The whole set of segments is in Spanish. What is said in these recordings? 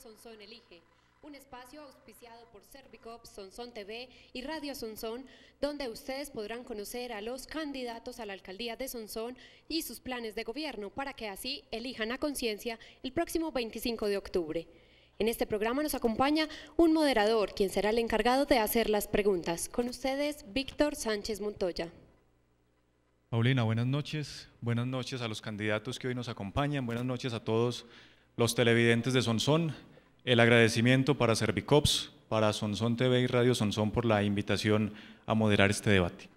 Sonson Elige, un espacio auspiciado por Servicop, Sonson TV y Radio Sonson, donde ustedes podrán conocer a los candidatos a la alcaldía de Sonson y sus planes de gobierno para que así elijan a conciencia el próximo 25 de octubre. En este programa nos acompaña un moderador, quien será el encargado de hacer las preguntas. Con ustedes, Víctor Sánchez Montoya. Paulina, buenas noches. Buenas noches a los candidatos que hoy nos acompañan. Buenas noches a todos los televidentes de Sonsón, el agradecimiento para Servicops, para Sonsón TV y Radio Sonsón por la invitación a moderar este debate.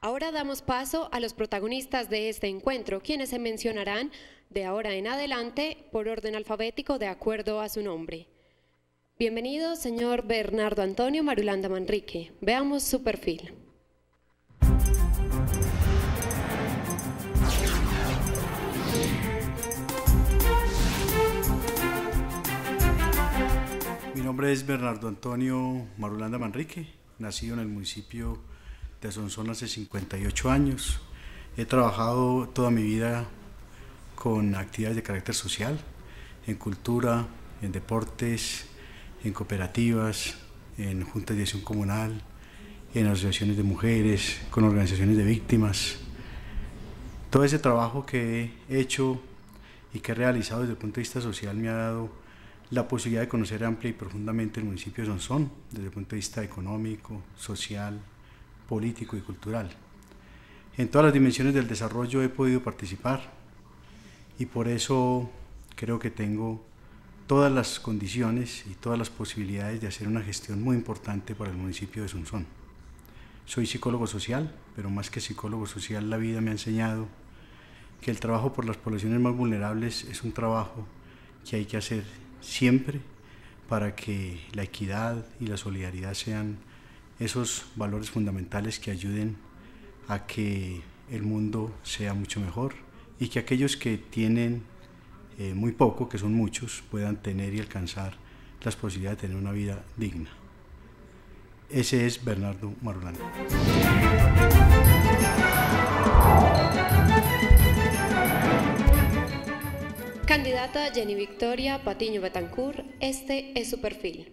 Ahora damos paso a los protagonistas de este encuentro, quienes se mencionarán de ahora en adelante por orden alfabético de acuerdo a su nombre. Bienvenido, señor Bernardo Antonio Marulanda Manrique. Veamos su perfil. nombre es Bernardo Antonio Marulanda Manrique, nacido en el municipio de Asunción hace 58 años. He trabajado toda mi vida con actividades de carácter social, en cultura, en deportes, en cooperativas, en juntas de dirección comunal, en asociaciones de mujeres, con organizaciones de víctimas. Todo ese trabajo que he hecho y que he realizado desde el punto de vista social me ha dado la posibilidad de conocer amplia y profundamente el municipio de Sonsón desde el punto de vista económico, social, político y cultural. En todas las dimensiones del desarrollo he podido participar y por eso creo que tengo todas las condiciones y todas las posibilidades de hacer una gestión muy importante para el municipio de Sonsón. Soy psicólogo social, pero más que psicólogo social la vida me ha enseñado que el trabajo por las poblaciones más vulnerables es un trabajo que hay que hacer siempre para que la equidad y la solidaridad sean esos valores fundamentales que ayuden a que el mundo sea mucho mejor y que aquellos que tienen eh, muy poco, que son muchos, puedan tener y alcanzar las posibilidades de tener una vida digna. Ese es Bernardo Marulanda. Candidata Jenny Victoria Patiño Betancourt, este es su perfil.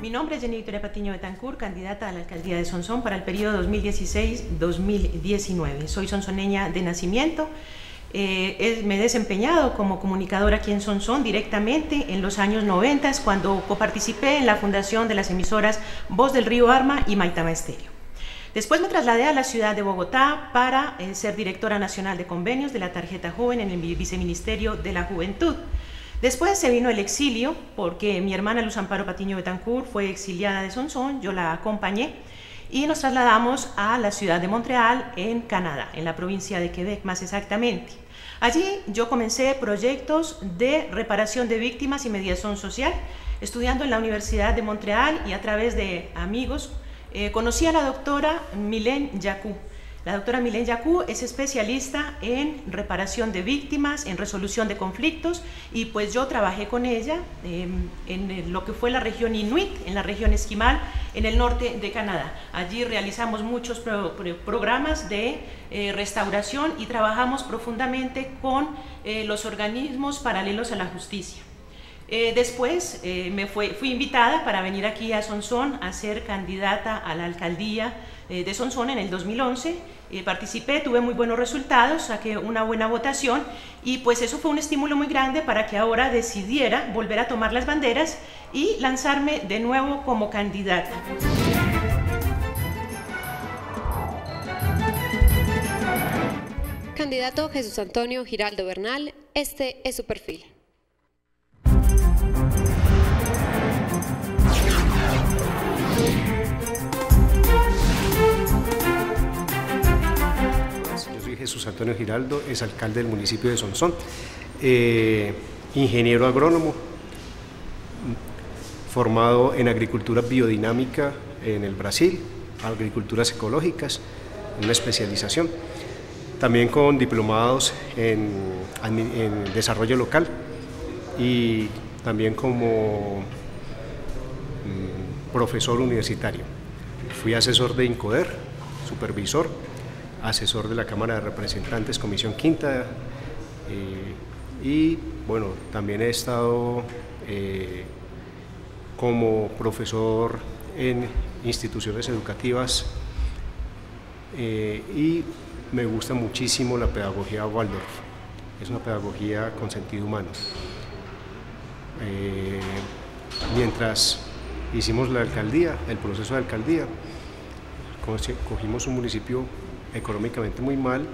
Mi nombre es Jenny Victoria Patiño Betancourt, candidata a la alcaldía de Sonsón para el periodo 2016-2019. Soy sonsoneña de nacimiento. Eh, me he desempeñado como comunicadora aquí en Sonsón directamente en los años 90, cuando coparticipé en la fundación de las emisoras Voz del Río Arma y Maitama Estéreo. Después me trasladé a la ciudad de Bogotá para eh, ser directora nacional de convenios de la tarjeta joven en el viceministerio de la juventud. Después se vino el exilio porque mi hermana Luz Amparo Patiño Betancourt fue exiliada de Sonsón, yo la acompañé y nos trasladamos a la ciudad de Montreal en Canadá, en la provincia de Quebec más exactamente. Allí yo comencé proyectos de reparación de víctimas y mediación social, estudiando en la Universidad de Montreal y a través de amigos. Eh, conocí a la doctora Milène Yacou. La doctora Milen Yacú es especialista en reparación de víctimas, en resolución de conflictos y pues yo trabajé con ella em, en lo que fue la región Inuit, en la región Esquimal, en el norte de Canadá. Allí realizamos muchos programas de eh, restauración y trabajamos profundamente con eh, los organismos paralelos a la justicia. Eh, después me fui invitada para venir aquí a Sonsón a ser candidata a la alcaldía de Sonsón en el 2011 eh, participé, tuve muy buenos resultados, saqué una buena votación y pues eso fue un estímulo muy grande para que ahora decidiera volver a tomar las banderas y lanzarme de nuevo como candidata. Candidato Jesús Antonio Giraldo Bernal, este es su perfil. Jesús Antonio Giraldo es alcalde del municipio de Sonsón, eh, ingeniero agrónomo, formado en agricultura biodinámica en el Brasil, agriculturas ecológicas, una especialización, también con diplomados en, desarrollo local y también como mm, profesor universitario. Fui asesor de INCODER, supervisor asesor de la Cámara de Representantes, Comisión Quinta, eh, y bueno, también he estado eh, como profesor en instituciones educativas eh, y me gusta muchísimo la pedagogía Waldorf, es una pedagogía con sentido humano. mientras hicimos la alcaldía, el proceso de alcaldía, cogimos un municipio económicamente muy mal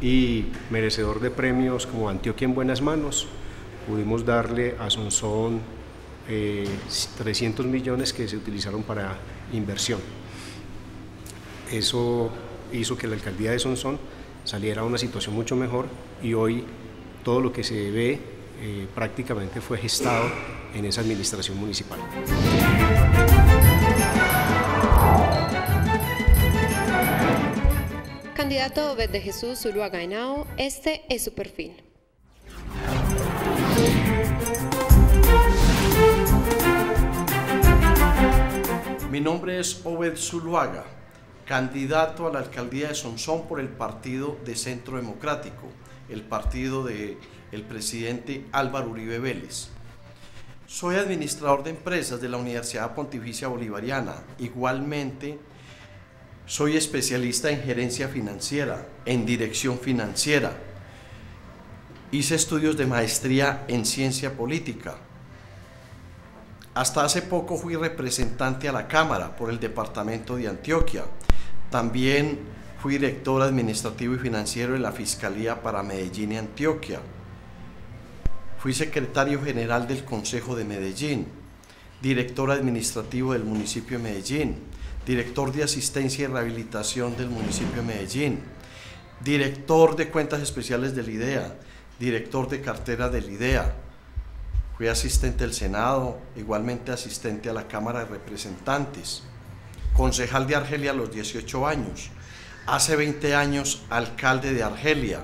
y merecedor de premios como Antioquia en Buenas Manos. Pudimos darle a Sonsón 300 eh, millones que se utilizaron para inversión. Eso hizo que la alcaldía de Sonsón saliera a una situación mucho mejor y hoy todo lo que se ve eh, prácticamente fue gestado en esa administración municipal. candidato de Jesús Zuluaga Henao, este es su perfil. Mi nombre es Obed Zuluaga, candidato a la alcaldía de Sonsón por el Partido de Centro Democrático, el partido del el presidente Álvaro Uribe Vélez. Soy administrador de empresas de la Universidad Pontificia Bolivariana, igualmente soy especialista en gerencia financiera, en dirección financiera. Hice estudios de maestría en ciencia política. Hasta hace poco fui representante a la Cámara por el Departamento de Antioquia. También fui director administrativo y financiero de la Fiscalía para Medellín y Antioquia. Fui secretario general del Consejo de Medellín, director administrativo del municipio de Medellín, director de asistencia y rehabilitación del municipio de Medellín, director de cuentas especiales del IDEA, director de cartera del IDEA. Fui asistente del Senado, igualmente asistente a la Cámara de Representantes, concejal de Argelia a los 18 años, hace 20 años alcalde de Argelia.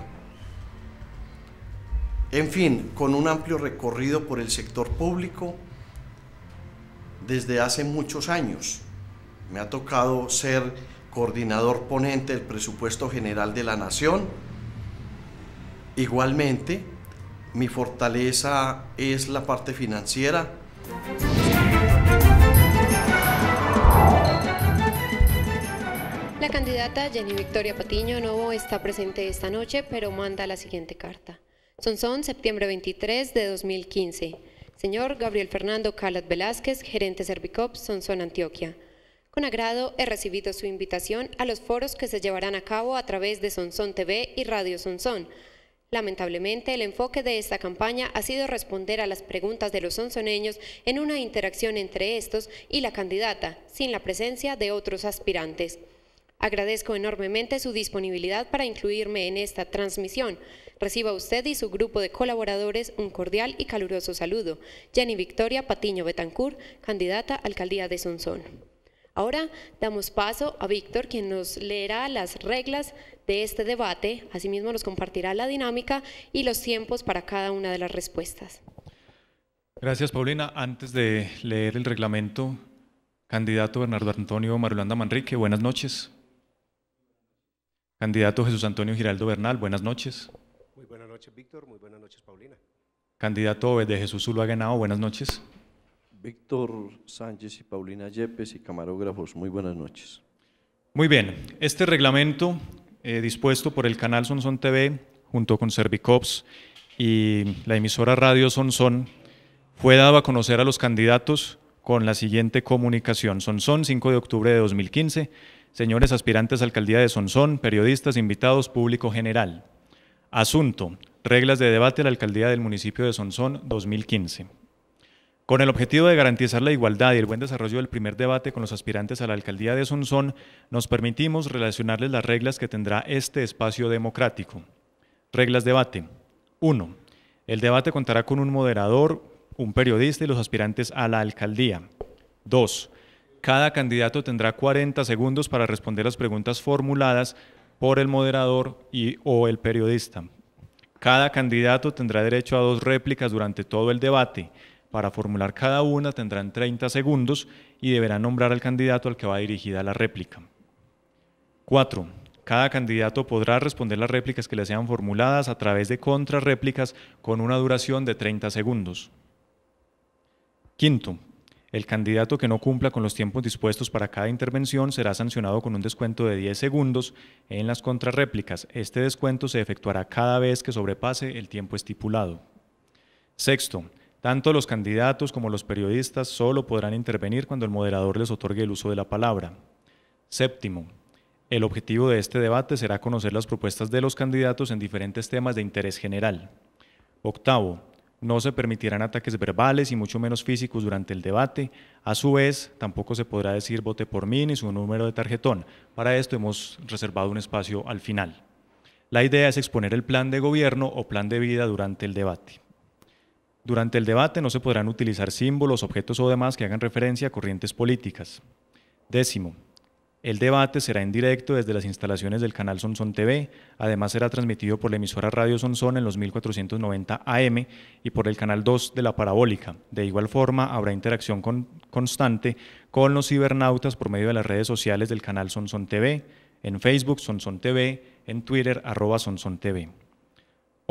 En fin, con un amplio recorrido por el sector público desde hace muchos años. Me ha tocado ser coordinador ponente del presupuesto general de la Nación. Igualmente, mi fortaleza es la parte financiera. La candidata Jenny Victoria Patiño no está presente esta noche, pero manda la siguiente carta. Sonsón, septiembre 23 de 2015. Señor Gabriel Fernando Calat Velázquez, gerente Servicop, Sonsón, Antioquia. Con agrado he recibido su invitación a los foros que se llevarán a cabo a través de Sonson TV y Radio Sonson. Lamentablemente, el enfoque de esta campaña ha sido responder a las preguntas de los sonsoneños en una interacción entre estos y la candidata, sin la presencia de otros aspirantes. Agradezco enormemente su disponibilidad para incluirme en esta transmisión. Reciba usted y su grupo de colaboradores un cordial y caluroso saludo. Jenny Victoria Patiño Betancourt, candidata a Alcaldía de Sonson. Ahora damos paso a Víctor, quien nos leerá las reglas de este debate, asimismo nos compartirá la dinámica y los tiempos para cada una de las respuestas. Gracias, Paulina. Antes de leer el reglamento, candidato Bernardo Antonio Marulanda Manrique, buenas noches. Candidato Jesús Antonio Giraldo Bernal, buenas noches. Muy buenas noches, Víctor. Muy buenas noches, Paulina. Candidato de Jesús Zuluaga ganado, buenas noches. Víctor Sánchez y Paulina Yepes y camarógrafos, muy buenas noches. Muy bien, este reglamento eh, dispuesto por el canal Sonson TV junto con Servicops y la emisora Radio Sonson fue dado a conocer a los candidatos con la siguiente comunicación. Sonson, 5 de octubre de 2015. Señores aspirantes a alcaldía de Sonsón, periodistas, invitados, público general. Asunto: Reglas de debate a la alcaldía del municipio de Sonsón 2015. Con el objetivo de garantizar la igualdad y el buen desarrollo del primer debate con los aspirantes a la alcaldía de Sonsón, nos permitimos relacionarles las reglas que tendrá este espacio democrático. Reglas debate. 1. El debate contará con un moderador, un periodista y los aspirantes a la alcaldía. 2. Cada candidato tendrá 40 segundos para responder las preguntas formuladas por el moderador y o el periodista. Cada candidato tendrá derecho a dos réplicas durante todo el debate. Para formular cada una tendrán 30 segundos y deberán nombrar al candidato al que va dirigida la réplica. 4. Cada candidato podrá responder las réplicas que le sean formuladas a través de contrarréplicas con una duración de 30 segundos. 5. el candidato que no cumpla con los tiempos dispuestos para cada intervención será sancionado con un descuento de 10 segundos en las contrarréplicas. Este descuento se efectuará cada vez que sobrepase el tiempo estipulado. Sexto, tanto los candidatos como los periodistas solo podrán intervenir cuando el moderador les otorgue el uso de la palabra. Séptimo, el objetivo de este debate será conocer las propuestas de los candidatos en diferentes temas de interés general. Octavo, no se permitirán ataques verbales y mucho menos físicos durante el debate. A su vez, tampoco se podrá decir vote por mí ni su número de tarjetón. Para esto hemos reservado un espacio al final. La idea es exponer el plan de gobierno o plan de vida durante el debate. Durante el debate no se podrán utilizar símbolos, objetos o demás que hagan referencia a corrientes políticas. Décimo, el debate será en directo desde las instalaciones del canal Sonson TV. Además, será transmitido por la emisora Radio Sonson en los 1490 AM y por el canal 2 de la Parabólica. De igual forma, habrá interacción constante con los cibernautas por medio de las redes sociales del canal Sonson TV, en Facebook Sonson TV, en Twitter arroba Sonson TV.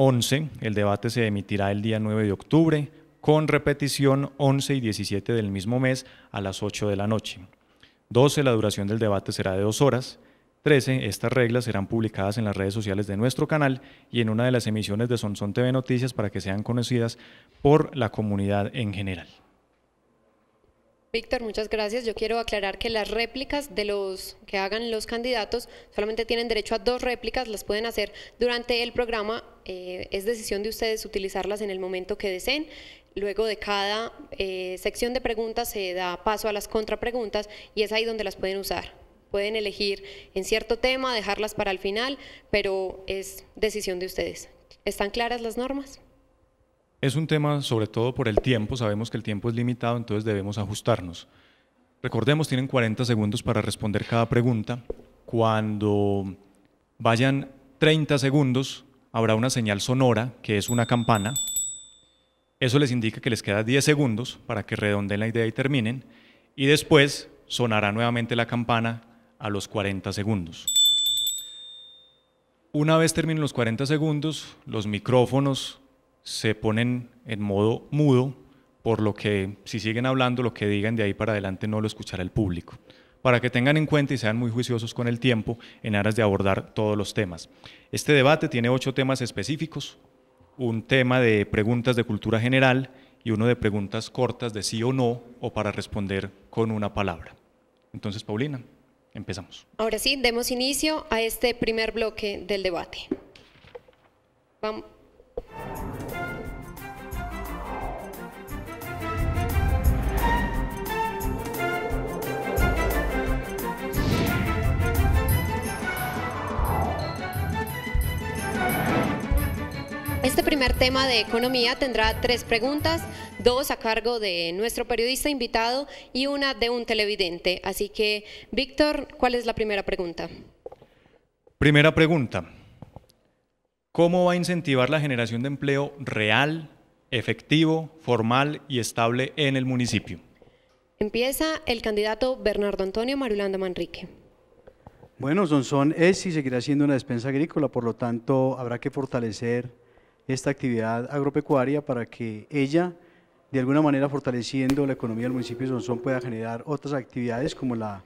11. El debate se emitirá el día 9 de octubre, con repetición 11 y 17 del mismo mes a las 8 de la noche. 12. La duración del debate será de dos horas. 13. Estas reglas serán publicadas en las redes sociales de nuestro canal y en una de las emisiones de Sonson TV Noticias para que sean conocidas por la comunidad en general. Víctor, muchas gracias. Yo quiero aclarar que las réplicas de los que hagan los candidatos solamente tienen derecho a dos réplicas, las pueden hacer durante el programa. Eh, es decisión de ustedes utilizarlas en el momento que deseen. Luego de cada eh, sección de preguntas se da paso a las contrapreguntas y es ahí donde las pueden usar. Pueden elegir en cierto tema, dejarlas para el final, pero es decisión de ustedes. ¿Están claras las normas? Es un tema sobre todo por el tiempo, sabemos que el tiempo es limitado, entonces debemos ajustarnos. Recordemos, tienen 40 segundos para responder cada pregunta. Cuando vayan 30 segundos, habrá una señal sonora, que es una campana. Eso les indica que les queda 10 segundos para que redondeen la idea y terminen. Y después sonará nuevamente la campana a los 40 segundos. Una vez terminen los 40 segundos, los micrófonos se ponen en modo mudo, por lo que si siguen hablando, lo que digan de ahí para adelante no lo escuchará el público. Para que tengan en cuenta y sean muy juiciosos con el tiempo en aras de abordar todos los temas. Este debate tiene ocho temas específicos, un tema de preguntas de cultura general y uno de preguntas cortas de sí o no o para responder con una palabra. Entonces, Paulina, empezamos. Ahora sí, demos inicio a este primer bloque del debate. Este primer tema de economía tendrá tres preguntas, dos a cargo de nuestro periodista invitado y una de un televidente. Así que, Víctor, ¿cuál es la primera pregunta? Primera pregunta. ¿Cómo va a incentivar la generación de empleo real, efectivo, formal y estable en el municipio? Empieza el candidato Bernardo Antonio Marulanda Manrique. Bueno, Sonson, es y seguirá siendo una despensa agrícola, por lo tanto habrá que fortalecer esta actividad agropecuaria para que ella, de alguna manera fortaleciendo la economía del municipio de Sonsón, pueda generar otras actividades como la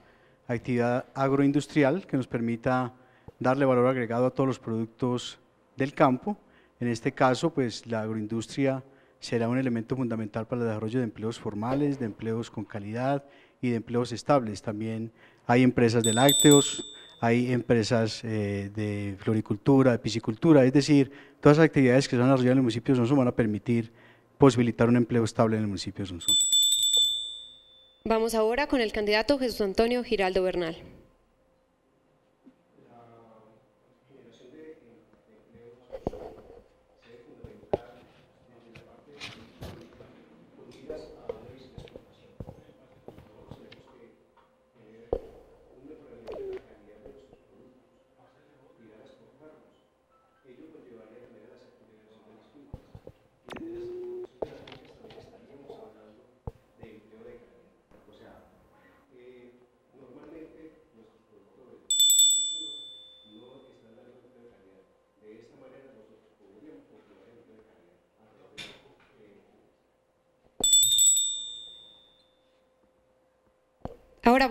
actividad agroindustrial que nos permita darle valor agregado a todos los productos del campo. En este caso, pues la agroindustria será un elemento fundamental para el desarrollo de empleos formales, de empleos con calidad y de empleos estables. También hay empresas de lácteos, hay empresas eh, de floricultura, de piscicultura, es decir, todas las actividades que se van a en el municipio de Sonsón van a permitir posibilitar un empleo estable en el municipio de Sonsón. Vamos ahora con el candidato Jesús Antonio Giraldo Bernal.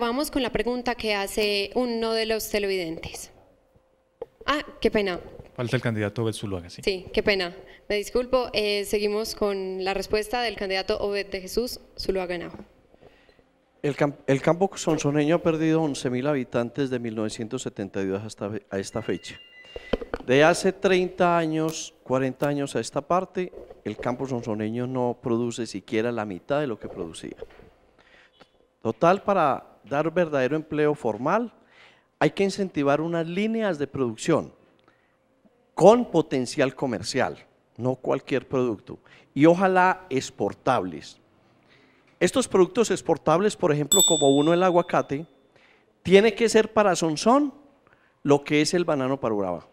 vamos con la pregunta que hace uno de los televidentes. Ah, qué pena. Falta el candidato Obed Zuluaga, sí. qué pena. Me disculpo. Eh, seguimos con la respuesta del candidato Obed de Jesús Zuluaga El, campo sonsoneño ha perdido 11.000 habitantes de 1972 hasta a esta fecha. De hace 30 años, 40 años a esta parte, el campo sonsoneño no produce siquiera la mitad de lo que producía. Total, para dar verdadero empleo formal, hay que incentivar unas líneas de producción con potencial comercial, no cualquier producto, y ojalá exportables. Estos productos exportables, por ejemplo, como uno el aguacate, tiene que ser para Sonsón lo que es el banano para Urabá.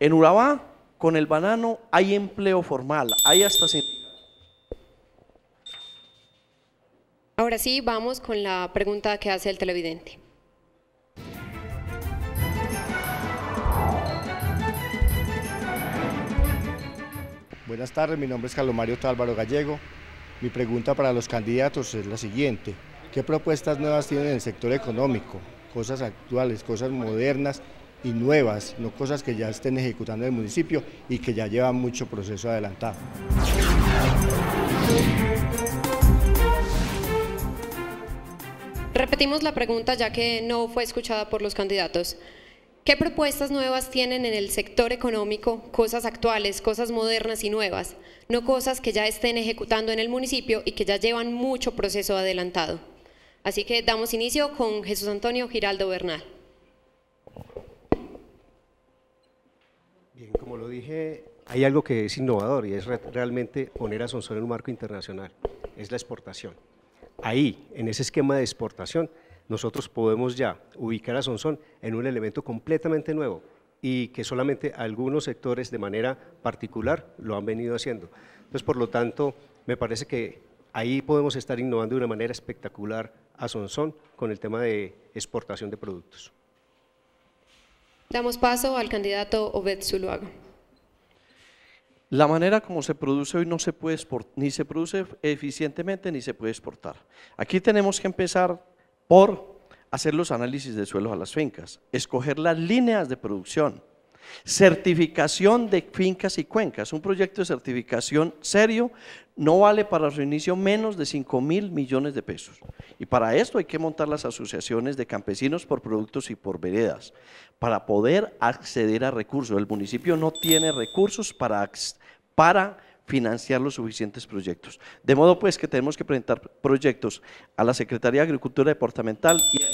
En Urabá, con el banano hay empleo formal, hay hasta Ahora sí, vamos con la pregunta que hace el televidente. Buenas tardes, mi nombre es Carlos Mario Tálvaro Gallego. Mi pregunta para los candidatos es la siguiente. ¿Qué propuestas nuevas tienen en el sector económico? Cosas actuales, cosas modernas y nuevas, no cosas que ya estén ejecutando el municipio y que ya llevan mucho proceso adelantado. Repetimos la pregunta ya que no fue escuchada por los candidatos. ¿Qué propuestas nuevas tienen en el sector económico, cosas actuales, cosas modernas y nuevas, no cosas que ya estén ejecutando en el municipio y que ya llevan mucho proceso adelantado? Así que damos inicio con Jesús Antonio Giraldo Bernal. Bien, como lo dije, hay algo que es innovador y es realmente poner a Sonsón en un marco internacional, es la exportación ahí, en ese esquema de exportación, nosotros podemos ya ubicar a Sonsón en un elemento completamente nuevo y que solamente algunos sectores de manera particular lo han venido haciendo. Entonces, por lo tanto, me parece que ahí podemos estar innovando de una manera espectacular a Sonsón con el tema de exportación de productos. Damos paso al candidato Obed Zuluaga. La manera como se produce hoy no se puede exportar, ni se produce eficientemente ni se puede exportar. Aquí tenemos que empezar por hacer los análisis de suelos a las fincas, escoger las líneas de producción, Certificación de fincas y cuencas, un proyecto de certificación serio, no vale para su inicio menos de 5 mil millones de pesos. Y para esto hay que montar las asociaciones de campesinos por productos y por veredas, para poder acceder a recursos. El municipio no tiene recursos para, para financiar los suficientes proyectos. De modo pues que tenemos que presentar proyectos a la Secretaría de Agricultura Departamental y a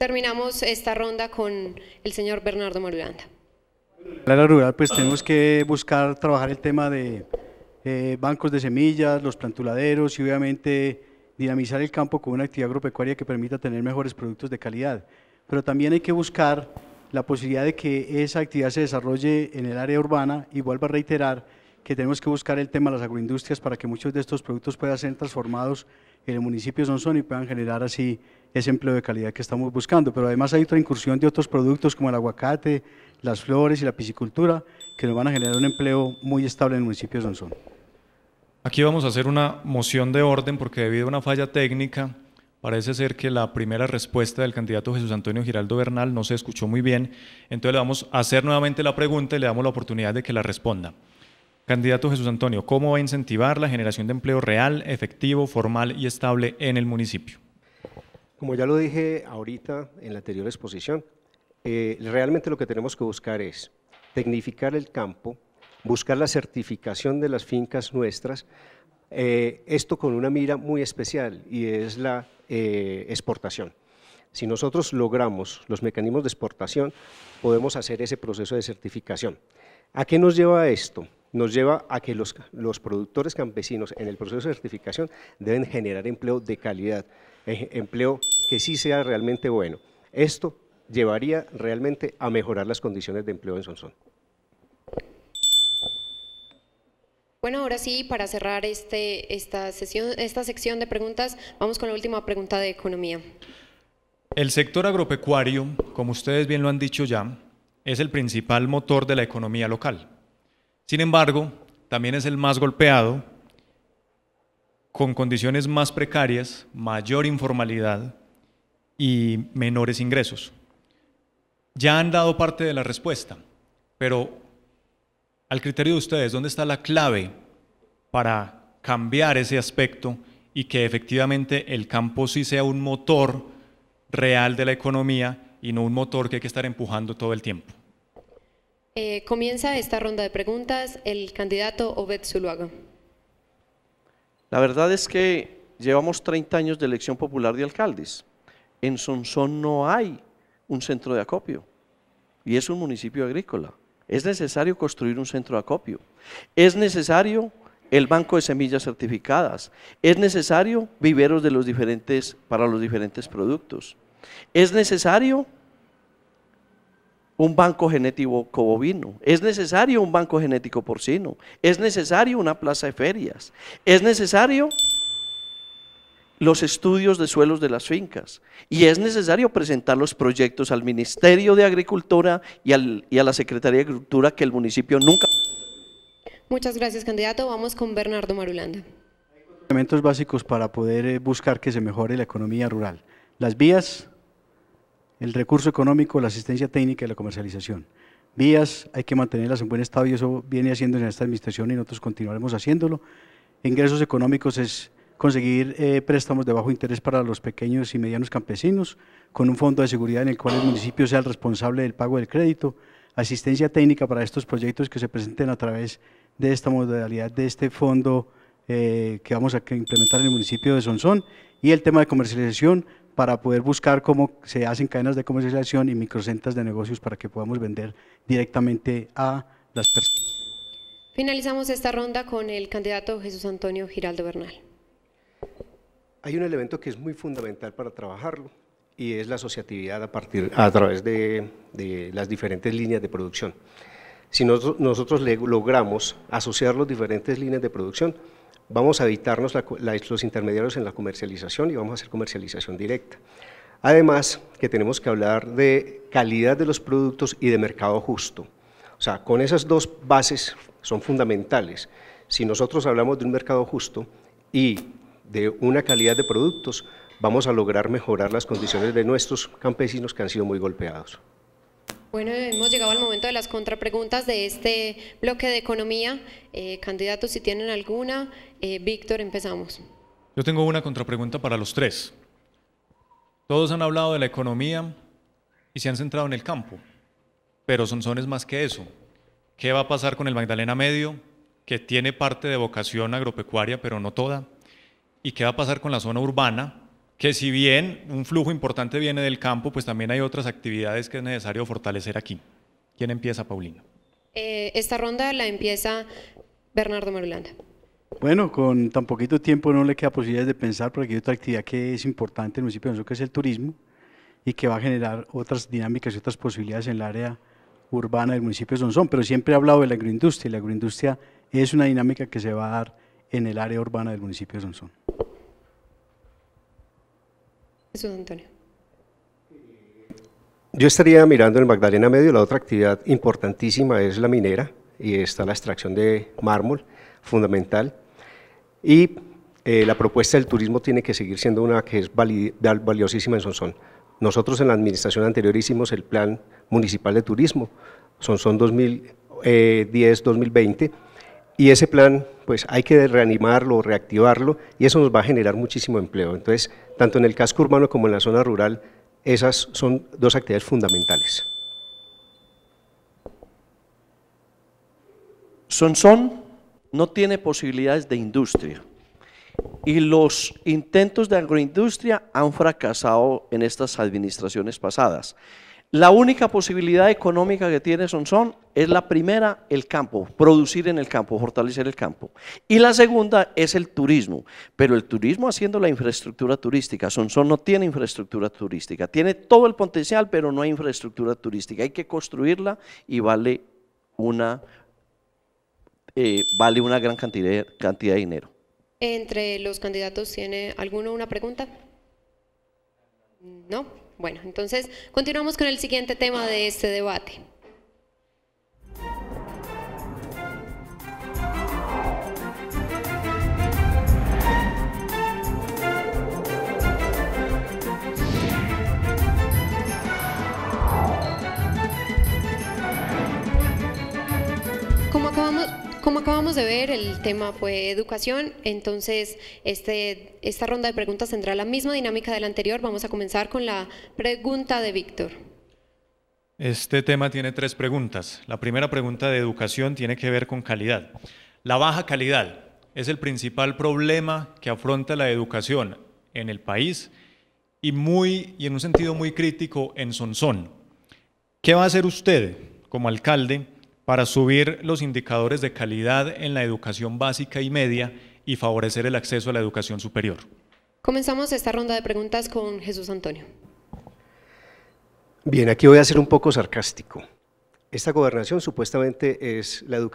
Terminamos esta ronda con el señor Bernardo Morulanda. En la rural pues tenemos que buscar trabajar el tema de eh, bancos de semillas, los plantuladeros y obviamente dinamizar el campo con una actividad agropecuaria que permita tener mejores productos de calidad. Pero también hay que buscar la posibilidad de que esa actividad se desarrolle en el área urbana y vuelvo a reiterar que tenemos que buscar el tema de las agroindustrias para que muchos de estos productos puedan ser transformados en el municipio de Sonsón y puedan generar así ese empleo de calidad que estamos buscando. Pero además hay otra incursión de otros productos como el aguacate, las flores y la piscicultura que nos van a generar un empleo muy estable en el municipio de Sonsón. Aquí vamos a hacer una moción de orden porque debido a una falla técnica parece ser que la primera respuesta del candidato Jesús Antonio Giraldo Bernal no se escuchó muy bien. Entonces le vamos a hacer nuevamente la pregunta y le damos la oportunidad de que la responda. Candidato Jesús Antonio, ¿cómo va a incentivar la generación de empleo real, efectivo, formal y estable en el municipio? Como ya lo dije ahorita en la anterior exposición, eh, realmente lo que tenemos que buscar es tecnificar el campo, buscar la certificación de las fincas nuestras, eh, esto con una mira muy especial y es la eh, exportación. Si nosotros logramos los mecanismos de exportación, podemos hacer ese proceso de certificación. ¿A qué nos lleva esto? Nos lleva a que los, los productores campesinos en el proceso de certificación deben generar empleo de calidad. Eh, empleo que sí sea realmente bueno. Esto llevaría realmente a mejorar las condiciones de empleo en Sonsón. Bueno, ahora sí, para cerrar este, esta, sesión, esta sección de preguntas, vamos con la última pregunta de economía. El sector agropecuario, como ustedes bien lo han dicho ya, es el principal motor de la economía local. Sin embargo, también es el más golpeado con condiciones más precarias, mayor informalidad y menores ingresos. Ya han dado parte de la respuesta, pero al criterio de ustedes, ¿dónde está la clave para cambiar ese aspecto y que efectivamente el campo sí sea un motor real de la economía y no un motor que hay que estar empujando todo el tiempo? Eh, comienza esta ronda de preguntas el candidato Obed Zuluaga. La verdad es que llevamos 30 años de elección popular de alcaldes. En Sonsón no hay un centro de acopio y es un municipio agrícola. Es necesario construir un centro de acopio. Es necesario el banco de semillas certificadas. Es necesario viveros de los diferentes, para los diferentes productos. Es necesario un banco genético bovino, es necesario un banco genético porcino, es necesario una plaza de ferias, es necesario los estudios de suelos de las fincas y es necesario presentar los proyectos al Ministerio de Agricultura y, al, y a la Secretaría de Agricultura que el municipio nunca... Muchas gracias, candidato. Vamos con Bernardo Marulanda. elementos básicos para poder eh, buscar que se mejore la economía rural. Las vías, el recurso económico, la asistencia técnica y la comercialización. Vías, hay que mantenerlas en buen estado y eso viene haciéndose en esta administración y nosotros continuaremos haciéndolo. Ingresos económicos es conseguir eh, préstamos de bajo interés para los pequeños y medianos campesinos, con un fondo de seguridad en el cual el municipio sea el responsable del pago del crédito, asistencia técnica para estos proyectos que se presenten a través de esta modalidad de este fondo eh, que vamos a implementar en el municipio de Sonsón y el tema de comercialización para poder buscar cómo se hacen cadenas de comercialización y microcentas de negocios para que podamos vender directamente a las personas. Finalizamos esta ronda con el candidato Jesús Antonio Giraldo Bernal. Hay un elemento que es muy fundamental para trabajarlo y es la asociatividad a, partir, a través de, las diferentes líneas de producción. Si nosotros, nosotros logramos asociar las diferentes líneas de producción, vamos a evitarnos los intermediarios en la comercialización y vamos a hacer comercialización directa. Además, que tenemos que hablar de calidad de los productos y de mercado justo. O sea, con esas dos bases son fundamentales. Si nosotros hablamos de un mercado justo y de una calidad de productos, vamos a lograr mejorar las condiciones de nuestros campesinos que han sido muy golpeados. Bueno, hemos llegado al momento de las contrapreguntas de este bloque de economía. Eh, candidatos, si tienen alguna. Eh, Víctor, empezamos. Yo tengo una contrapregunta para los tres. Todos han hablado de la economía y se han centrado en el campo, pero son es más que eso. ¿Qué va a pasar con el Magdalena Medio, que tiene parte de vocación agropecuaria, pero no toda? ¿Y qué va a pasar con la zona urbana, que si bien un flujo importante viene del campo, pues también hay otras actividades que es necesario fortalecer aquí. ¿Quién empieza, Paulino? Eh, esta ronda la empieza Bernardo Marulanda. Bueno, con tan poquito tiempo no le queda posibilidades de pensar, porque hay otra actividad que es importante en el municipio de Sonzón, que es el turismo, y que va a generar otras dinámicas y otras posibilidades en el área urbana del municipio de Sonsón, pero siempre he hablado de la agroindustria, y la agroindustria es una dinámica que se va a dar en el área urbana del municipio de Sonsón. Yo estaría mirando el Magdalena Medio, la otra actividad importantísima es la minera y está la extracción de mármol, fundamental. Y eh, la propuesta del turismo tiene que seguir siendo una que es valiosísima en Sonsón. Nosotros en la administración anterior hicimos el plan municipal de turismo, Sonsón 2010-2020, eh, y ese plan pues hay que reanimarlo, reactivarlo y eso nos va a generar muchísimo empleo. Entonces, tanto en el casco urbano como en la zona rural, esas son dos actividades fundamentales. Son no tiene posibilidades de industria y los intentos de agroindustria han fracasado en estas administraciones pasadas. La única posibilidad económica que tiene Sonsón es la primera, el campo, producir en el campo, fortalecer el campo. Y la segunda es el turismo, pero el turismo haciendo la infraestructura turística. Sonsón no tiene infraestructura turística, tiene todo el potencial, pero no hay infraestructura turística. Hay que construirla y vale una, eh, vale una gran cantidad, cantidad de dinero. Entre los candidatos, ¿tiene alguno una pregunta? No. Bueno, entonces continuamos con el siguiente tema de este debate. Como acabamos, como acabamos de ver, el tema fue educación, entonces este, esta ronda de preguntas tendrá la misma dinámica de la anterior. Vamos a comenzar con la pregunta de Víctor. Este tema tiene tres preguntas. La primera pregunta de educación tiene que ver con calidad. La baja calidad es el principal problema que afronta la educación en el país y, muy, y en un sentido muy crítico en Sonsón. ¿Qué va a hacer usted como alcalde? para subir los indicadores de calidad en la educación básica y media y favorecer el acceso a la educación superior. Comenzamos esta ronda de preguntas con Jesús Antonio. Bien, aquí voy a ser un poco sarcástico. Esta gobernación supuestamente es la,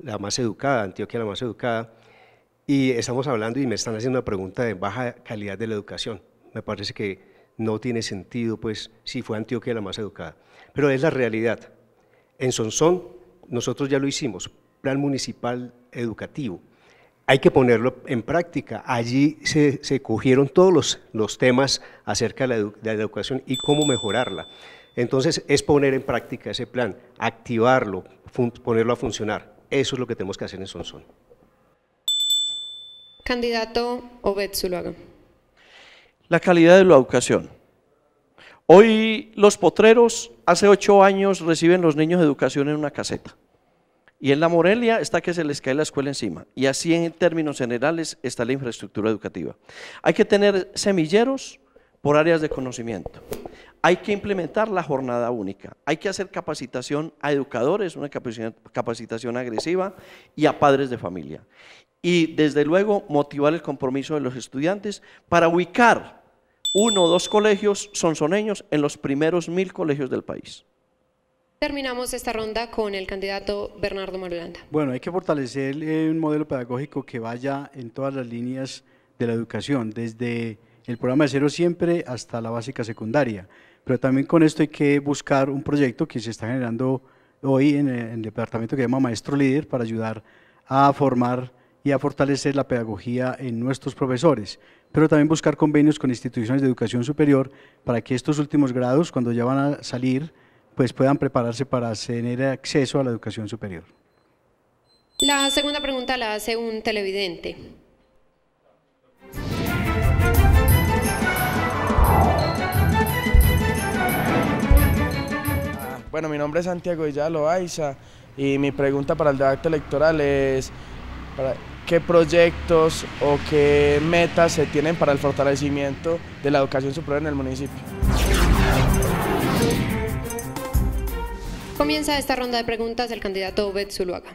la más educada, Antioquia la más educada, y estamos hablando y me están haciendo una pregunta de baja calidad de la educación. Me parece que no tiene sentido, pues, si fue Antioquia la más educada. Pero es la realidad. En Sonsón nosotros ya lo hicimos, plan municipal educativo. Hay que ponerlo en práctica. Allí se, cogieron todos los, temas acerca de la, educación y cómo mejorarla. Entonces es poner en práctica ese plan, activarlo, ponerlo a funcionar. Eso es lo que tenemos que hacer en Sonsón. Candidato Obed Zuluaga. La calidad de la educación. Hoy los potreros Hace ocho años reciben los niños educación en una caseta. Y en la Morelia está que se les cae la escuela encima. Y así en términos generales está la infraestructura educativa. Hay que tener semilleros por áreas de conocimiento. Hay que implementar la jornada única. Hay que hacer capacitación a educadores, una capacitación agresiva y a padres de familia. Y desde luego motivar el compromiso de los estudiantes para ubicar uno o dos colegios son sonsoneños en los primeros mil colegios del país. Terminamos esta ronda con el candidato Bernardo Marulanda. Bueno, hay que fortalecer eh, un modelo pedagógico que vaya en todas las líneas de la educación, desde el programa de cero siempre hasta la básica secundaria. Pero también con esto hay que buscar un proyecto que se está generando hoy en el departamento que se llama Maestro Líder para ayudar a formar y a fortalecer la pedagogía en nuestros profesores pero también buscar convenios con instituciones de educación superior para que estos últimos grados, cuando ya van a salir, pues puedan prepararse para tener acceso a la educación superior. La segunda pregunta la hace un televidente. Ah, bueno, mi nombre es Santiago Villalo y mi pregunta para el debate electoral es, qué proyectos o qué metas se tienen para el fortalecimiento de la educación superior en el municipio. Comienza esta ronda de preguntas el candidato Obed Zuluaga.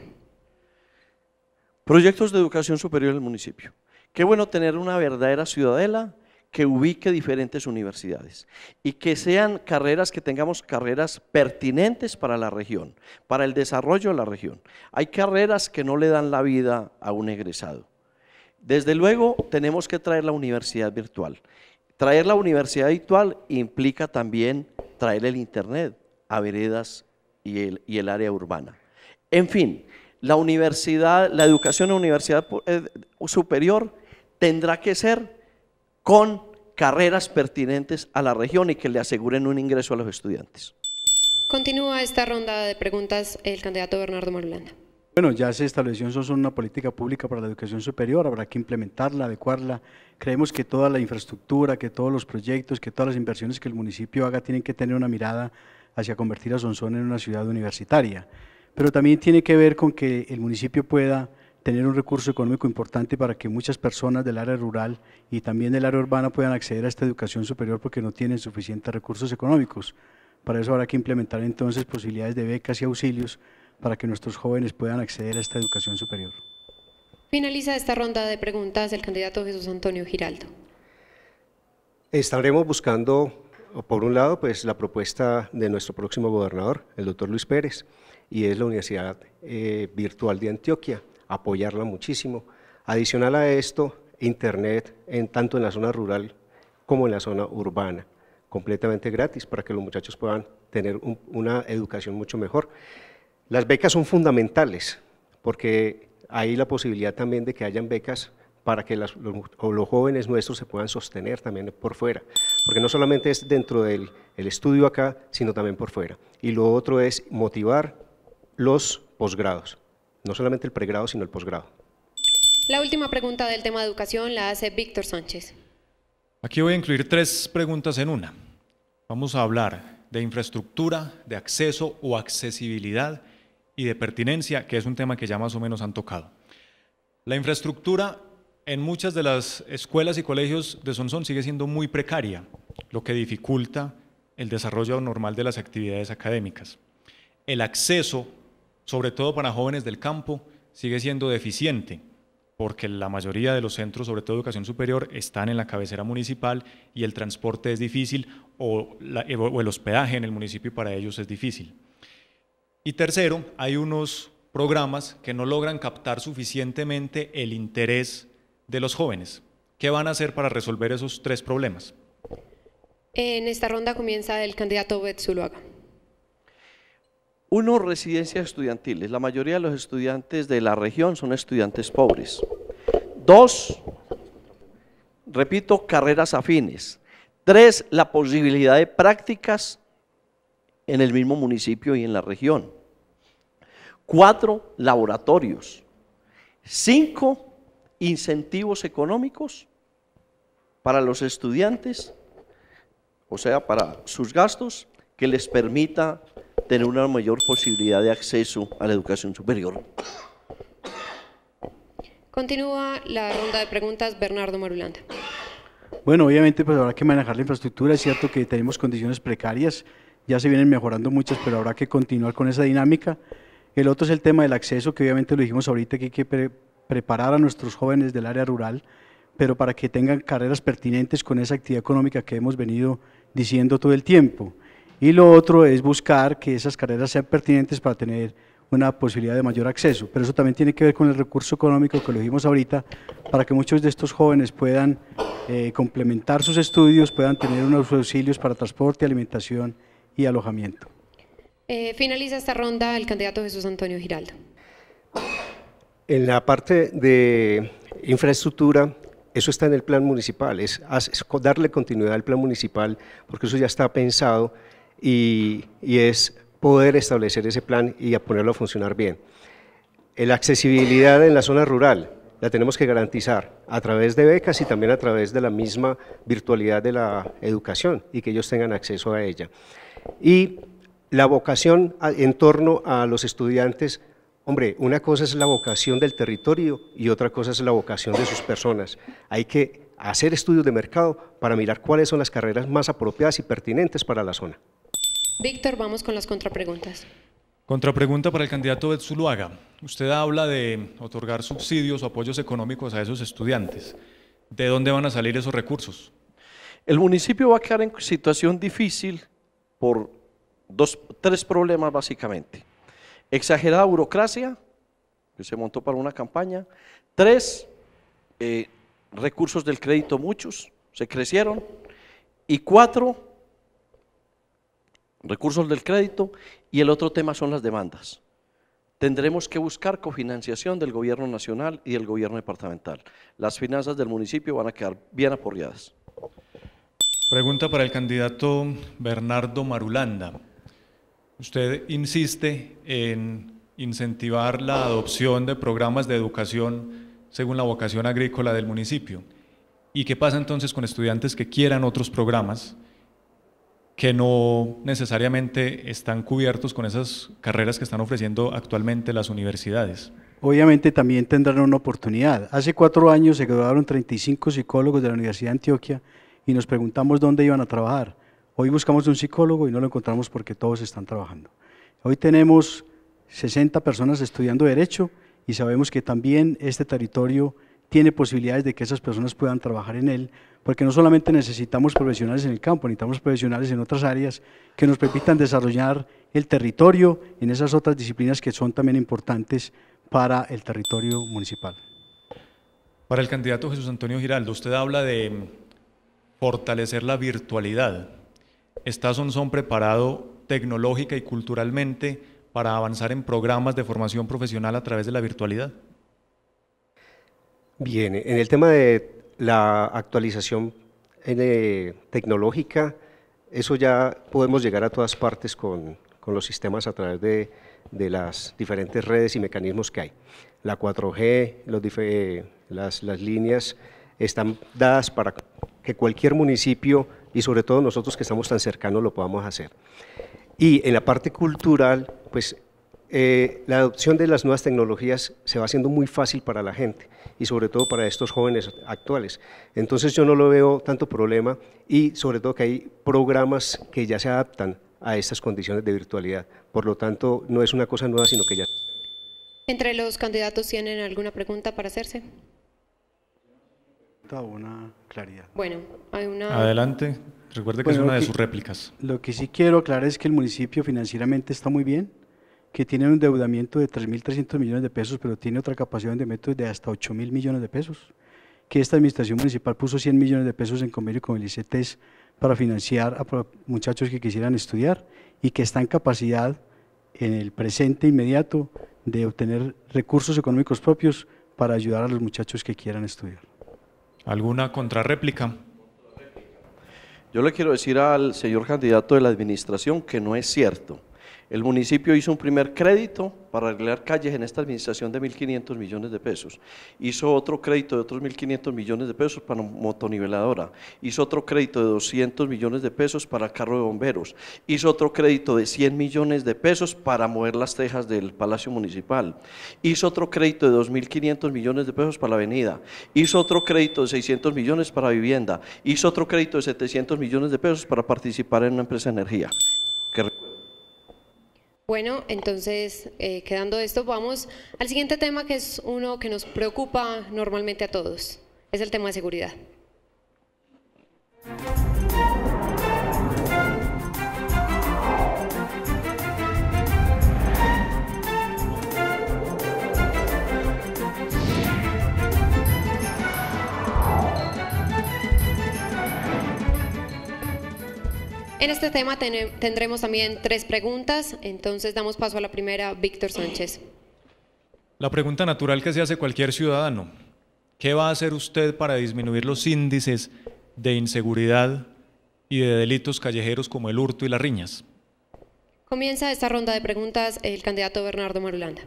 Proyectos de educación superior en el municipio. Qué bueno tener una verdadera ciudadela que ubique diferentes universidades y que sean carreras, que tengamos carreras pertinentes para la región, para el desarrollo de la región. Hay carreras que no le dan la vida a un egresado. Desde luego tenemos que traer la universidad virtual. Traer la universidad virtual implica también traer el Internet a veredas y el, área urbana. En fin, la universidad, la educación en universidad eh, superior tendrá que ser con carreras pertinentes a la región y que le aseguren un ingreso a los estudiantes. Continúa esta ronda de preguntas el candidato Bernardo Marulanda. Bueno, ya se estableció Sonson una política pública para la educación superior, habrá que implementarla, adecuarla. Creemos que toda la infraestructura, que todos los proyectos, que todas las inversiones que el municipio haga tienen que tener una mirada hacia convertir a Sonsón en una ciudad universitaria. Pero también tiene que ver con que el municipio pueda tener un recurso económico importante para que muchas personas del área rural y también del área urbana puedan acceder a esta educación superior porque no tienen suficientes recursos económicos. Para eso habrá que implementar entonces posibilidades de becas y auxilios para que nuestros jóvenes puedan acceder a esta educación superior. Finaliza esta ronda de preguntas el candidato Jesús Antonio Giraldo. Estaremos buscando, por un lado, pues la propuesta de nuestro próximo gobernador, el doctor Luis Pérez, y es la Universidad eh, Virtual de Antioquia apoyarla muchísimo. Adicional a esto, Internet, en, tanto en la zona rural como en la zona urbana, completamente gratis para que los muchachos puedan tener una educación mucho mejor. Las becas son fundamentales porque hay la posibilidad también de que hayan becas para que los, jóvenes nuestros se puedan sostener también por fuera, porque no solamente es dentro del estudio acá, sino también por fuera. Y lo otro es motivar los posgrados no solamente el pregrado, sino el posgrado. La última pregunta del tema de educación la hace Víctor Sánchez. Aquí voy a incluir tres preguntas en una. Vamos a hablar de infraestructura, de acceso o accesibilidad y de pertinencia, que es un tema que ya más o menos han tocado. La infraestructura en muchas de las escuelas y colegios de Sonsón sigue siendo muy precaria, lo que dificulta el desarrollo normal de las actividades académicas. El acceso sobre todo para jóvenes del campo, sigue siendo deficiente, porque la mayoría de los centros, sobre todo de educación superior, están en la cabecera municipal y el transporte es difícil eh, o, el hospedaje en el municipio para ellos es difícil. Y tercero, hay unos programas que no logran captar suficientemente el interés de los jóvenes. ¿Qué van a hacer para resolver esos tres problemas? En esta ronda comienza el candidato Bet uno, residencias estudiantiles. La mayoría de los estudiantes de la región son estudiantes pobres. Dos, repito, carreras afines. Tres, la posibilidad de prácticas en el mismo municipio y en la región. Cuatro, laboratorios. Cinco, incentivos económicos para los estudiantes, o sea, para sus gastos, que les permita tener una mayor posibilidad de acceso a la educación superior. Continúa la ronda de preguntas, Bernardo Marulanda. Bueno, obviamente pues habrá que manejar la infraestructura, es cierto que tenemos condiciones precarias, ya se vienen mejorando muchas, pero habrá que continuar con esa dinámica. El otro es el tema del acceso, que obviamente lo dijimos ahorita, que hay que preparar a nuestros jóvenes del área rural, pero para que tengan carreras pertinentes con esa actividad económica que hemos venido diciendo todo el tiempo. Y lo otro es buscar que esas carreras sean pertinentes para tener una posibilidad de mayor acceso. Pero eso también tiene que ver con el recurso económico que lo dijimos ahorita, para que muchos de estos jóvenes puedan eh, complementar sus estudios, puedan tener unos auxilios para transporte, alimentación y alojamiento. Eh, finaliza esta ronda el candidato Jesús Antonio Giraldo. En la parte de infraestructura, eso está en el plan municipal, es, darle continuidad al plan municipal, porque eso ya está pensado y, es poder establecer ese plan y ponerlo a funcionar bien. La accesibilidad en la zona rural la tenemos que garantizar a través de becas y también a través de la misma virtualidad de la educación y que ellos tengan acceso a ella. Y la vocación en torno a los estudiantes, hombre, una cosa es la vocación del territorio y otra cosa es la vocación de sus personas. Hay que hacer estudios de mercado para mirar cuáles son las carreras más apropiadas y pertinentes para la zona. Víctor, vamos con las contrapreguntas. Contrapregunta para el candidato Betzuluaga. Usted habla de otorgar subsidios o apoyos económicos a esos estudiantes. ¿De dónde van a salir esos recursos? El municipio va a quedar en situación difícil por dos, tres problemas básicamente. Exagerada burocracia, que se montó para una campaña. Tres, eh, recursos del crédito muchos, se crecieron. Y cuatro, recursos del crédito y el otro tema son las demandas. Tendremos que buscar cofinanciación del gobierno nacional y del gobierno departamental. Las finanzas del municipio van a quedar bien aporreadas. Pregunta para el candidato Bernardo Marulanda. Usted insiste en incentivar la adopción de programas de educación según la vocación agrícola del municipio. ¿Y qué pasa entonces con estudiantes que quieran otros programas? que no necesariamente están cubiertos con esas carreras que están ofreciendo actualmente las universidades. Obviamente también tendrán una oportunidad. Hace cuatro años se graduaron 35 psicólogos de la Universidad de Antioquia y nos preguntamos dónde iban a trabajar. Hoy buscamos un psicólogo y no lo encontramos porque todos están trabajando. Hoy tenemos 60 personas estudiando derecho y sabemos que también este territorio tiene posibilidades de que esas personas puedan trabajar en él porque no solamente necesitamos profesionales en el campo, necesitamos profesionales en otras áreas que nos permitan desarrollar el territorio en esas otras disciplinas que son también importantes para el territorio municipal. Para el candidato Jesús Antonio Giraldo, usted habla de fortalecer la virtualidad. ¿Está Sonson preparado tecnológica y culturalmente para avanzar en programas de formación profesional a través de la virtualidad? Bien, en el tema de la actualización eh, tecnológica, eso ya podemos llegar a todas partes con, los sistemas a través de, las diferentes redes y mecanismos que hay. La 4G, eh, las, las líneas están dadas para que cualquier municipio y sobre todo nosotros que estamos tan cercanos lo podamos hacer. Y en la parte cultural, pues eh, la adopción de las nuevas tecnologías se va haciendo muy fácil para la gente y sobre todo para estos jóvenes actuales. Entonces yo no lo veo tanto problema y sobre todo que hay programas que ya se adaptan a estas condiciones de virtualidad. Por lo tanto, no es una cosa nueva, sino que ya... ¿Entre los candidatos tienen alguna pregunta para hacerse? Una claridad. Bueno, hay una... Adelante. Recuerde que es una de sus réplicas. Lo que sí quiero aclarar es que el municipio financieramente está muy bien que tiene un endeudamiento de 3.300 millones de pesos, pero tiene otra capacidad de método de hasta 8.000 millones de pesos, que esta administración municipal puso 100 millones de pesos en convenio con el ICETES para financiar a muchachos que quisieran estudiar y que está en capacidad en el presente inmediato de obtener recursos económicos propios para ayudar a los muchachos que quieran estudiar. ¿Alguna contrarréplica? Yo le quiero decir al señor candidato de la administración que no es cierto el municipio hizo un primer crédito para arreglar calles en esta administración de 1.500 millones de pesos. Hizo otro crédito de otros 1.500 millones de pesos para motoniveladora. Hizo otro crédito de 200 millones de pesos para carro de bomberos. Hizo otro crédito de 100 millones de pesos para mover las tejas del Palacio Municipal. Hizo otro crédito de 2.500 millones de pesos para la avenida. Hizo otro crédito de 600 millones para vivienda. Hizo otro crédito de 700 millones de pesos para participar en una empresa de energía. Bueno, entonces, eh, quedando esto, vamos al siguiente tema que es uno que nos preocupa normalmente a todos. Es el tema de seguridad. En este tema tendremos también tres preguntas, entonces damos paso a la primera, Víctor Sánchez. La pregunta natural que se hace cualquier ciudadano, ¿qué va a hacer usted para disminuir los índices de inseguridad y de delitos callejeros como el hurto y las riñas? Comienza esta ronda de preguntas el candidato Bernardo Marulanda.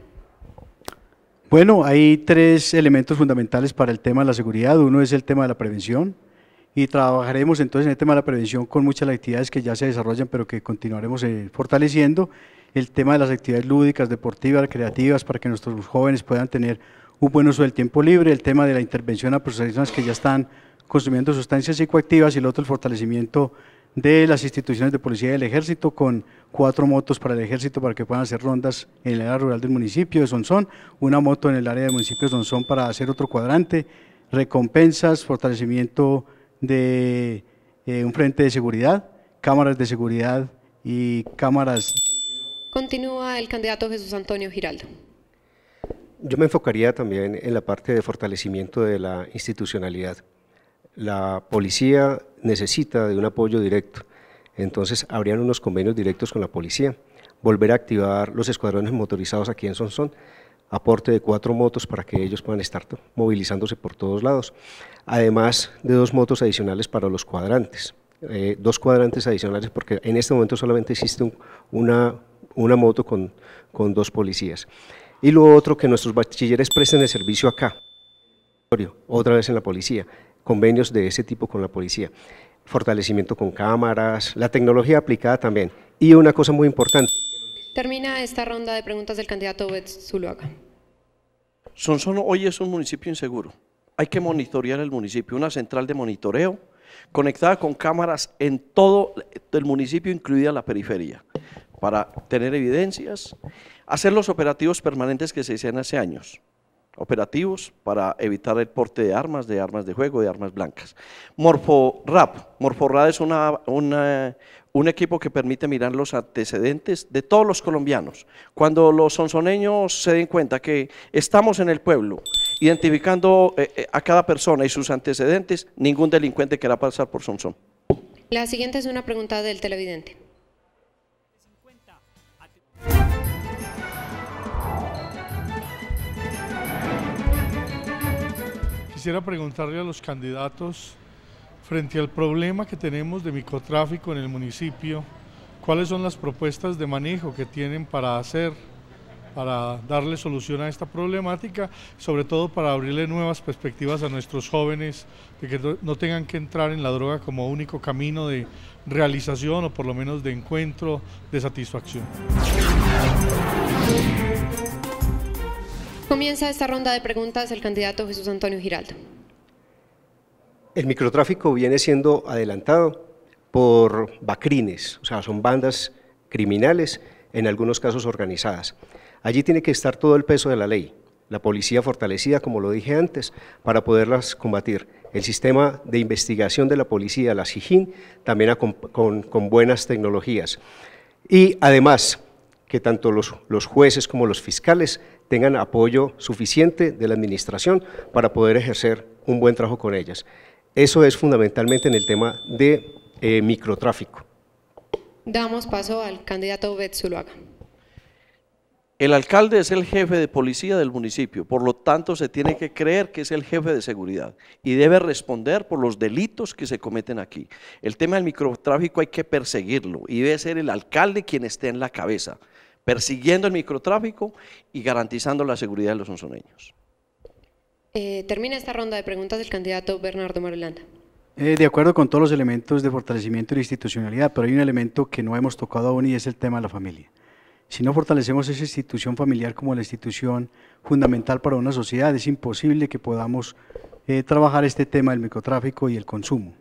Bueno, hay tres elementos fundamentales para el tema de la seguridad. Uno es el tema de la prevención, y trabajaremos entonces en el tema de la prevención con muchas las actividades que ya se desarrollan, pero que continuaremos eh, fortaleciendo el tema de las actividades lúdicas, deportivas, creativas, para que nuestros jóvenes puedan tener un buen uso del tiempo libre, el tema de la intervención a personas que ya están consumiendo sustancias psicoactivas y el otro el fortalecimiento de las instituciones de policía y del ejército con cuatro motos para el ejército para que puedan hacer rondas en el área rural del municipio de Sonsón, una moto en el área del municipio de Sonsón para hacer otro cuadrante, recompensas, fortalecimiento de eh, un frente de seguridad, cámaras de seguridad y cámaras. Continúa el candidato Jesús Antonio Giraldo. Yo me enfocaría también en la parte de fortalecimiento de la institucionalidad. La policía necesita de un apoyo directo, entonces habrían unos convenios directos con la policía, volver a activar los escuadrones motorizados aquí en Sonsón aporte de cuatro motos para que ellos puedan estar movilizándose por todos lados, además de dos motos adicionales para los cuadrantes, eh, dos cuadrantes adicionales porque en este momento solamente existe una, una moto con, con dos policías. Y lo otro, que nuestros bachilleres presten el servicio acá, otra vez en la policía, convenios de ese tipo con la policía, fortalecimiento con cámaras, la tecnología aplicada también. Y una cosa muy importante, Termina esta ronda de preguntas del candidato Betz Zuluaga. Sonsono hoy es un municipio inseguro. Hay que monitorear el municipio, una central de monitoreo conectada con cámaras en todo el municipio, incluida la periferia, para tener evidencias, hacer los operativos permanentes que se hicieron hace años operativos para evitar el porte de armas, de armas de juego, de armas blancas. Rap, Morforrap es una, un equipo que permite mirar los antecedentes de todos los colombianos. Cuando los sonsoneños se den cuenta que estamos en el pueblo, identificando eh, eh, a cada persona y sus antecedentes, ningún delincuente querrá pasar por Sonson. La siguiente es una pregunta del televidente. Quisiera preguntarle a los candidatos, frente al problema que tenemos de microtráfico en el municipio, ¿cuáles son las propuestas de manejo que tienen para hacer, para darle solución a esta problemática, sobre todo para abrirle nuevas perspectivas a nuestros jóvenes, de que no tengan que entrar en la droga como único camino de realización o por lo menos de encuentro, de satisfacción? Comienza esta ronda de preguntas el candidato Jesús Antonio Giraldo. El microtráfico viene siendo adelantado por bacrines, o sea, son bandas criminales, en algunos casos organizadas. Allí tiene que estar todo el peso de la ley, la policía fortalecida, como lo dije antes, para poderlas combatir. El sistema de investigación de la policía, la SIGIN, también con, buenas tecnologías. Y además, que tanto los, jueces como los fiscales tengan apoyo suficiente de la administración para poder ejercer un buen trabajo con ellas. Eso es fundamentalmente en el tema de eh, microtráfico. Damos paso al candidato Zuluaga. El alcalde es el jefe de policía del municipio, por lo tanto se tiene que creer que es el jefe de seguridad y debe responder por los delitos que se cometen aquí. El tema del microtráfico hay que perseguirlo y debe ser el alcalde quien esté en la cabeza persiguiendo el microtráfico y garantizando la seguridad de los sonsoneños. Eh, termina esta ronda de preguntas el candidato Bernardo Marulanda. Eh, de acuerdo con todos los elementos de fortalecimiento de la institucionalidad, pero hay un elemento que no hemos tocado aún y es el tema de la familia. Si no fortalecemos esa institución familiar como la institución fundamental para una sociedad, es imposible que podamos eh, trabajar este tema del microtráfico y el consumo.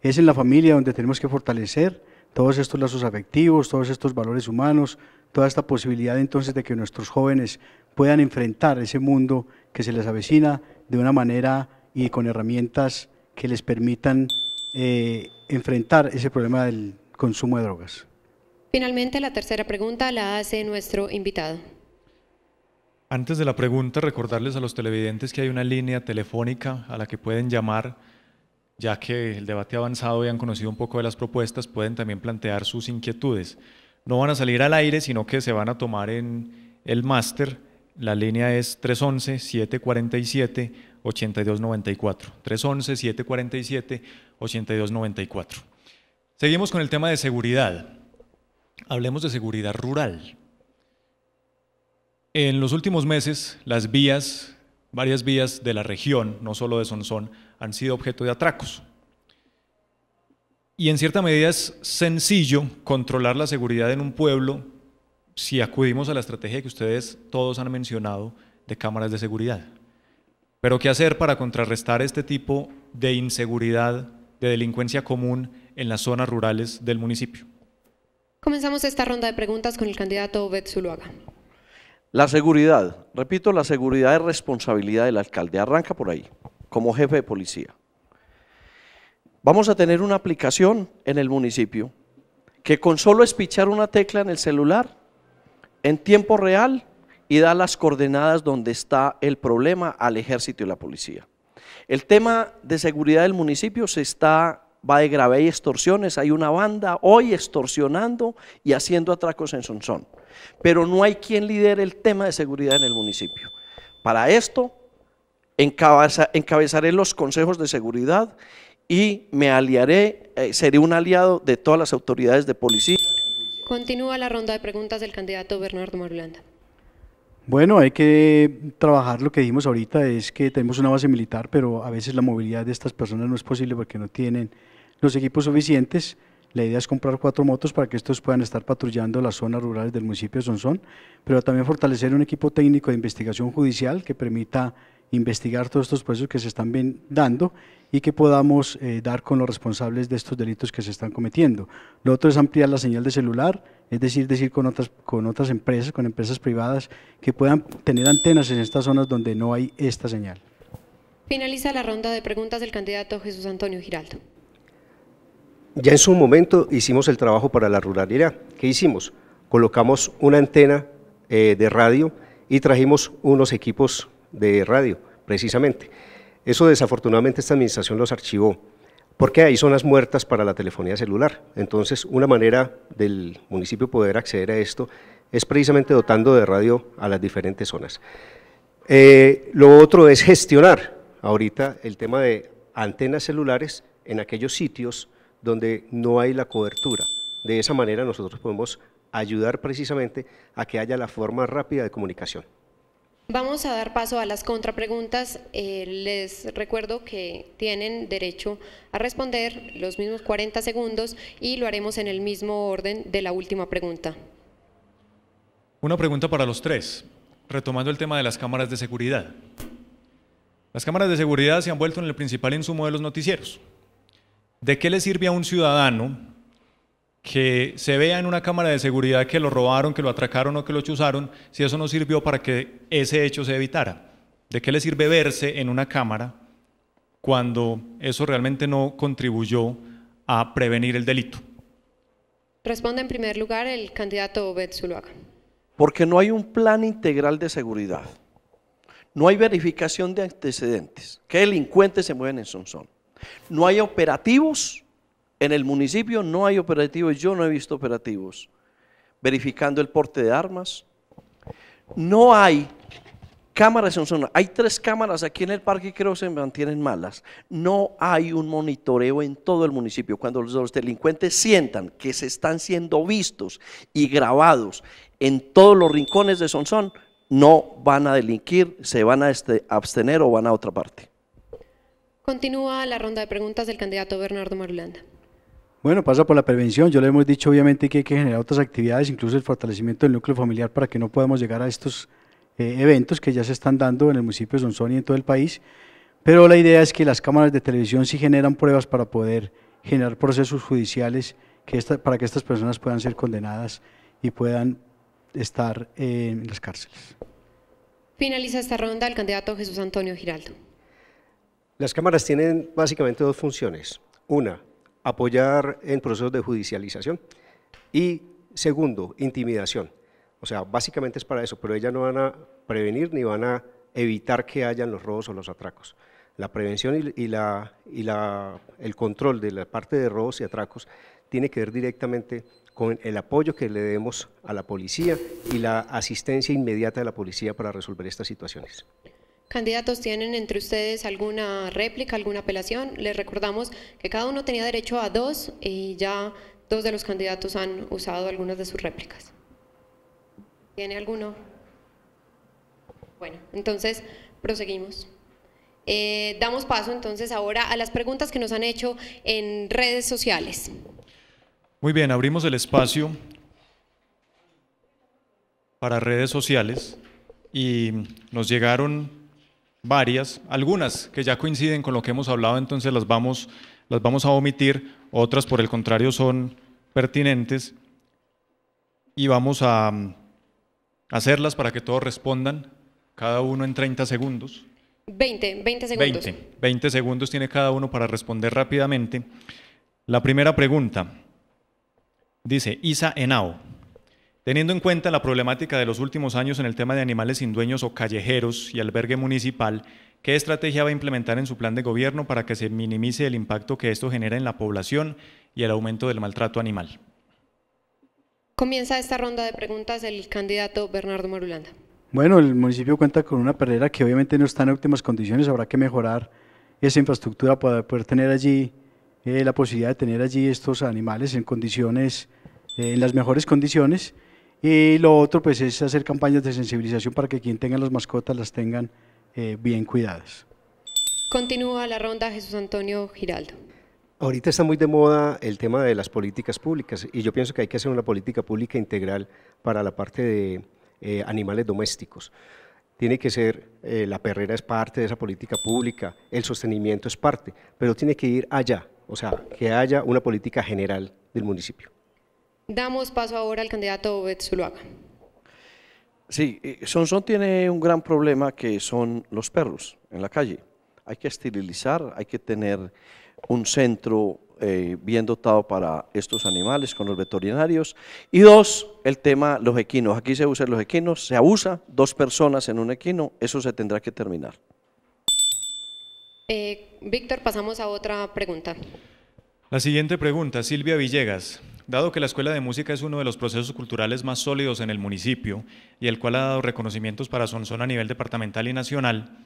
Es en la familia donde tenemos que fortalecer todos estos lazos afectivos, todos estos valores humanos, toda esta posibilidad entonces de que nuestros jóvenes puedan enfrentar ese mundo que se les avecina de una manera y con herramientas que les permitan eh, enfrentar ese problema del consumo de drogas. Finalmente, la tercera pregunta la hace nuestro invitado. Antes de la pregunta, recordarles a los televidentes que hay una línea telefónica a la que pueden llamar, ya que el debate ha avanzado y han conocido un poco de las propuestas, pueden también plantear sus inquietudes no van a salir al aire, sino que se van a tomar en el máster. La línea es 311-747-8294. 311-747-8294. Seguimos con el tema de seguridad. Hablemos de seguridad rural. En los últimos meses, las vías, varias vías de la región, no solo de Sonsón, han sido objeto de atracos. Y en cierta medida es sencillo controlar la seguridad en un pueblo si acudimos a la estrategia que ustedes todos han mencionado de cámaras de seguridad. Pero ¿qué hacer para contrarrestar este tipo de inseguridad, de delincuencia común en las zonas rurales del municipio? Comenzamos esta ronda de preguntas con el candidato Obed Zuluaga. La seguridad, repito, la seguridad es responsabilidad del alcalde. Arranca por ahí, como jefe de policía vamos a tener una aplicación en el municipio que con solo espichar una tecla en el celular, en tiempo real, y da las coordenadas donde está el problema al ejército y la policía. El tema de seguridad del municipio se está va de grave y extorsiones, hay una banda hoy extorsionando y haciendo atracos en Sonsón, pero no hay quien lidere el tema de seguridad en el municipio. Para esto encabezaré los consejos de seguridad y me aliaré, eh, seré un aliado de todas las autoridades de policía. Continúa la ronda de preguntas del candidato Bernardo Marulanda. Bueno, hay que trabajar lo que dijimos ahorita, es que tenemos una base militar, pero a veces la movilidad de estas personas no es posible porque no tienen los equipos suficientes. La idea es comprar cuatro motos para que estos puedan estar patrullando las zonas rurales del municipio de Sonsón, pero también fortalecer un equipo técnico de investigación judicial que permita investigar todos estos procesos que se están dando y que podamos eh, dar con los responsables de estos delitos que se están cometiendo. Lo otro es ampliar la señal de celular, es decir, decir con otras, con otras empresas, con empresas privadas, que puedan tener antenas en estas zonas donde no hay esta señal. Finaliza la ronda de preguntas del candidato Jesús Antonio Giraldo. Ya en su momento hicimos el trabajo para la ruralidad. ¿Qué hicimos? Colocamos una antena eh, de radio y trajimos unos equipos de radio, precisamente. Eso desafortunadamente esta administración los archivó, porque hay zonas muertas para la telefonía celular. Entonces, una manera del municipio poder acceder a esto es precisamente dotando de radio a las diferentes zonas. Eh, lo otro es gestionar ahorita el tema de antenas celulares en aquellos sitios donde no hay la cobertura. De esa manera nosotros podemos ayudar precisamente a que haya la forma rápida de comunicación. Vamos a dar paso a las contrapreguntas. Eh, les recuerdo que tienen derecho a responder los mismos 40 segundos y lo haremos en el mismo orden de la última pregunta. Una pregunta para los tres, retomando el tema de las cámaras de seguridad. Las cámaras de seguridad se han vuelto en el principal insumo de los noticieros. ¿De qué le sirve a un ciudadano que se vea en una cámara de seguridad que lo robaron, que lo atracaron o que lo chuzaron, si eso no sirvió para que ese hecho se evitara. ¿De qué le sirve verse en una cámara cuando eso realmente no contribuyó a prevenir el delito? Responde en primer lugar el candidato Obed Porque no hay un plan integral de seguridad. No hay verificación de antecedentes. ¿Qué delincuentes se mueven en Sonsón? No hay operativos en el municipio no hay operativos, yo no he visto operativos, verificando el porte de armas. No hay cámaras en zona, hay tres cámaras aquí en el parque creo que se mantienen malas. No hay un monitoreo en todo el municipio. Cuando los delincuentes sientan que se están siendo vistos y grabados en todos los rincones de Sonsón, no van a delinquir, se van a este, abstener o van a otra parte. Continúa la ronda de preguntas del candidato Bernardo Marulanda. Bueno, pasa por la prevención. Yo le hemos dicho, obviamente, que hay que generar otras actividades, incluso el fortalecimiento del núcleo familiar para que no podamos llegar a estos eh, eventos que ya se están dando en el municipio de Sonsón y en todo el país. Pero la idea es que las cámaras de televisión sí generan pruebas para poder generar procesos judiciales para que estas personas puedan ser condenadas y puedan estar en las cárceles. Finaliza esta ronda el candidato Jesús Antonio Giraldo. Las cámaras tienen básicamente dos funciones. Una, apoyar en procesos de judicialización y segundo, intimidación. O sea, básicamente es para eso, pero ellas no van a prevenir ni van a evitar que hayan los robos o los atracos. La prevención y, la, y la, el control de la parte de robos y atracos tiene que ver directamente con el apoyo que le demos a la policía y la asistencia inmediata de la policía para resolver estas situaciones. Candidatos, ¿tienen entre ustedes alguna réplica, alguna apelación? Les recordamos que cada uno tenía derecho a dos y ya dos de los candidatos han usado algunas de sus réplicas. ¿Tiene alguno? Bueno, entonces proseguimos. Eh, damos paso entonces ahora a las preguntas que nos han hecho en redes sociales. Muy bien, abrimos el espacio para redes sociales y nos llegaron varias, algunas que ya coinciden con lo que hemos hablado, entonces las vamos, las vamos a omitir, otras por el contrario son pertinentes y vamos a mm, hacerlas para que todos respondan, cada uno en 30 segundos. 20, segundos. segundos tiene cada uno para responder rápidamente. La primera pregunta dice Isa enao? Teniendo en cuenta la problemática de los últimos años en el tema de animales sin dueños o callejeros y albergue municipal, ¿qué estrategia va a implementar en su plan de gobierno para que se minimice el impacto que esto genera en la población y el aumento del maltrato animal? Comienza esta ronda de preguntas el candidato Bernardo Marulanda. Bueno, el municipio cuenta con una perrera que obviamente no está en óptimas condiciones, habrá que mejorar esa infraestructura para poder tener allí eh, la posibilidad de tener allí estos animales en condiciones, eh, en las mejores condiciones y lo otro pues es hacer campañas de sensibilización para que quien tenga las mascotas las tengan eh, bien cuidadas. Continúa la ronda Jesús Antonio Giraldo. Ahorita está muy de moda el tema de las políticas públicas y yo pienso que hay que hacer una política pública integral para la parte de eh, animales domésticos. Tiene que ser, eh, la perrera es parte de esa política pública, el sostenimiento es parte, pero tiene que ir allá, o sea, que haya una política general del municipio. Damos paso ahora al candidato Obed Zuluaga. Sí, eh, Sonson tiene un gran problema que son los perros en la calle. Hay que esterilizar, hay que tener un centro eh, bien dotado para estos animales con los veterinarios. Y dos, el tema los equinos. Aquí se usan los equinos, se abusa dos personas en un equino, eso se tendrá que terminar. Eh, Víctor, pasamos a otra pregunta. La siguiente pregunta, Silvia Villegas. Dado que la Escuela de Música es uno de los procesos culturales más sólidos en el municipio y el cual ha dado reconocimientos para Sonzón a nivel departamental y nacional,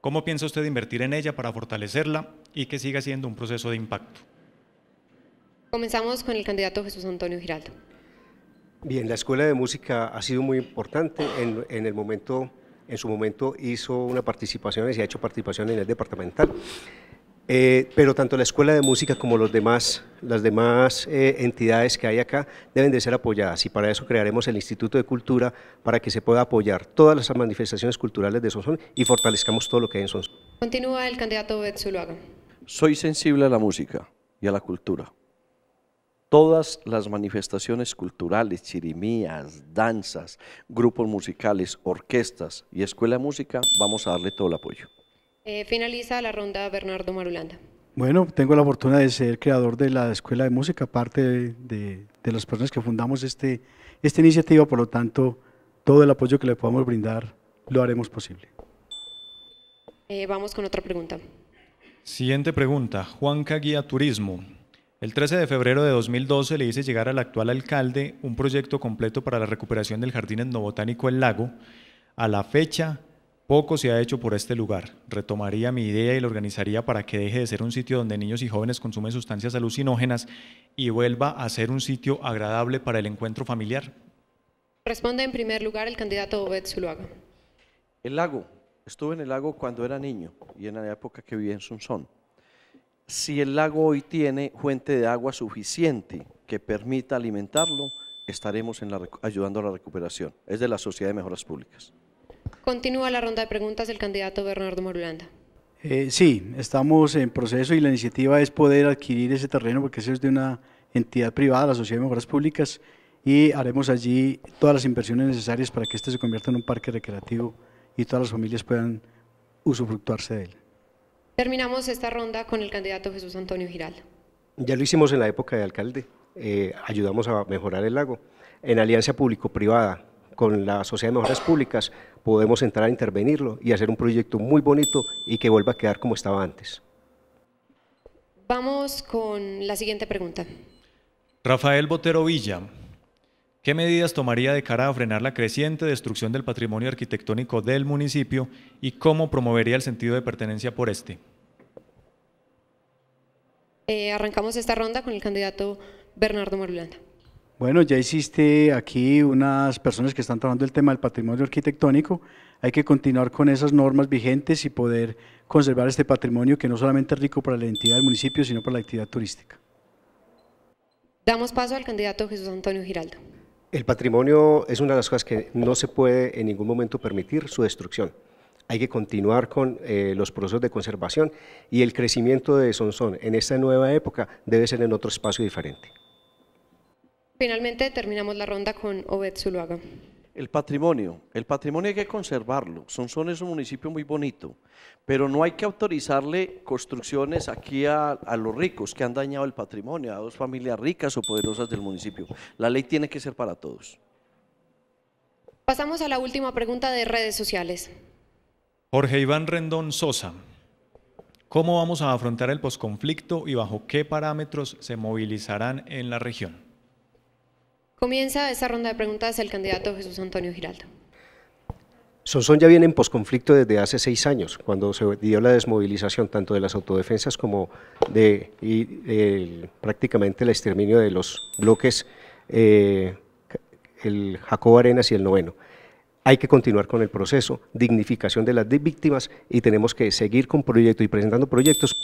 ¿cómo piensa usted invertir en ella para fortalecerla y que siga siendo un proceso de impacto? Comenzamos con el candidato Jesús Antonio Giraldo. Bien, la Escuela de Música ha sido muy importante en, el momento en su momento hizo una participación y se ha hecho participación en el departamental. Eh, pero tanto la escuela de música como los demás, las demás eh, entidades que hay acá deben de ser apoyadas y para eso crearemos el Instituto de Cultura para que se pueda apoyar todas las manifestaciones culturales de Sonsón y fortalezcamos todo lo que hay en Sonsón. Continúa el candidato Zuluaga. Soy sensible a la música y a la cultura. Todas las manifestaciones culturales, chirimías, danzas, grupos musicales, orquestas y escuela de música, vamos a darle todo el apoyo. Eh, finaliza la ronda Bernardo Marulanda. Bueno, tengo la fortuna de ser creador de la Escuela de Música, parte de, las personas que fundamos este, esta iniciativa, por lo tanto, todo el apoyo que le podamos brindar lo haremos posible. Eh, vamos con otra pregunta. Siguiente pregunta. Juanca Guía Turismo. El 13 de febrero de 2012 le hice llegar al actual alcalde un proyecto completo para la recuperación del Jardín Etnobotánico El Lago. A la fecha poco se ha hecho por este lugar. Retomaría mi idea y lo organizaría para que deje de ser un sitio donde niños y jóvenes consumen sustancias alucinógenas y vuelva a ser un sitio agradable para el encuentro familiar. Responde en primer lugar el candidato Obed Zuluaga. El lago. Estuve en el lago cuando era niño y en la época que vivía en Sunzón. Si el lago hoy tiene fuente de agua suficiente que permita alimentarlo, estaremos ayudando a la recuperación. Es de la Sociedad de Mejoras Públicas. Continúa la ronda de preguntas del candidato Bernardo Morulanda. Eh, sí, estamos en proceso y la iniciativa es poder adquirir ese terreno porque eso es de una entidad privada, la Sociedad de Mejoras Públicas, y haremos allí todas las inversiones necesarias para que este se convierta en un parque recreativo y todas las familias puedan usufructuarse de él. Terminamos esta ronda con el candidato Jesús Antonio Giral. Ya lo hicimos en la época de alcalde, eh, ayudamos a mejorar el lago en alianza público-privada, con la Sociedad de Mejoras Públicas, podemos entrar a intervenirlo y hacer un proyecto muy bonito y que vuelva a quedar como estaba antes. Vamos con la siguiente pregunta. Rafael Botero Villa, ¿qué medidas tomaría de cara a frenar la creciente destrucción del patrimonio arquitectónico del municipio y cómo promovería el sentido de pertenencia por este? Eh, arrancamos esta ronda con el candidato Bernardo Marulanda. Bueno, ya hiciste aquí unas personas que están trabajando el tema del patrimonio arquitectónico. Hay que continuar con esas normas vigentes y poder conservar este patrimonio que no solamente es rico para la identidad del municipio, sino para la actividad turística. Damos paso al candidato Jesús Antonio Giraldo. El patrimonio es una de las cosas que no se puede en ningún momento permitir su destrucción. Hay que continuar con eh, los procesos de conservación y el crecimiento de Sonsón en esta nueva época debe ser en otro espacio diferente. Finalmente terminamos la ronda con Obed Zuluaga. El patrimonio, el patrimonio hay que conservarlo. Sonsón es un municipio muy bonito, pero no hay que autorizarle construcciones aquí a, a, los ricos que han dañado el patrimonio, a dos familias ricas o poderosas del municipio. La ley tiene que ser para todos. Pasamos a la última pregunta de redes sociales. Jorge Iván Rendón Sosa, ¿cómo vamos a afrontar el posconflicto y bajo qué parámetros se movilizarán en la región? Comienza esta ronda de preguntas el candidato Jesús Antonio Giraldo. Sonsón ya viene en posconflicto desde hace seis años, cuando se dio la desmovilización tanto de las autodefensas como de prácticamente el exterminio de los bloques, eh, el Jacobo Arenas y el Noveno. Hay que continuar con el proceso, dignificación de las víctimas y tenemos que seguir con proyectos y presentando proyectos.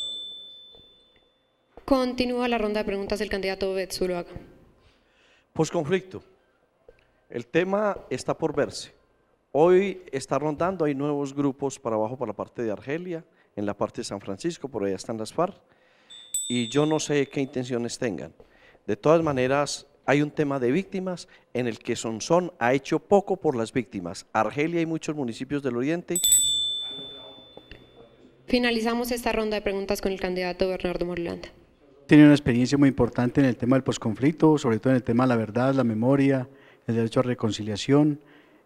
Continúa la ronda de preguntas el candidato Bet conflicto, El tema está por verse. Hoy está rondando, hay nuevos grupos para abajo, para la parte de Argelia, en la parte de San Francisco, por allá están las FARC, y yo no sé qué intenciones tengan. De todas maneras, hay un tema de víctimas en el que Sonsón ha hecho poco por las víctimas. Argelia y muchos municipios del Oriente. Finalizamos esta ronda de preguntas con el candidato Bernardo Morlanda tenido una experiencia muy importante en el tema del posconflicto, sobre todo en el tema de la verdad, la memoria, el derecho a reconciliación.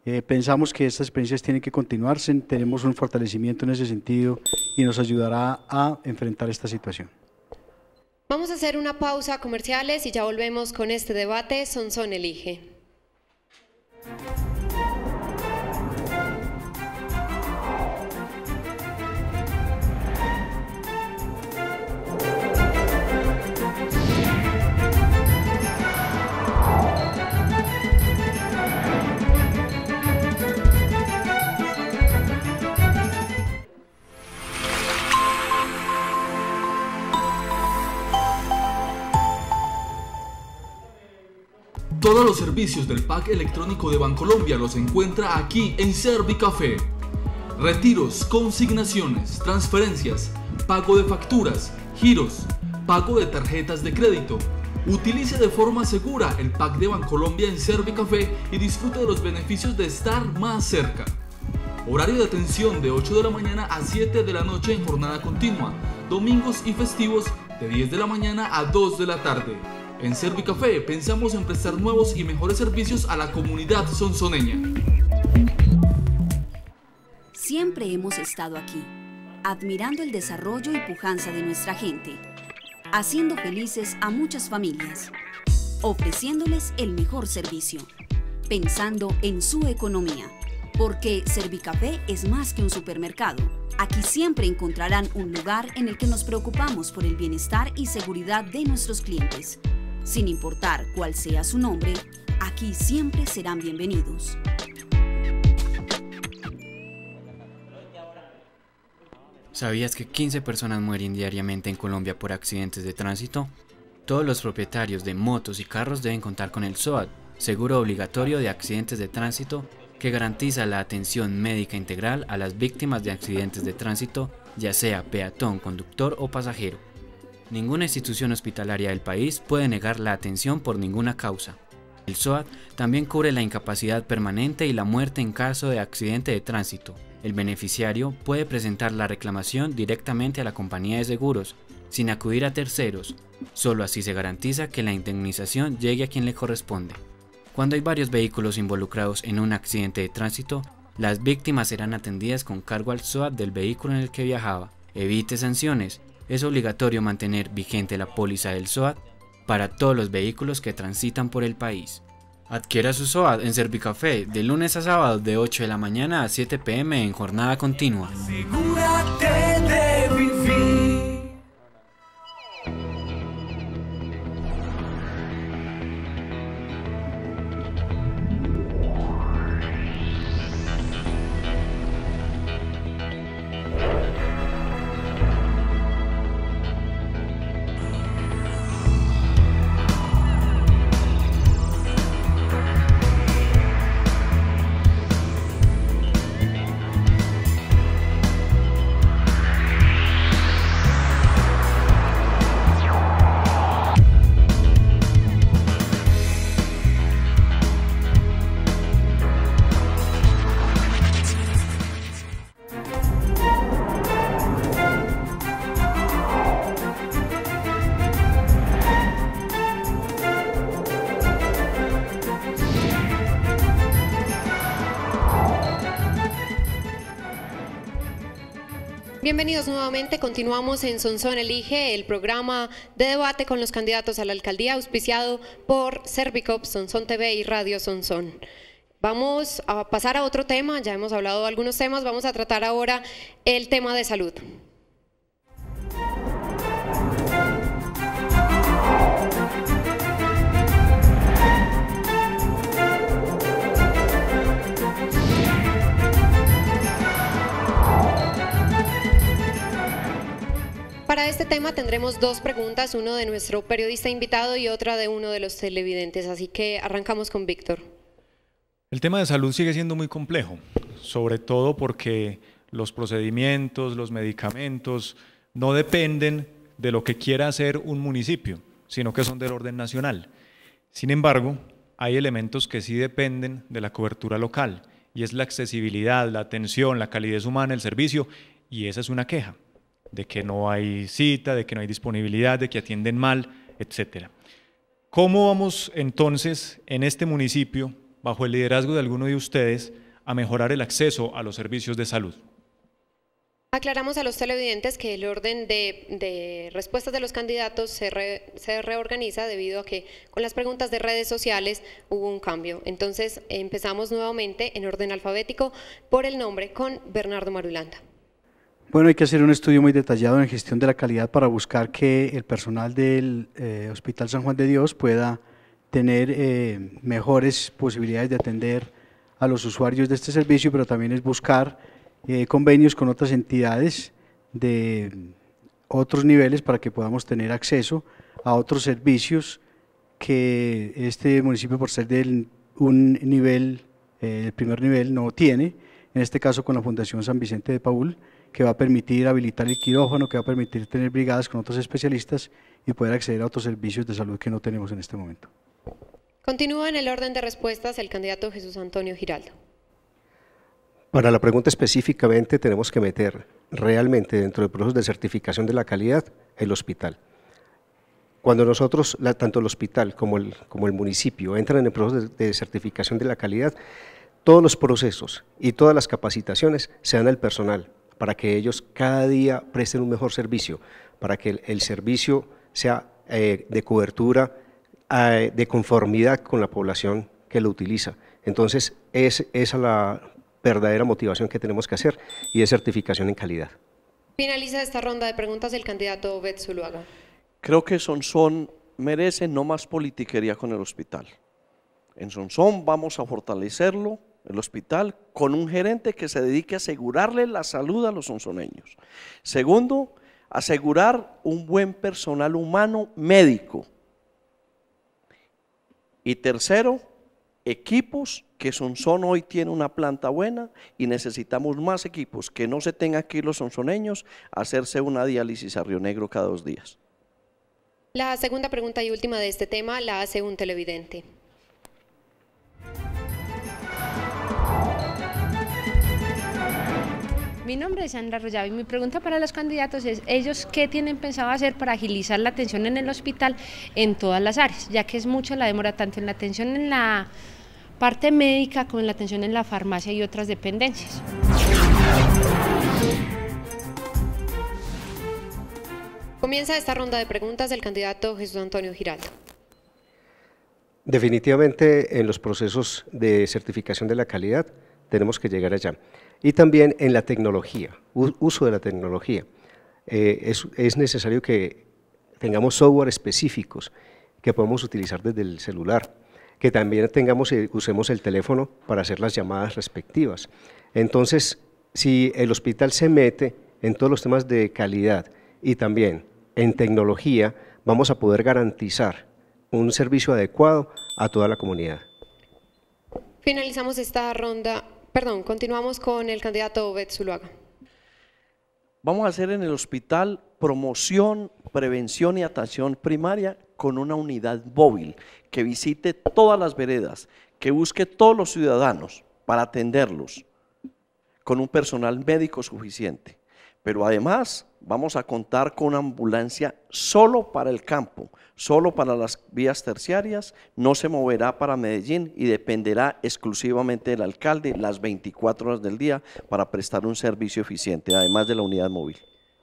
Eh, pensamos que estas experiencias tienen que continuarse, tenemos un fortalecimiento en ese sentido y nos ayudará a enfrentar esta situación. Vamos a hacer una pausa comerciales y ya volvemos con este debate. son elige. Todos los servicios del pack electrónico de Bancolombia los encuentra aquí en Servicafé. Retiros, consignaciones, transferencias, pago de facturas, giros, pago de tarjetas de crédito. Utilice de forma segura el pack de Bancolombia en Servicafé y disfrute de los beneficios de estar más cerca. Horario de atención de 8 de la mañana a 7 de la noche en jornada continua, domingos y festivos de 10 de la mañana a 2 de la tarde. En Servicafé pensamos en prestar nuevos y mejores servicios a la comunidad sonsoneña. Siempre hemos estado aquí, admirando el desarrollo y pujanza de nuestra gente, haciendo felices a muchas familias, ofreciéndoles el mejor servicio, pensando en su economía, porque Servicafé es más que un supermercado. Aquí siempre encontrarán un lugar en el que nos preocupamos por el bienestar y seguridad de nuestros clientes. Sin importar cuál sea su nombre, aquí siempre serán bienvenidos. ¿Sabías que 15 personas mueren diariamente en Colombia por accidentes de tránsito? Todos los propietarios de motos y carros deben contar con el SOAT, Seguro Obligatorio de Accidentes de Tránsito, que garantiza la atención médica integral a las víctimas de accidentes de tránsito, ya sea peatón, conductor o pasajero. Ninguna institución hospitalaria del país puede negar la atención por ninguna causa. El SOAT también cubre la incapacidad permanente y la muerte en caso de accidente de tránsito. El beneficiario puede presentar la reclamación directamente a la compañía de seguros, sin acudir a terceros. Solo así se garantiza que la indemnización llegue a quien le corresponde. Cuando hay varios vehículos involucrados en un accidente de tránsito, las víctimas serán atendidas con cargo al SOAT del vehículo en el que viajaba. Evite sanciones, es obligatorio mantener vigente la póliza del SOAT para todos los vehículos que transitan por el país. Adquiera su SOAT en Servicafé de lunes a sábado de 8 de la mañana a 7 pm en jornada continua. Bienvenidos nuevamente. Continuamos en Sonsón Elige, el programa de debate con los candidatos a la alcaldía, auspiciado por Servicop, Sonsón TV y Radio Sonsón. Vamos a pasar a otro tema, ya hemos hablado de algunos temas, vamos a tratar ahora el tema de salud. Para este tema tendremos dos preguntas, uno de nuestro periodista invitado y otra de uno de los televidentes, así que arrancamos con Víctor. El tema de salud sigue siendo muy complejo, sobre todo porque los procedimientos, los medicamentos no dependen de lo que quiera hacer un municipio, sino que son del orden nacional. Sin embargo, hay elementos que sí dependen de la cobertura local, y es la accesibilidad, la atención, la calidez humana, el servicio, y esa es una queja de que no hay cita, de que no hay disponibilidad, de que atienden mal, etc. ¿Cómo vamos entonces en este municipio, bajo el liderazgo de alguno de ustedes, a mejorar el acceso a los servicios de salud? Aclaramos a los televidentes que el orden de, respuestas de los candidatos se, reorganiza debido a que con las preguntas de redes sociales hubo un cambio. Entonces empezamos nuevamente en orden alfabético por el nombre con Bernardo Marulanda. Bueno, hay que hacer un estudio muy detallado en gestión de la calidad para buscar que el personal del eh, Hospital San Juan de Dios pueda tener eh, mejores posibilidades de atender a los usuarios de este servicio, pero también es buscar eh, convenios con otras entidades de otros niveles para que podamos tener acceso a otros servicios que este municipio, por ser de un nivel, el primer nivel, no tiene, en este caso con la Fundación San Vicente de Paul, que va a permitir habilitar el quirófano, que va a permitir tener brigadas con otros especialistas y poder acceder a otros servicios de salud que no tenemos en este momento. Continúa en el orden de respuestas el candidato Jesús Antonio Giraldo. Para la pregunta específicamente tenemos que meter realmente dentro del proceso de certificación de la calidad el hospital. Cuando nosotros, tanto el hospital como el, municipio, entran en el proceso de, certificación de la calidad, todos los procesos y todas las capacitaciones se dan al personal, para que ellos cada día presten un mejor servicio, para que el, servicio sea eh, de cobertura, eh, de conformidad con la población que lo utiliza. Entonces, esa es la verdadera motivación que tenemos que hacer y es certificación en calidad. Finaliza esta ronda de preguntas el candidato Bet Creo que Sonsón merece no más politiquería con el hospital. En Sonsón vamos a fortalecerlo, el hospital, con un gerente que se dedique a asegurarle la salud a los sonzoneños. Segundo, asegurar un buen personal humano médico. Y tercero, equipos que son hoy tiene una planta buena y necesitamos más equipos, que no se tenga aquí los sonzoneños a hacerse una diálisis a Río Negro cada dos días. La segunda pregunta y última de este tema la hace un televidente. Mi nombre es Sandra Rollado y mi pregunta para los candidatos es, ¿ellos qué tienen pensado hacer para agilizar la atención en el hospital en todas las áreas? Ya que es mucho la demora tanto en la atención en la parte médica como en la atención en la farmacia y otras dependencias. Comienza esta ronda de preguntas del candidato Jesús Antonio Giraldo. Definitivamente en los procesos de certificación de la calidad tenemos que llegar allá y también en la tecnología, uso de la tecnología. Eh, es, es, necesario que tengamos software específicos que podamos utilizar desde el celular, que también tengamos eh, usemos el teléfono para hacer las llamadas respectivas. Entonces, si el hospital se mete en todos los temas de calidad y también en tecnología, vamos a poder garantizar un servicio adecuado a toda la comunidad. Finalizamos esta ronda Perdón, continuamos con el candidato Obed Zuluaga. Vamos a hacer en el hospital promoción, prevención y atención primaria con una unidad móvil que visite todas las veredas, que busque todos los ciudadanos para atenderlos con un personal médico suficiente. Pero además vamos a contar con ambulancia solo para el campo, solo para las vías terciarias, no se moverá para Medellín y dependerá exclusivamente del alcalde las 24 horas del día para prestar un servicio eficiente, además de la unidad móvil.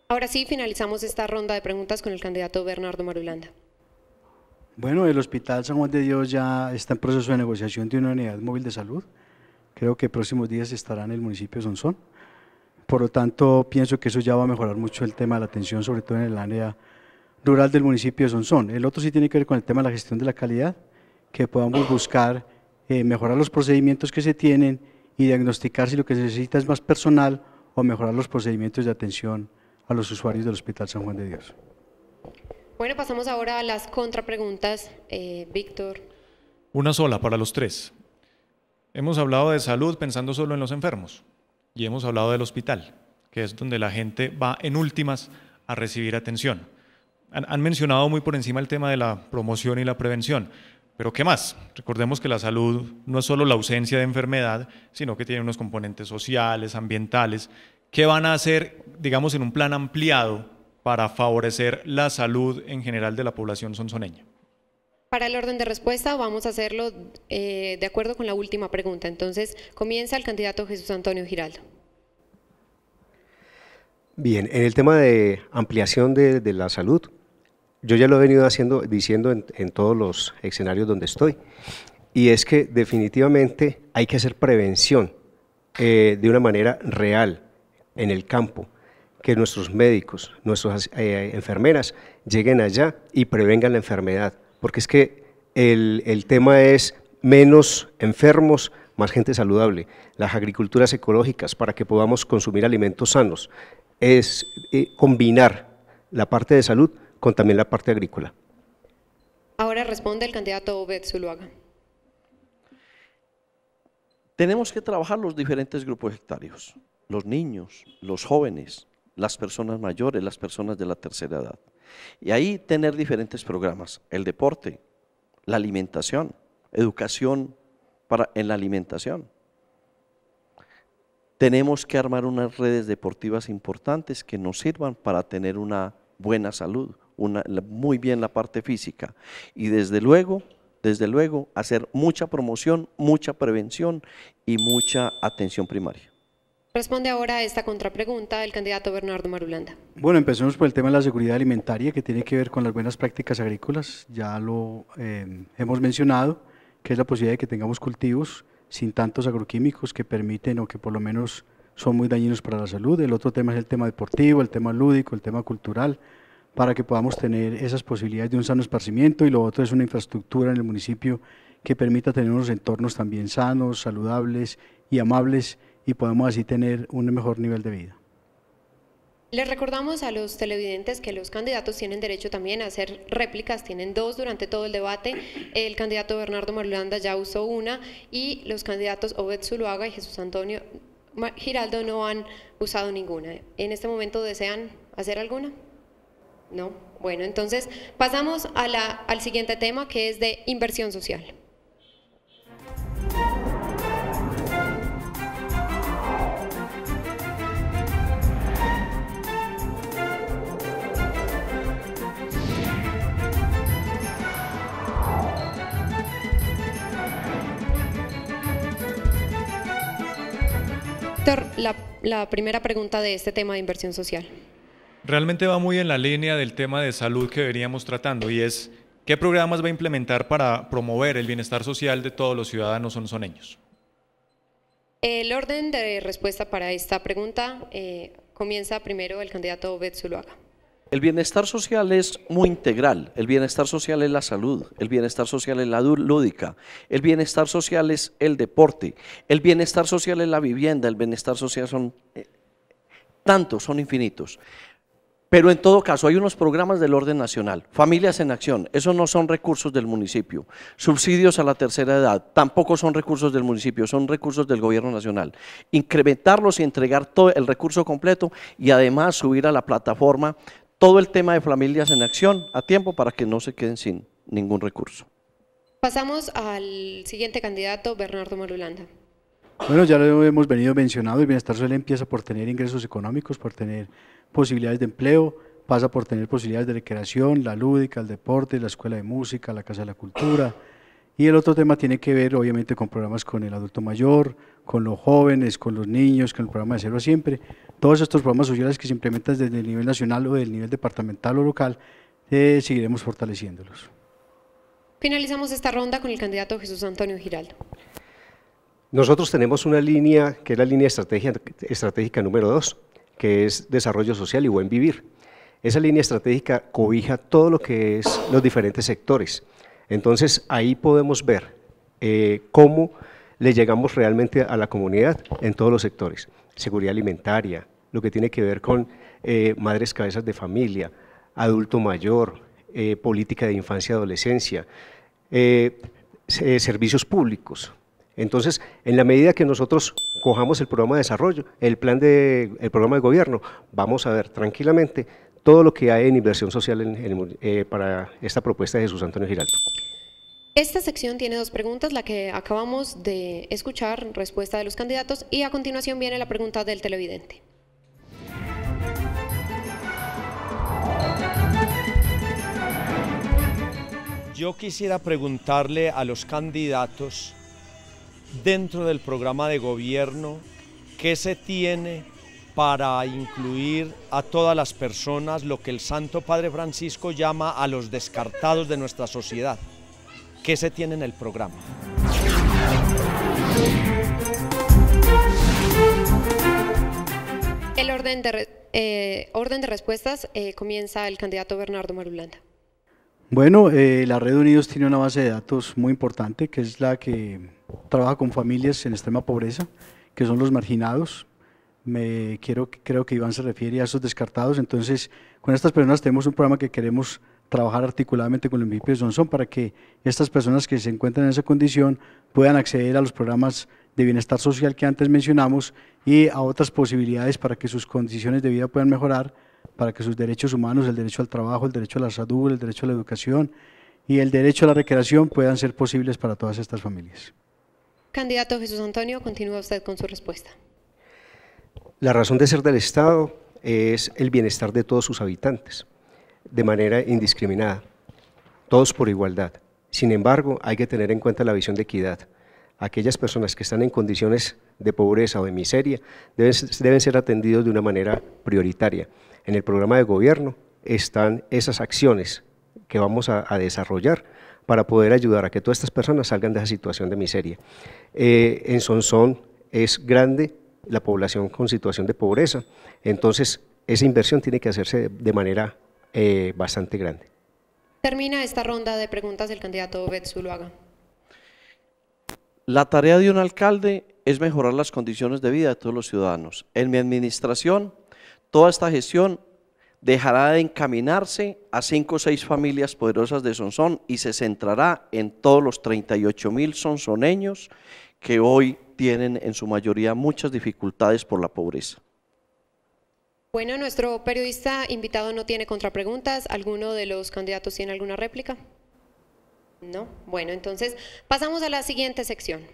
Ahora sí, finalizamos esta ronda de preguntas con el candidato Bernardo Marulanda. Bueno, el Hospital San Juan de Dios ya está en proceso de negociación de una unidad móvil de salud. Creo que próximos días estará en el municipio de Sonsón. Por lo tanto, pienso que eso ya va a mejorar mucho el tema de la atención, sobre todo en el área rural del municipio de Sonsón. El otro sí tiene que ver con el tema de la gestión de la calidad, que podamos buscar eh, mejorar los procedimientos que se tienen y diagnosticar si lo que se necesita es más personal o mejorar los procedimientos de atención a los usuarios del Hospital San Juan de Dios. Bueno, pasamos ahora a las contrapreguntas. Eh, Víctor. Una sola para los tres. Hemos hablado de salud pensando solo en los enfermos y hemos hablado del hospital, que es donde la gente va en últimas a recibir atención. Han, mencionado muy por encima el tema de la promoción y la prevención, pero ¿qué más? Recordemos que la salud no es solo la ausencia de enfermedad, sino que tiene unos componentes sociales, ambientales. ¿Qué van a hacer, digamos, en un plan ampliado para favorecer la salud en general de la población sonsoneña? Para el orden de respuesta vamos a hacerlo eh, de acuerdo con la última pregunta. Entonces, comienza el candidato Jesús Antonio Giraldo. Bien, en el tema de ampliación de, la salud, yo ya lo he venido haciendo, diciendo en, todos los escenarios donde estoy, y es que definitivamente hay que hacer prevención eh, de una manera real en el campo que nuestros médicos, nuestras eh, enfermeras lleguen allá y prevengan la enfermedad porque es que el, tema es menos enfermos, más gente saludable, las agriculturas ecológicas para que podamos consumir alimentos sanos, es eh, combinar la parte de salud con también la parte agrícola. Ahora responde el candidato Obed Zuluaga. Tenemos que trabajar los diferentes grupos hectáreos, los niños, los jóvenes, las personas mayores, las personas de la tercera edad. Y ahí tener diferentes programas, el deporte, la alimentación, educación para, en la alimentación. Tenemos que armar unas redes deportivas importantes que nos sirvan para tener una buena salud, muy bien la parte física. Y desde luego, desde luego, hacer mucha promoción, mucha prevención y mucha atención primaria. Responde ahora a esta contrapregunta el candidato Bernardo Marulanda. Bueno, empecemos por el tema de la seguridad alimentaria que tiene que ver con las buenas prácticas agrícolas. Ya lo eh, hemos mencionado, que es la posibilidad de que tengamos cultivos sin tantos agroquímicos que permiten o que por lo menos son muy dañinos para la salud. El otro tema es el tema deportivo, el tema lúdico, el tema cultural, para que podamos tener esas posibilidades de un sano esparcimiento. Y lo otro es una infraestructura en el municipio que permita tener unos entornos también sanos, saludables y amables y podemos así tener un mejor nivel de vida. Les recordamos a los televidentes que los candidatos tienen derecho también a hacer réplicas, tienen dos durante todo el debate. El candidato Bernardo Marulanda ya usó una y los candidatos Obed Zuluaga y Jesús Antonio Giraldo no han usado ninguna. ¿En este momento desean hacer alguna? No. Bueno, entonces pasamos al siguiente tema que es de inversión social. Doctor, la, primera pregunta de este tema de inversión social. Realmente va muy en la línea del tema de salud que veníamos tratando y es qué programas va a implementar para promover el bienestar social de todos los ciudadanos sonzoneños? El orden de respuesta para esta pregunta eh, comienza primero el candidato Bet Zuluaga. El bienestar social es muy integral. El bienestar social es la salud, el bienestar social es la lúdica, el bienestar social es el deporte, el bienestar social es la vivienda, el bienestar social son eh, tantos, son infinitos. Pero en todo caso, hay unos programas del orden nacional, Familias en Acción, esos no son recursos del municipio, subsidios a la tercera edad, tampoco son recursos del municipio, son recursos del gobierno nacional. Incrementarlos y entregar todo el recurso completo y además subir a la plataforma todo el tema de familias en acción a tiempo para que no se queden sin ningún recurso. Pasamos al siguiente candidato, Bernardo Marulanda. Bueno, ya lo hemos venido mencionando, el bienestar social empieza por tener ingresos económicos, por tener posibilidades de empleo, pasa por tener posibilidades de recreación, la lúdica, el deporte, la escuela de música, la casa de la cultura. Y el otro tema tiene que ver obviamente con programas con el adulto mayor, con los jóvenes, con los niños, con el programa de Cero a Siempre, todos estos programas sociales que se implementan desde el nivel nacional o del nivel departamental o local, eh, seguiremos fortaleciéndolos. Finalizamos esta ronda con el candidato Jesús Antonio Giraldo. Nosotros tenemos una línea que es la línea estrategia, estratégica número dos, que es desarrollo social y buen vivir. Esa línea estratégica cobija todo lo que es los diferentes sectores. Entonces ahí podemos ver eh, cómo le llegamos realmente a la comunidad en todos los sectores. Seguridad alimentaria, lo que tiene que ver con eh, madres cabezas de familia, adulto mayor, eh, política de infancia y adolescencia, eh, servicios públicos. Entonces, en la medida que nosotros cojamos el programa de desarrollo, el plan de, el programa de gobierno, vamos a ver tranquilamente todo lo que hay en inversión social en, para esta propuesta de Jesús Antonio Giraldo. Esta sección tiene dos preguntas, la que acabamos de escuchar, respuesta de los candidatos, y a continuación viene la pregunta del televidente. Yo quisiera preguntarle a los candidatos dentro del programa de gobierno qué se tiene para incluir a todas las personas lo que el Santo Padre Francisco llama a los descartados de nuestra sociedad. ¿Qué se tiene en el programa? El orden de, eh, orden de respuestas eh, comienza el candidato Bernardo Marulanda. Bueno, eh, la Red Unidos tiene una base de datos muy importante, que es la que trabaja con familias en extrema pobreza, que son los marginados. Me quiero, creo que Iván se refiere a esos descartados. Entonces, con estas personas tenemos un programa que queremos trabajar articuladamente con el municipio de son para que estas personas que se encuentran en esa condición puedan acceder a los programas de bienestar social que antes mencionamos y a otras posibilidades para que sus condiciones de vida puedan mejorar, para que sus derechos humanos, el derecho al trabajo, el derecho a la salud, el derecho a la educación y el derecho a la recreación puedan ser posibles para todas estas familias. Candidato Jesús Antonio, continúa usted con su respuesta. La razón de ser del Estado es el bienestar de todos sus habitantes de manera indiscriminada, todos por igualdad. Sin embargo, hay que tener en cuenta la visión de equidad. Aquellas personas que están en condiciones de pobreza o de miseria deben, ser atendidos de una manera prioritaria. En el programa de gobierno están esas acciones que vamos a, desarrollar para poder ayudar a que todas estas personas salgan de esa situación de miseria. Eh, en Sonsón es grande la población con situación de pobreza, entonces esa inversión tiene que hacerse de manera eh, bastante grande. Termina esta ronda de preguntas del candidato Betsu La tarea de un alcalde es mejorar las condiciones de vida de todos los ciudadanos. En mi administración, toda esta gestión dejará de encaminarse a cinco o seis familias poderosas de Sonsón y se centrará en todos los 38 mil sonsoneños que hoy tienen en su mayoría muchas dificultades por la pobreza. Bueno, nuestro periodista invitado no tiene contrapreguntas. ¿Alguno de los candidatos tiene alguna réplica? No. Bueno, entonces pasamos a la siguiente sección.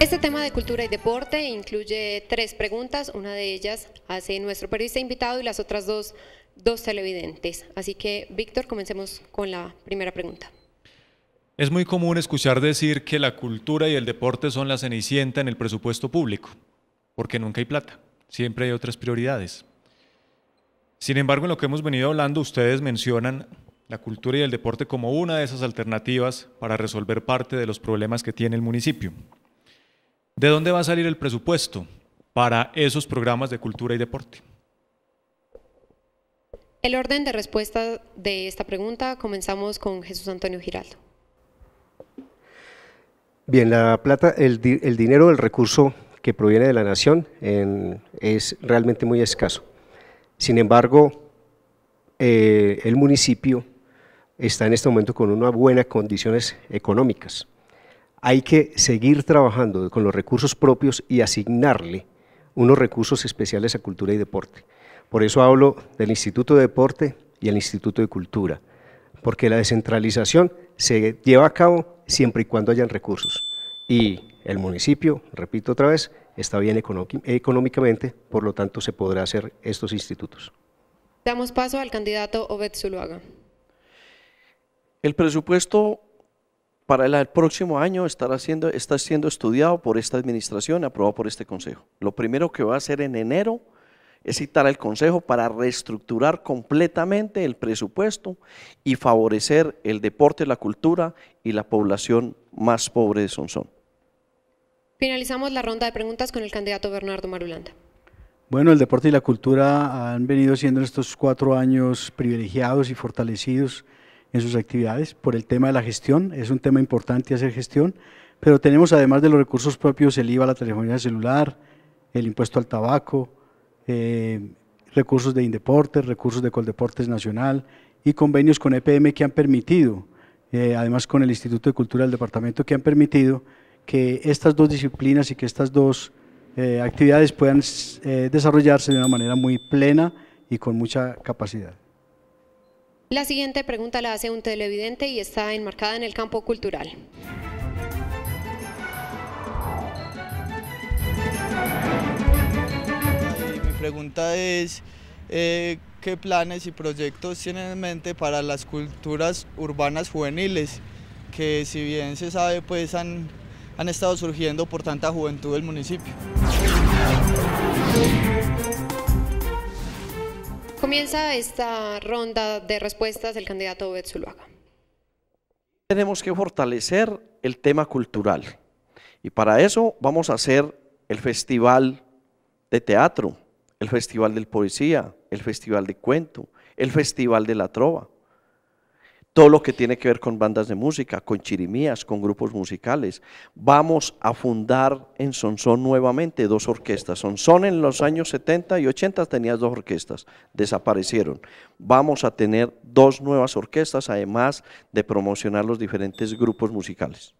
Este tema de cultura y deporte incluye tres preguntas, una de ellas hace nuestro periodista invitado y las otras dos, dos televidentes. Así que, Víctor, comencemos con la primera pregunta. Es muy común escuchar decir que la cultura y el deporte son la cenicienta en el presupuesto público, porque nunca hay plata, siempre hay otras prioridades. Sin embargo, en lo que hemos venido hablando, ustedes mencionan la cultura y el deporte como una de esas alternativas para resolver parte de los problemas que tiene el municipio. ¿De dónde va a salir el presupuesto para esos programas de cultura y deporte? El orden de respuesta de esta pregunta comenzamos con Jesús Antonio Giraldo. Bien, la plata, el, dinero el recurso que proviene de la nación es realmente muy escaso. Sin embargo, eh, el municipio está en este momento con unas buenas condiciones económicas hay que seguir trabajando con los recursos propios y asignarle unos recursos especiales a cultura y deporte. Por eso hablo del Instituto de Deporte y el Instituto de Cultura, porque la descentralización se lleva a cabo siempre y cuando hayan recursos. Y el municipio, repito otra vez, está bien económicamente, por lo tanto se podrá hacer estos institutos. Damos paso al candidato Obed Zuluaga. El presupuesto para el próximo año está siendo estudiado por esta administración, aprobado por este consejo. Lo primero que va a hacer en enero es citar al consejo para reestructurar completamente el presupuesto y favorecer el deporte, la cultura y la población más pobre de Sonsón. Finalizamos la ronda de preguntas con el candidato Bernardo Marulanda. Bueno, el deporte y la cultura han venido siendo estos cuatro años privilegiados y fortalecidos en sus actividades por el tema de la gestión. Es un tema importante hacer gestión, pero tenemos además de los recursos propios el IVA, la telefonía celular, el impuesto al tabaco, eh, recursos de Indeportes, recursos de Coldeportes Nacional y convenios con EPM que han permitido, eh, además con el Instituto de Cultura del Departamento, que han permitido que estas dos disciplinas y que estas dos eh, actividades puedan desarrollarse de una manera muy plena y con mucha capacidad. La siguiente pregunta la hace un televidente y está enmarcada en el campo cultural. Mi pregunta es, eh, ¿qué planes y proyectos tienen en mente para las culturas urbanas juveniles? Que si bien se sabe, pues han, han estado surgiendo por tanta juventud del municipio. Comienza esta ronda de respuestas del candidato Obed Tenemos que fortalecer el tema cultural y para eso vamos a hacer el festival de teatro, el festival de poesía, el festival de cuento, el festival de la trova todo lo que tiene que ver con bandas de música, con chirimías, con grupos musicales. Vamos a fundar en Sonsón nuevamente dos orquestas. Sonsón en los años 70 y 80 tenía dos orquestas, desaparecieron. Vamos a tener dos nuevas orquestas, además de promocionar los diferentes grupos musicales.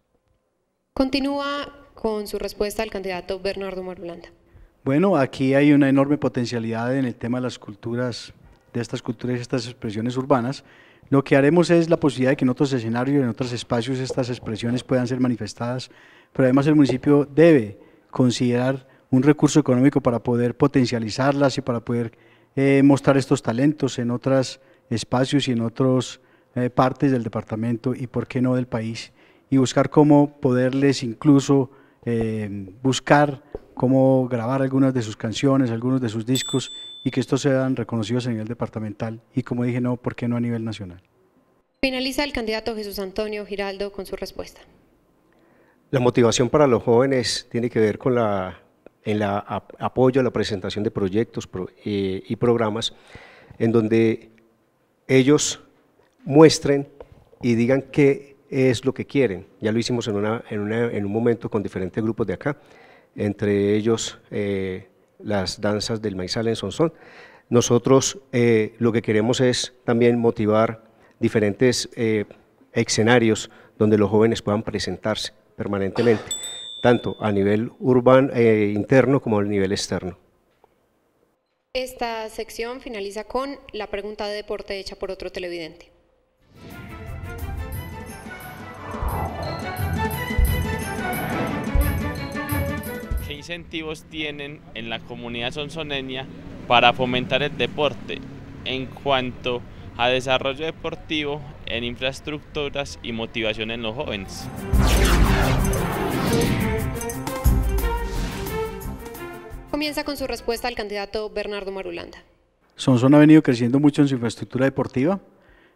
Continúa con su respuesta el candidato Bernardo Marulanda. Bueno, aquí hay una enorme potencialidad en el tema de las culturas, de estas culturas y estas expresiones urbanas. Lo que haremos es la posibilidad de que en otros escenarios en otros espacios estas expresiones puedan ser manifestadas, pero además el municipio debe considerar un recurso económico para poder potencializarlas y para poder eh, mostrar estos talentos en otros espacios y en otras eh, partes del departamento y, por qué no, del país, y buscar cómo poderles incluso eh, buscar cómo grabar algunas de sus canciones, algunos de sus discos y que estos sean reconocidos a nivel departamental y como dije, no, ¿por qué no a nivel nacional? Finaliza el candidato Jesús Antonio Giraldo con su respuesta. La motivación para los jóvenes tiene que ver con la, en la apoyo a la presentación de proyectos eh, y programas en donde ellos muestren y digan qué es lo que quieren. Ya lo hicimos en, una, en, una, en un momento con diferentes grupos de acá, entre ellos eh, las danzas del maizal en Sonsón. Nosotros eh, lo que queremos es también motivar diferentes eh, escenarios donde los jóvenes puedan presentarse permanentemente, tanto a nivel urbano eh, interno como a nivel externo. Esta sección finaliza con la pregunta de deporte hecha por otro televidente. qué incentivos tienen en la comunidad sonsoneña para fomentar el deporte en cuanto a desarrollo deportivo, en infraestructuras y motivación en los jóvenes. Comienza con su respuesta al candidato Bernardo Marulanda. Sonsona ha venido creciendo mucho en su infraestructura deportiva,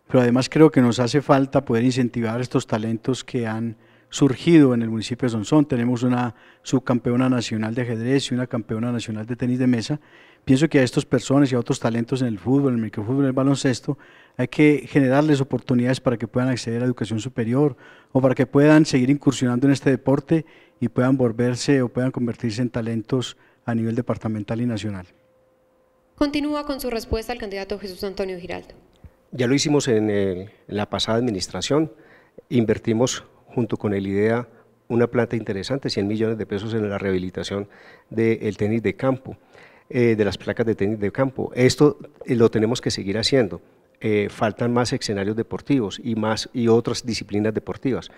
pero además creo que nos hace falta poder incentivar estos talentos que han surgido en el municipio de Sonsón. Tenemos una subcampeona nacional de ajedrez y una campeona nacional de tenis de mesa. Pienso que a estas personas y a otros talentos en el fútbol, en el microfútbol, en el baloncesto, hay que generarles oportunidades para que puedan acceder a educación superior o para que puedan seguir incursionando en este deporte y puedan volverse o puedan convertirse en talentos a nivel departamental y nacional. Continúa con su respuesta al candidato Jesús Antonio Giraldo. Ya lo hicimos en la pasada administración, invertimos junto con el IDEA una planta interesante, 100 millones de pesos en la rehabilitación del tenis de campo, eh, de las placas de tenis de campo. Esto eh, lo tenemos que seguir haciendo. Eh, faltan más escenarios deportivos y, más, y otras disciplinas deportivas,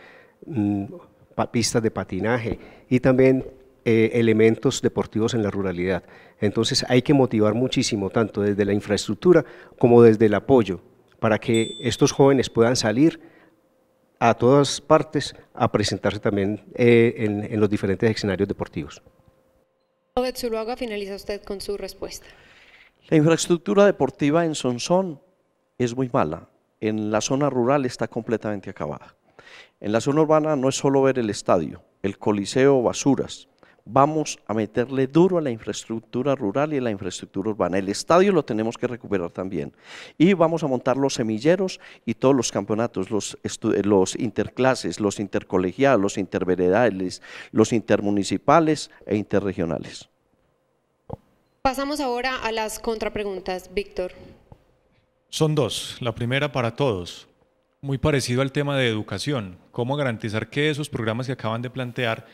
mm, pistas de patinaje y también elementos deportivos en la ruralidad. Entonces hay que motivar muchísimo, tanto desde la infraestructura como desde el apoyo, para que estos jóvenes puedan salir a todas partes a presentarse también eh, en, los diferentes escenarios deportivos. Zuluaga, finaliza usted con su respuesta. La infraestructura deportiva en Sonsón es muy mala. En la zona rural está completamente acabada. En la zona urbana no es solo ver el estadio, el coliseo, basuras, vamos a meterle duro a la infraestructura rural y a la infraestructura urbana. El estadio lo tenemos que recuperar también. Y vamos a montar los semilleros y todos los campeonatos, los, interclases, los intercolegiales, los interveredales, los intermunicipales e interregionales. Pasamos ahora a las contrapreguntas, Víctor. Son dos. La primera para todos. Muy parecido al tema de educación. ¿Cómo garantizar que esos programas que acaban de plantear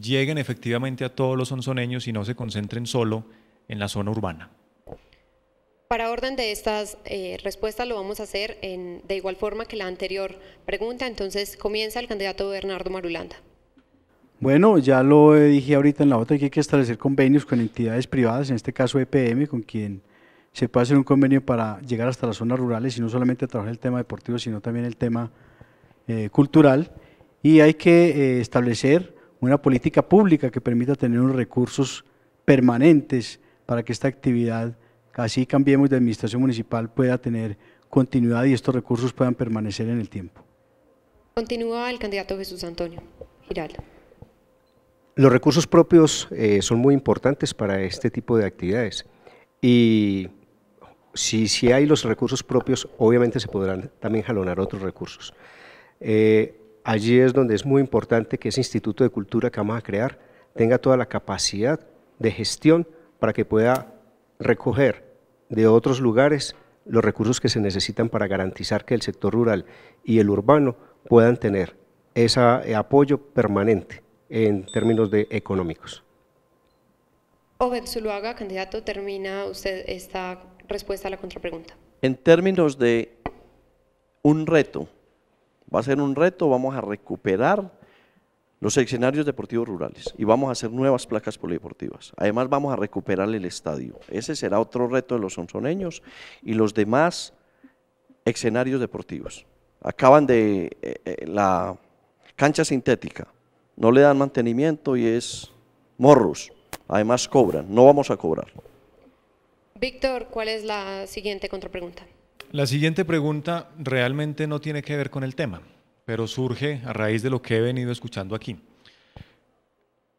lleguen efectivamente a todos los sonzoneños y no se concentren solo en la zona urbana. Para orden de estas eh, respuestas lo vamos a hacer de igual forma que la anterior pregunta, entonces comienza el candidato Bernardo Marulanda. Bueno, ya lo dije ahorita en la otra, que hay que establecer convenios con entidades privadas, en este caso EPM, con quien se puede hacer un convenio para llegar hasta las zonas rurales y no solamente trabajar el tema deportivo, sino también el tema eh, cultural. Y hay que eh, establecer una política pública que permita tener unos recursos permanentes para que esta actividad, así cambiemos de administración municipal, pueda tener continuidad y estos recursos puedan permanecer en el tiempo. Continúa el candidato Jesús Antonio Giral. Los recursos propios eh, son muy importantes para este tipo de actividades y si, si hay los recursos propios, obviamente se podrán también jalonar otros recursos. Eh, Allí es donde es muy importante que ese Instituto de Cultura que vamos a crear tenga toda la capacidad de gestión para que pueda recoger de otros lugares los recursos que se necesitan para garantizar que el sector rural y el urbano puedan tener ese eh, apoyo permanente en términos de económicos. Obed Zuluaga, candidato, termina usted esta respuesta a la contrapregunta. En términos de un reto, Va a ser un reto, vamos a recuperar los escenarios deportivos rurales y vamos a hacer nuevas placas polideportivas. Además vamos a recuperar el estadio. Ese será otro reto de los sonsoneños y los demás escenarios deportivos. Acaban de eh, eh, la cancha sintética, no le dan mantenimiento y es morros. Además cobran, no vamos a cobrar. Víctor, ¿cuál es la siguiente contrapregunta? La siguiente pregunta realmente no tiene que ver con el tema, pero surge a raíz de lo que he venido escuchando aquí.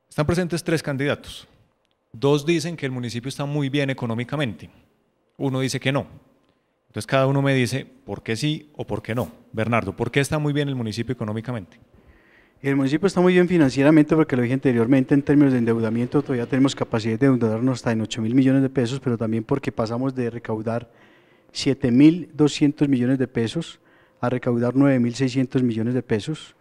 Están presentes tres candidatos. Dos dicen que el municipio está muy bien económicamente. Uno dice que no. Entonces cada uno me dice por qué sí o por qué no. Bernardo, ¿por qué está muy bien el municipio económicamente? El municipio está muy bien financieramente porque lo dije anteriormente en términos de endeudamiento, todavía tenemos capacidad de endeudarnos hasta en 8 mil millones de pesos, pero también porque pasamos de recaudar 7.200 millones de pesos a recaudar 9.600 millones de pesos.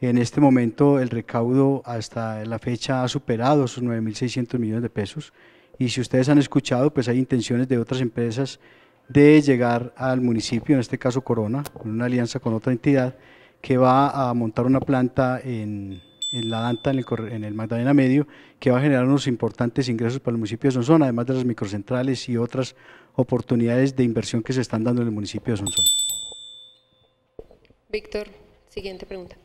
En este momento el recaudo hasta la fecha ha superado sus 9.600 millones de pesos y si ustedes han escuchado, pues hay intenciones de otras empresas de llegar al municipio, en este caso Corona, con una alianza con otra entidad que va a montar una planta en, la Danta, en el, Magdalena Medio, que va a generar unos importantes ingresos para el municipio de Sonsón, además de las microcentrales y otras oportunidades de inversión que se están dando en el municipio de Sonsón. Víctor, siguiente pregunta.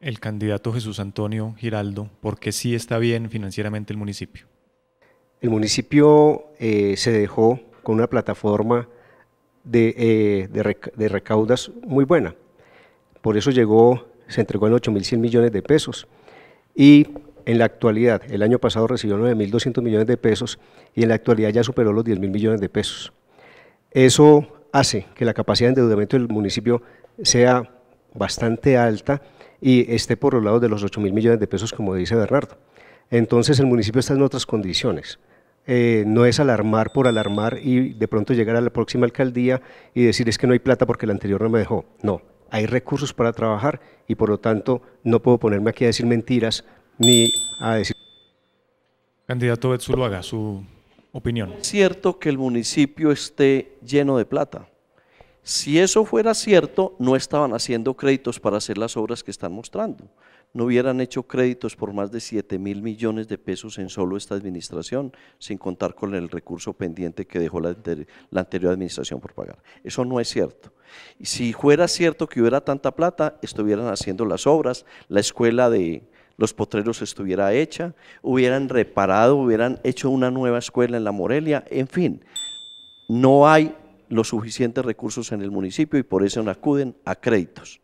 El candidato Jesús Antonio Giraldo, ¿por qué sí está bien financieramente el municipio? El municipio eh, se dejó con una plataforma de, eh, de recaudas muy buena. Por eso llegó, se entregó en 8.100 millones de pesos. Y en la actualidad, el año pasado recibió 9.200 millones de pesos y en la actualidad ya superó los 10.000 millones de pesos. Eso hace que la capacidad de endeudamiento del municipio sea bastante alta y esté por los lados de los 8.000 millones de pesos, como dice Bernardo. Entonces el municipio está en otras condiciones. Eh, no es alarmar por alarmar y de pronto llegar a la próxima alcaldía y decir es que no hay plata porque el anterior no me dejó. No, hay recursos para trabajar y por lo tanto no puedo ponerme aquí a decir mentiras ni a decir. Candidato Betzuluaga, su opinión. Es cierto que el municipio esté lleno de plata. Si eso fuera cierto, no estaban haciendo créditos para hacer las obras que están mostrando. No hubieran hecho créditos por más de 7 mil millones de pesos en solo esta administración, sin contar con el recurso pendiente que dejó la anterior administración por pagar. Eso no es cierto. Y si fuera cierto que hubiera tanta plata, estuvieran haciendo las obras. La escuela de, los potreros estuviera hecha, hubieran reparado, hubieran hecho una nueva escuela en la Morelia, en fin, no hay los suficientes recursos en el municipio y por eso no acuden a créditos.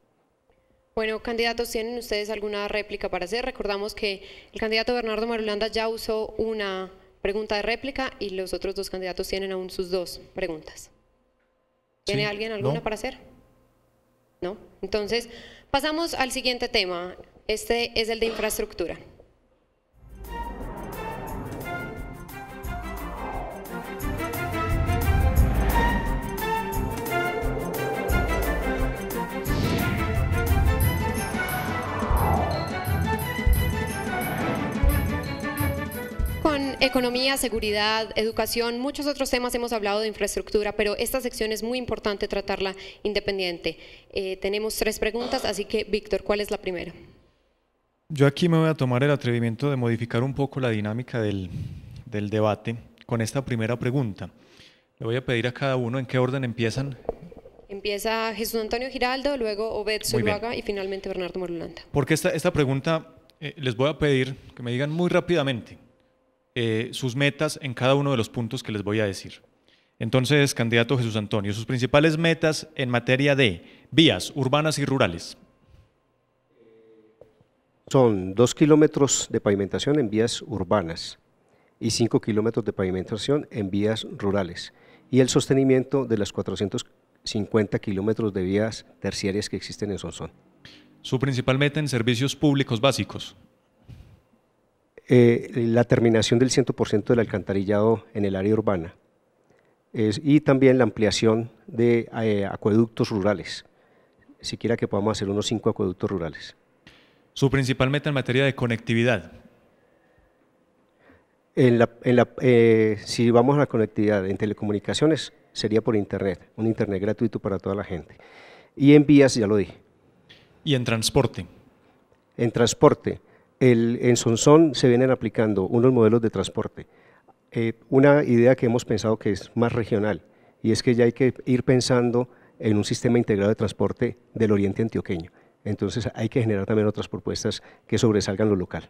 Bueno, candidatos, ¿tienen ustedes alguna réplica para hacer? Recordamos que el candidato Bernardo Marulanda ya usó una pregunta de réplica y los otros dos candidatos tienen aún sus dos preguntas. ¿Tiene alguien alguna para hacer? No. Entonces, pasamos al siguiente tema. Este es el de infraestructura. con economía, seguridad, educación, muchos otros temas hemos hablado de infraestructura, pero esta sección es muy importante tratarla independiente. Eh, tenemos tres preguntas, así que Víctor, ¿cuál es la primera? Yo aquí me voy a tomar el atrevimiento de modificar un poco la dinámica del, debate con esta primera pregunta. Le voy a pedir a cada uno en qué orden empiezan. Empieza Jesús Antonio Giraldo, luego Obed Zuluaga y finalmente Bernardo Morulanda. Porque esta, pregunta eh, les voy a pedir que me digan muy rápidamente eh, sus metas en cada uno de los puntos que les voy a decir. Entonces, candidato Jesús Antonio, sus principales metas en materia de vías urbanas y rurales son dos kilómetros de pavimentación en vías urbanas y cinco kilómetros de pavimentación en vías rurales y el sostenimiento de las 450 kilómetros de vías terciarias que existen en Sonsón. ¿Su principal meta en servicios públicos básicos? Eh, la terminación del 100% del alcantarillado en el área urbana y también la ampliación de eh, acueductos rurales, siquiera que podamos hacer unos cinco acueductos rurales. Su principal meta en materia de conectividad. Eh, si vamos a la conectividad en telecomunicaciones, sería por Internet, un Internet gratuito para toda la gente. Y en vías, ya lo dije. ¿Y en transporte? En transporte. en Sonsón se vienen aplicando unos modelos de transporte. Eh, una idea que hemos pensado que es más regional, y es que ya hay que ir pensando en un sistema integrado de transporte del oriente antioqueño. Entonces hay que generar también otras propuestas que sobresalgan lo local.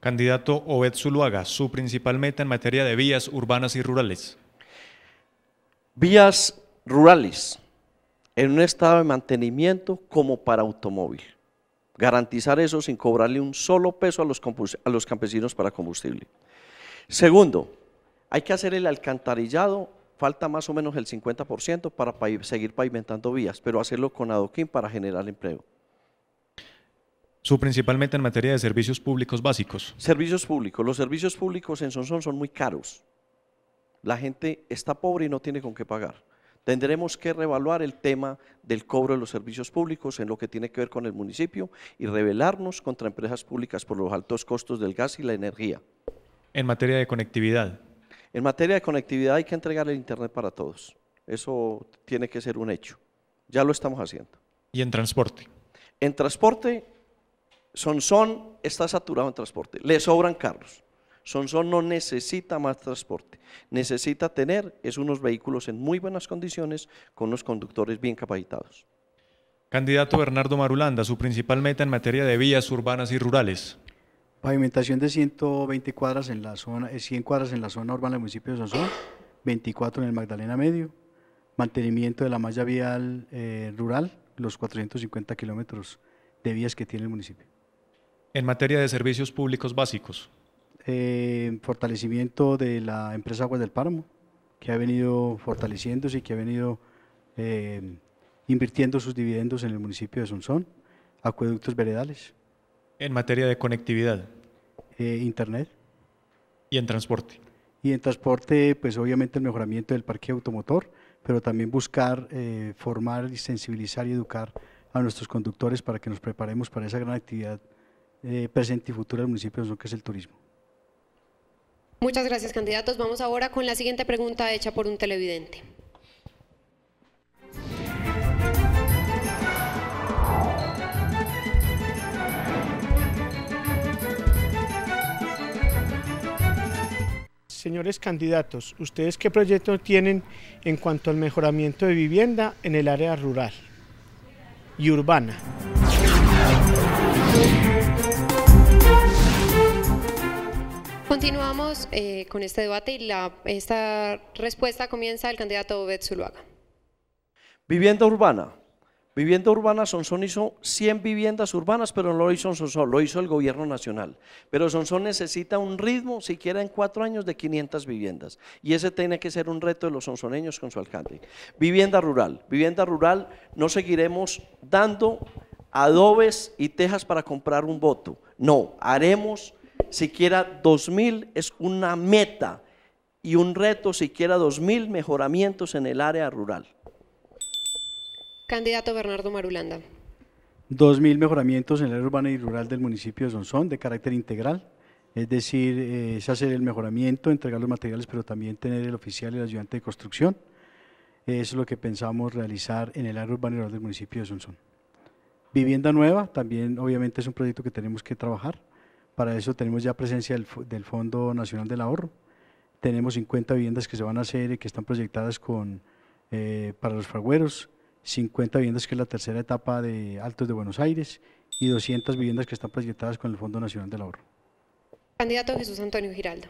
Candidato Obed Zuluaga, su principal meta en materia de vías urbanas y rurales. Vías rurales en un estado de mantenimiento como para automóvil. Garantizar eso sin cobrarle un solo peso a los, a los campesinos para combustible. Segundo, hay que hacer el alcantarillado, falta más o menos el 50% para seguir pavimentando vías, pero hacerlo con adoquín para generar empleo. Su principalmente en materia de servicios públicos básicos. Servicios públicos. Los servicios públicos en Sonsón son muy caros. La gente está pobre y no tiene con qué pagar. Tendremos que reevaluar el tema del cobro de los servicios públicos en lo que tiene que ver con el municipio y rebelarnos contra empresas públicas por los altos costos del gas y la energía. En materia de conectividad. En materia de conectividad hay que entregar el Internet para todos. Eso tiene que ser un hecho. Ya lo estamos haciendo. ¿Y en transporte? En transporte Sonsón está saturado en transporte, le sobran carros. Sonsón no necesita más transporte, necesita tener es unos vehículos en muy buenas condiciones con los conductores bien capacitados. Candidato Bernardo Marulanda, su principal meta en materia de vías urbanas y rurales. Pavimentación de 120 cuadras en la zona, 100 eh, cuadras en la zona urbana del municipio de Sonsón, 24 en el Magdalena Medio, mantenimiento de la malla vial eh, rural, los 450 kilómetros de vías que tiene el municipio en materia de servicios públicos básicos? Eh, fortalecimiento de la empresa Aguas del Páramo, que ha venido fortaleciéndose y que ha venido eh, invirtiendo sus dividendos en el municipio de Sonsón, acueductos veredales. En materia de conectividad. Eh, internet. Y en transporte. Y en transporte, pues obviamente el mejoramiento del parque automotor, pero también buscar eh, formar y sensibilizar y educar a nuestros conductores para que nos preparemos para esa gran actividad eh, presente y futuro del municipio de lo que es el turismo. Muchas gracias, candidatos. Vamos ahora con la siguiente pregunta hecha por un televidente. Señores candidatos, ¿ustedes qué proyecto tienen en cuanto al mejoramiento de vivienda en el área rural y urbana? Continuamos eh, con este debate y esta respuesta comienza el candidato Obed Zuluaga. Vivienda urbana. Vivienda urbana, Sonsón hizo 100 viviendas urbanas, pero no lo hizo Sonsón, lo hizo el gobierno nacional. Pero Sonsón necesita un ritmo, siquiera en cuatro años, de 500 viviendas. Y ese tiene que ser un reto de los sonsoneños con su alcalde. Vivienda rural. Vivienda rural, no seguiremos dando adobes y tejas para comprar un voto. No, haremos siquiera 2000 es una meta y un reto, siquiera 2000 mejoramientos en el área rural. Candidato Bernardo Marulanda. 2.000 mejoramientos en el área urbana y rural del municipio de Sonsón de carácter integral, es decir, eh, es hacer el mejoramiento, entregar los materiales, pero también tener el oficial y el ayudante de construcción. Eso es lo que pensamos realizar en el área urbana y rural del municipio de Sonsón. Vivienda nueva, también obviamente es un proyecto que tenemos que trabajar. Para eso tenemos ya presencia del, Fondo Nacional del Ahorro. Tenemos 50 viviendas que se van a hacer y que están proyectadas con, eh, para los fragüeros, 50 viviendas que es la tercera etapa de Altos de Buenos Aires y 200 viviendas que están proyectadas con el Fondo Nacional del Ahorro. Candidato Jesús Antonio Giraldo.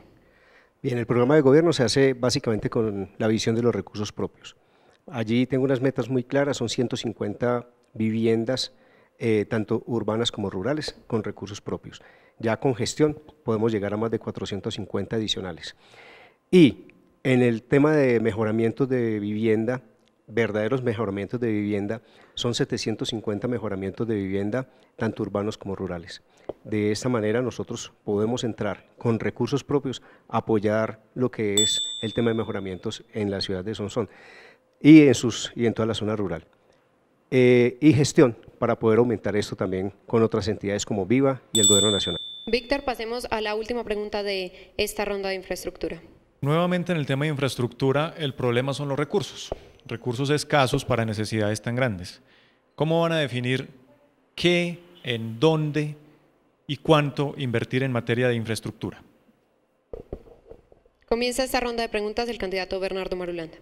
Bien, el programa de gobierno se hace básicamente con la visión de los recursos propios. Allí tengo unas metas muy claras, son 150 viviendas, eh, tanto urbanas como rurales, con recursos propios. Ya con gestión podemos llegar a más de 450 adicionales. Y en el tema de mejoramientos de vivienda, verdaderos mejoramientos de vivienda, son 750 mejoramientos de vivienda, tanto urbanos como rurales. De esta manera nosotros podemos entrar con recursos propios, apoyar lo que es el tema de mejoramientos en la ciudad de Sonsón y en, sus, y en toda la zona rural. Eh, y gestión para poder aumentar esto también con otras entidades como Viva y el Gobierno Nacional. Víctor, pasemos a la última pregunta de esta ronda de infraestructura. Nuevamente en el tema de infraestructura, el problema son los recursos, recursos escasos para necesidades tan grandes. ¿Cómo van a definir qué, en dónde y cuánto invertir en materia de infraestructura? Comienza esta ronda de preguntas el candidato Bernardo Marulanda.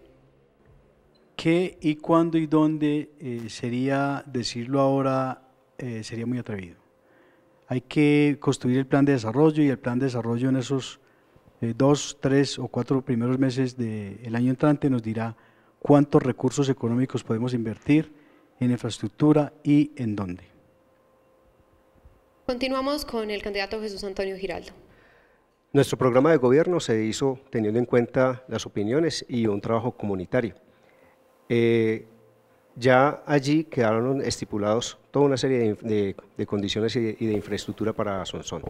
¿Qué y cuándo y dónde eh, sería decirlo ahora eh, sería muy atrevido? hay que construir el plan de desarrollo y el plan de desarrollo en esos eh, dos, tres o cuatro primeros meses del año entrante nos dirá cuántos recursos económicos podemos invertir en infraestructura y en dónde. Continuamos con el candidato Jesús Antonio Giraldo. Nuestro programa de gobierno se hizo teniendo en cuenta las opiniones y un trabajo comunitario. Eh, ya allí quedaron estipulados toda una serie de, condiciones y de, infraestructura para Sonsón.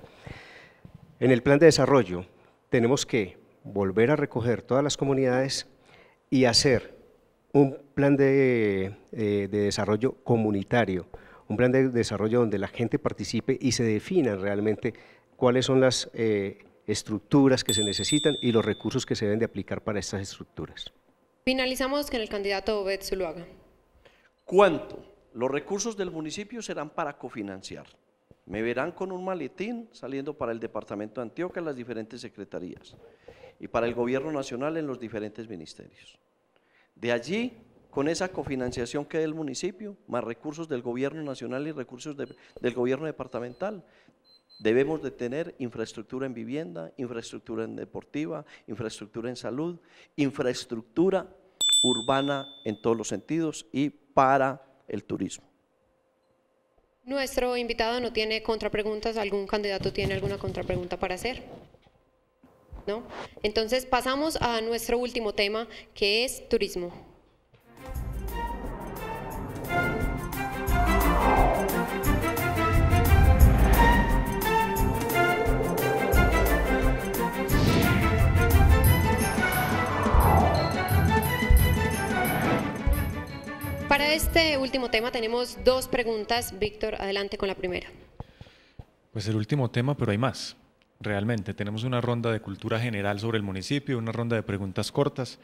En el plan de desarrollo tenemos que volver a recoger todas las comunidades y hacer un plan de, eh, desarrollo comunitario, un plan de desarrollo donde la gente participe y se definan realmente cuáles son las eh, estructuras que se necesitan y los recursos que se deben de aplicar para estas estructuras. Finalizamos con el candidato Obed Zuluaga. ¿Cuánto? Los recursos del municipio serán para cofinanciar. Me verán con un maletín saliendo para el Departamento de Antioquia, las diferentes secretarías, y para el Gobierno Nacional en los diferentes ministerios. De allí, con esa cofinanciación que del municipio, más recursos del Gobierno Nacional y recursos del Gobierno Departamental, Debemos de tener infraestructura en vivienda, infraestructura en deportiva, infraestructura en salud, infraestructura urbana en todos los sentidos y para el turismo. Nuestro invitado no tiene contrapreguntas, ¿algún candidato tiene alguna contrapregunta para hacer? ¿No? Entonces pasamos a nuestro último tema, que es turismo. este último tema tenemos dos preguntas. Víctor, adelante con la primera. Pues el último tema, pero hay más. Realmente, tenemos una ronda de cultura general sobre el municipio, una ronda de preguntas cortas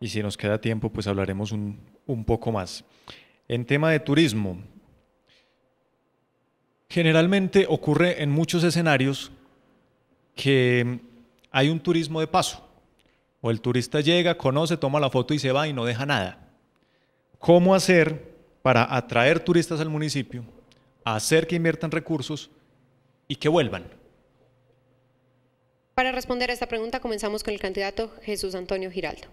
y si nos queda tiempo, pues hablaremos un, un poco más. En tema de turismo, generalmente ocurre en muchos escenarios que hay un turismo de paso, o el turista llega, conoce, toma la foto y se va y no deja nada cómo hacer para atraer turistas al municipio, hacer que inviertan recursos y que vuelvan. Para responder a esta pregunta comenzamos con el candidato Jesús Antonio Giraldo.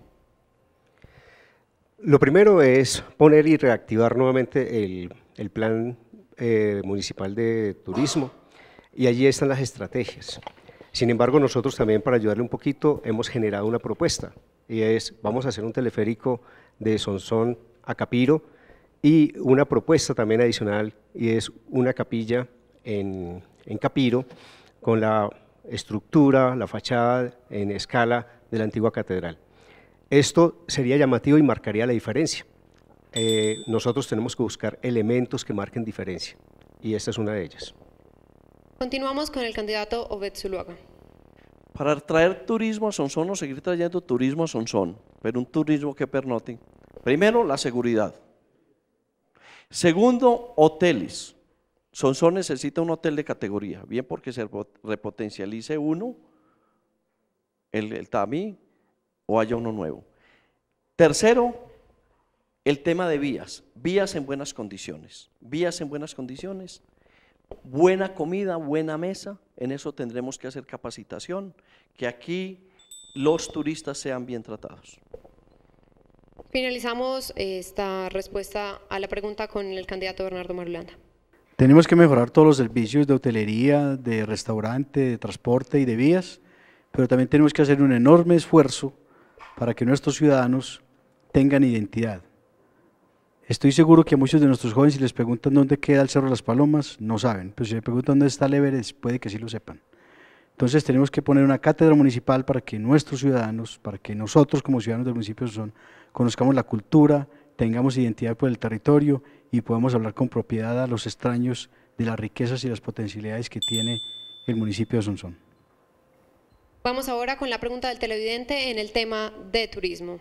Lo primero es poner y reactivar nuevamente el, plan eh, municipal de turismo y allí están las estrategias. Sin embargo, nosotros también para ayudarle un poquito hemos generado una propuesta y es vamos a hacer un teleférico de Sonsón a Capiro y una propuesta también adicional y es una capilla en, en Capiro con la estructura, la fachada en escala de la antigua catedral. Esto sería llamativo y marcaría la diferencia. Eh, nosotros tenemos que buscar elementos que marquen diferencia y esta es una de ellas. Continuamos con el candidato Obed Zuluaga. Para traer turismo a Sonsón o seguir trayendo turismo a Sonsón, pero un turismo que pernote, Primero, la seguridad. Segundo, hoteles. Sonsón necesita un hotel de categoría, bien porque se repotencialice uno, el, el o haya uno nuevo. Tercero, el tema de vías. Vías en buenas condiciones. Vías en buenas condiciones. Buena comida, buena mesa. En eso tendremos que hacer capacitación, que aquí los turistas sean bien tratados. Finalizamos eh, esta respuesta a la pregunta con el candidato Bernardo Marulanda. Tenemos que mejorar todos los servicios de hotelería, de restaurante, de transporte y de vías, pero también tenemos que hacer un enorme esfuerzo para que nuestros ciudadanos tengan identidad. Estoy seguro que a muchos de nuestros jóvenes si les preguntan dónde queda el Cerro de las Palomas, no saben, pero si les preguntan dónde está el Everest, puede que sí lo sepan. Entonces tenemos que poner una cátedra municipal para que nuestros ciudadanos, para que nosotros como ciudadanos del municipio son conozcamos la cultura, tengamos identidad por el territorio y podamos hablar con propiedad a los extraños de las riquezas y las potencialidades que tiene el municipio de Sonsón. Vamos ahora con la pregunta del televidente en el tema de turismo.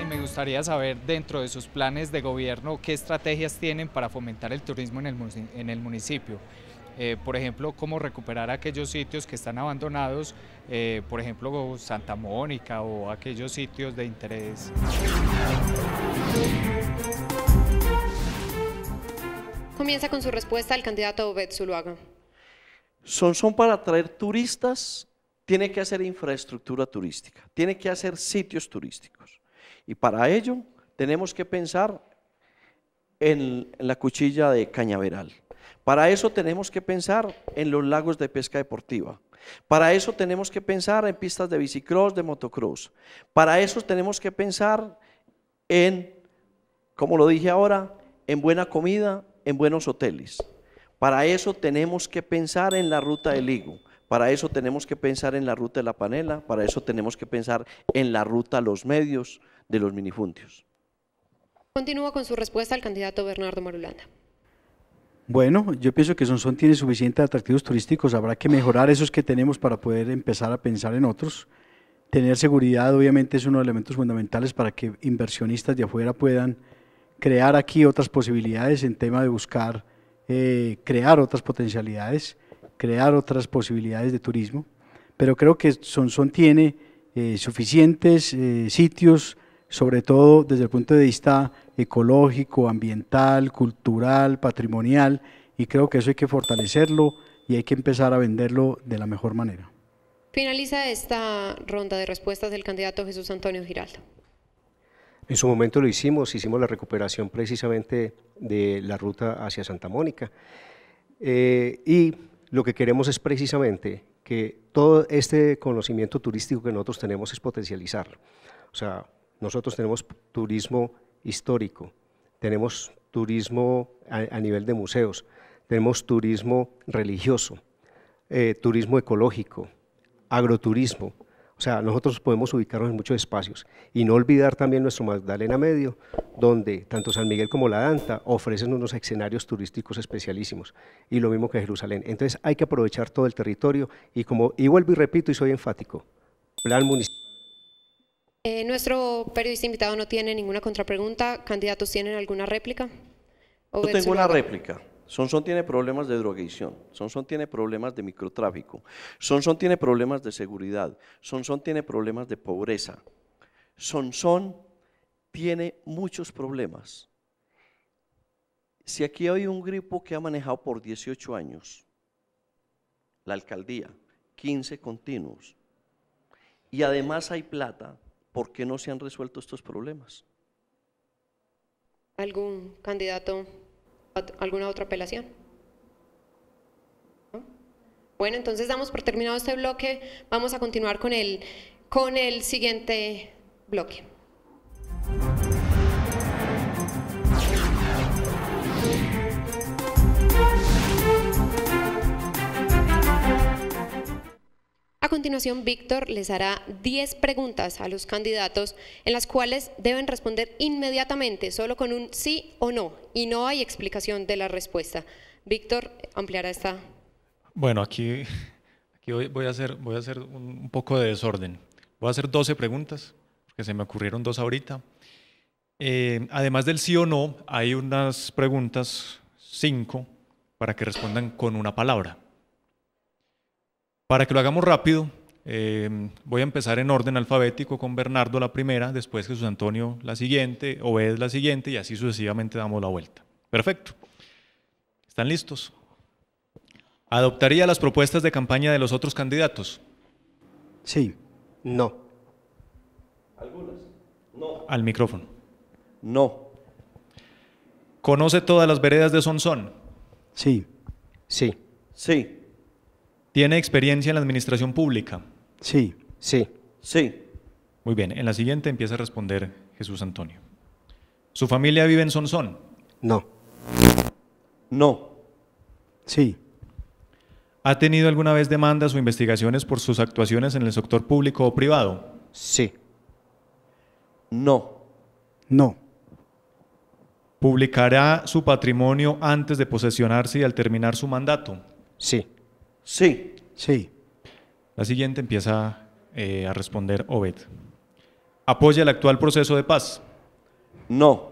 y me gustaría saber dentro de sus planes de gobierno qué estrategias tienen para fomentar el turismo en el municipio. Eh, por ejemplo, cómo recuperar aquellos sitios que están abandonados, eh, por ejemplo, Santa Mónica o aquellos sitios de interés. Comienza con su respuesta el candidato Obed Zuluaga. Son, son para atraer turistas, tiene que hacer infraestructura turística, tiene que hacer sitios turísticos. Y para ello tenemos que pensar en la cuchilla de cañaveral. Para eso tenemos que pensar en los lagos de pesca deportiva. Para eso tenemos que pensar en pistas de bicicross, de motocross. Para eso tenemos que pensar en, como lo dije ahora, en buena comida, en buenos hoteles. Para eso tenemos que pensar en la ruta del higo. Para eso tenemos que pensar en la ruta de la panela, para eso tenemos que pensar en la ruta a los medios de los minifundios. Continúa con su respuesta al candidato Bernardo Marulanda. Bueno, yo pienso que Sonsón tiene suficientes atractivos turísticos, habrá que mejorar esos que tenemos para poder empezar a pensar en otros. Tener seguridad obviamente es uno de los elementos fundamentales para que inversionistas de afuera puedan crear aquí otras posibilidades en tema de buscar eh, crear otras potencialidades, crear otras posibilidades de turismo. Pero creo que Sonsón tiene eh, suficientes eh, sitios sobre todo desde el punto de vista ecológico, ambiental, cultural, patrimonial, y creo que eso hay que fortalecerlo y hay que empezar a venderlo de la mejor manera. Finaliza esta ronda de respuestas del candidato Jesús Antonio Giraldo. En su momento lo hicimos, hicimos la recuperación precisamente de la ruta hacia Santa Mónica. Eh, y lo que queremos es precisamente que todo este conocimiento turístico que nosotros tenemos es potencializarlo. O sea, nosotros tenemos turismo histórico, tenemos turismo a, nivel de museos, tenemos turismo religioso, eh, turismo ecológico, agroturismo. O sea, nosotros podemos ubicarnos en muchos espacios. Y no olvidar también nuestro Magdalena Medio, donde tanto San Miguel como la Danta ofrecen unos escenarios turísticos especialísimos. Y lo mismo que Jerusalén. Entonces hay que aprovechar todo el territorio. Y, como, y vuelvo y repito y soy enfático, plan municipal. Eh, nuestro periodista invitado no tiene ninguna contrapregunta. ¿Candidatos tienen alguna réplica? Yo tengo una réplica. Sonson tiene problemas de drogadicción, Sonson tiene problemas de microtráfico, Sonson tiene problemas de seguridad, Sonson tiene problemas de pobreza, Sonson tiene muchos problemas. Si aquí hay un grupo que ha manejado por 18 años, la alcaldía, 15 continuos, y además hay plata, ¿por qué no se han resuelto estos problemas? ¿Algún candidato, alguna otra apelación? Bueno, entonces damos por terminado este bloque. Vamos a continuar con el, con el siguiente bloque. continuación, Víctor les hará 10 preguntas a los candidatos en las cuales deben responder inmediatamente, solo con un sí o no, y no hay explicación de la respuesta. Víctor ampliará esta. Bueno, aquí, aquí voy, a hacer, voy a hacer un, poco de desorden. Voy a hacer 12 preguntas, porque se me ocurrieron dos ahorita. Eh, además del sí o no, hay unas preguntas, cinco, para que respondan con una palabra. Para que lo hagamos rápido, eh, voy a empezar en orden alfabético con Bernardo la primera, después Jesús Antonio la siguiente, Obed la siguiente y así sucesivamente damos la vuelta. Perfecto. ¿Están listos? ¿Adoptaría las propuestas de campaña de los otros candidatos? Sí. No. ¿Algunas? No. Al micrófono. No. ¿Conoce todas las veredas de Sonsón? Sí. Sí. Sí. ¿Tiene experiencia en la administración pública? Sí. Sí. Sí. Muy bien, en la siguiente empieza a responder Jesús Antonio. ¿Su familia vive en Sonsón? No. No. Sí. ¿Ha tenido alguna vez demandas o investigaciones por sus actuaciones en el sector público o privado? Sí. No. No. ¿Publicará su patrimonio antes de posesionarse y al terminar su mandato? Sí. Sí. Sí. La siguiente empieza eh, a responder Obed. ¿Apoya el actual proceso de paz? No.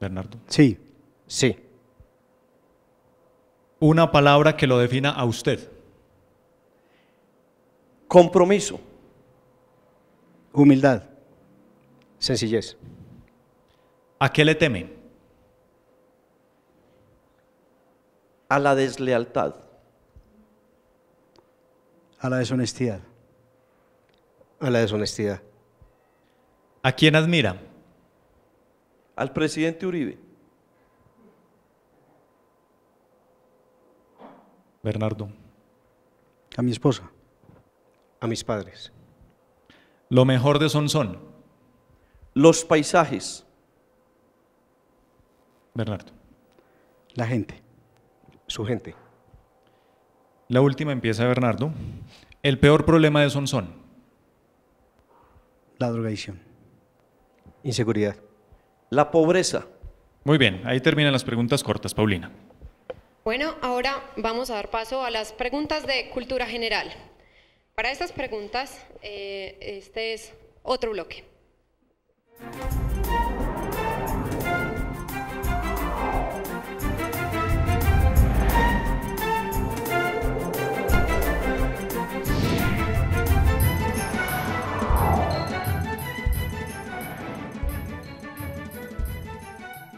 Bernardo. Sí. Sí. Una palabra que lo defina a usted. Compromiso. Humildad. Sencillez. ¿A qué le temen? A la deslealtad. A la deshonestidad. A la deshonestidad. ¿A quién admira? Al presidente Uribe. Bernardo. A mi esposa. A mis padres. Lo mejor de son. Los paisajes. Bernardo. La gente. Su gente. La última empieza Bernardo. El peor problema de Sonsón. La drogadicción. Inseguridad. La pobreza. Muy bien, ahí terminan las preguntas cortas, Paulina. Bueno, ahora vamos a dar paso a las preguntas de cultura general. Para estas preguntas, eh, este es otro bloque.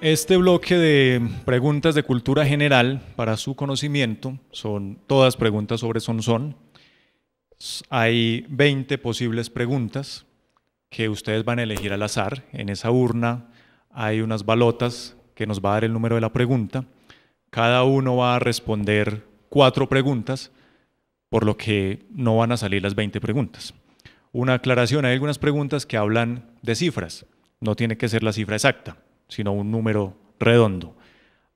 Este bloque de preguntas de cultura general para su conocimiento son todas preguntas sobre Sonson. Hay 20 posibles preguntas que ustedes van a elegir al azar. En esa urna hay unas balotas que nos va a dar el número de la pregunta. Cada uno va a responder cuatro preguntas, por lo que no van a salir las 20 preguntas. Una aclaración, hay algunas preguntas que hablan de cifras, no tiene que ser la cifra exacta sino un número redondo.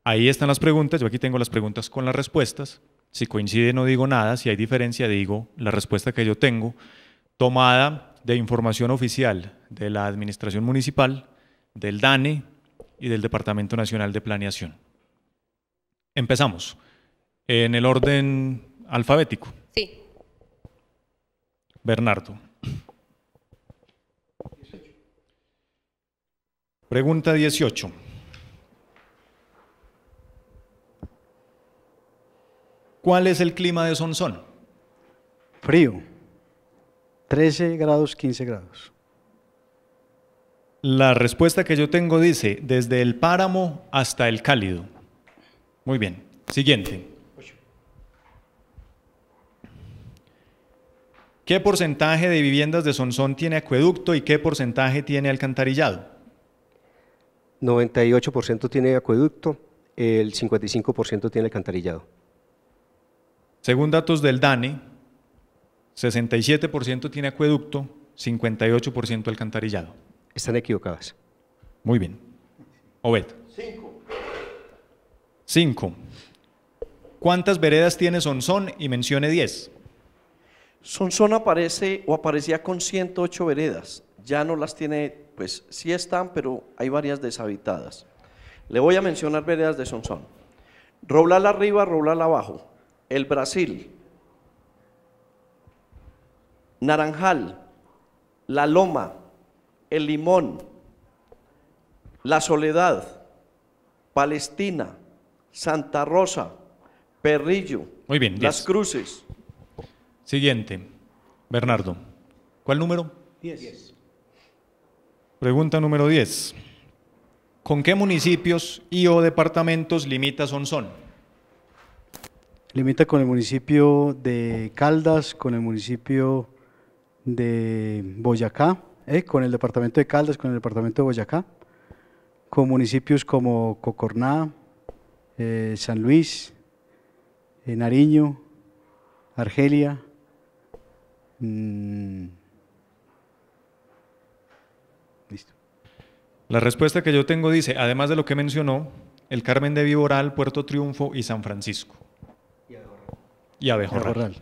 Ahí están las preguntas, yo aquí tengo las preguntas con las respuestas. Si coincide no digo nada, si hay diferencia digo la respuesta que yo tengo, tomada de información oficial de la Administración Municipal, del DANE y del Departamento Nacional de Planeación. Empezamos. En el orden alfabético. Sí. Bernardo. Pregunta 18. ¿Cuál es el clima de Sonsón? Frío. 13 grados, 15 grados. La respuesta que yo tengo dice, desde el páramo hasta el cálido. Muy bien. Siguiente. ¿Qué porcentaje de viviendas de Sonsón tiene acueducto y qué porcentaje tiene alcantarillado? 98% tiene acueducto, el 55% tiene alcantarillado. Según datos del DANE, 67% tiene acueducto, 58% alcantarillado. Están equivocadas. Muy bien. Obed. Cinco. Cinco. ¿Cuántas veredas tiene Sonsón? Y mencione 10. Sonsón aparece o aparecía con 108 veredas. Ya no las tiene pues sí están, pero hay varias deshabitadas. Le voy a mencionar veredas de Sonsón. Roblal arriba, Roblal abajo. El Brasil. Naranjal. La Loma. El Limón. La Soledad. Palestina. Santa Rosa. Perrillo. Muy bien. Las Cruces. Siguiente. Bernardo. ¿Cuál número? 10. Pregunta número 10. ¿Con qué municipios y o departamentos limita Sonsón? Limita con el municipio de Caldas, con el municipio de Boyacá, eh, con el departamento de Caldas, con el departamento de Boyacá, con municipios como Cocorná, eh, San Luis, eh, Nariño, Argelia, mm, La respuesta que yo tengo dice, además de lo que mencionó, el Carmen de Viboral, Puerto Triunfo y San Francisco. Y Abejorral.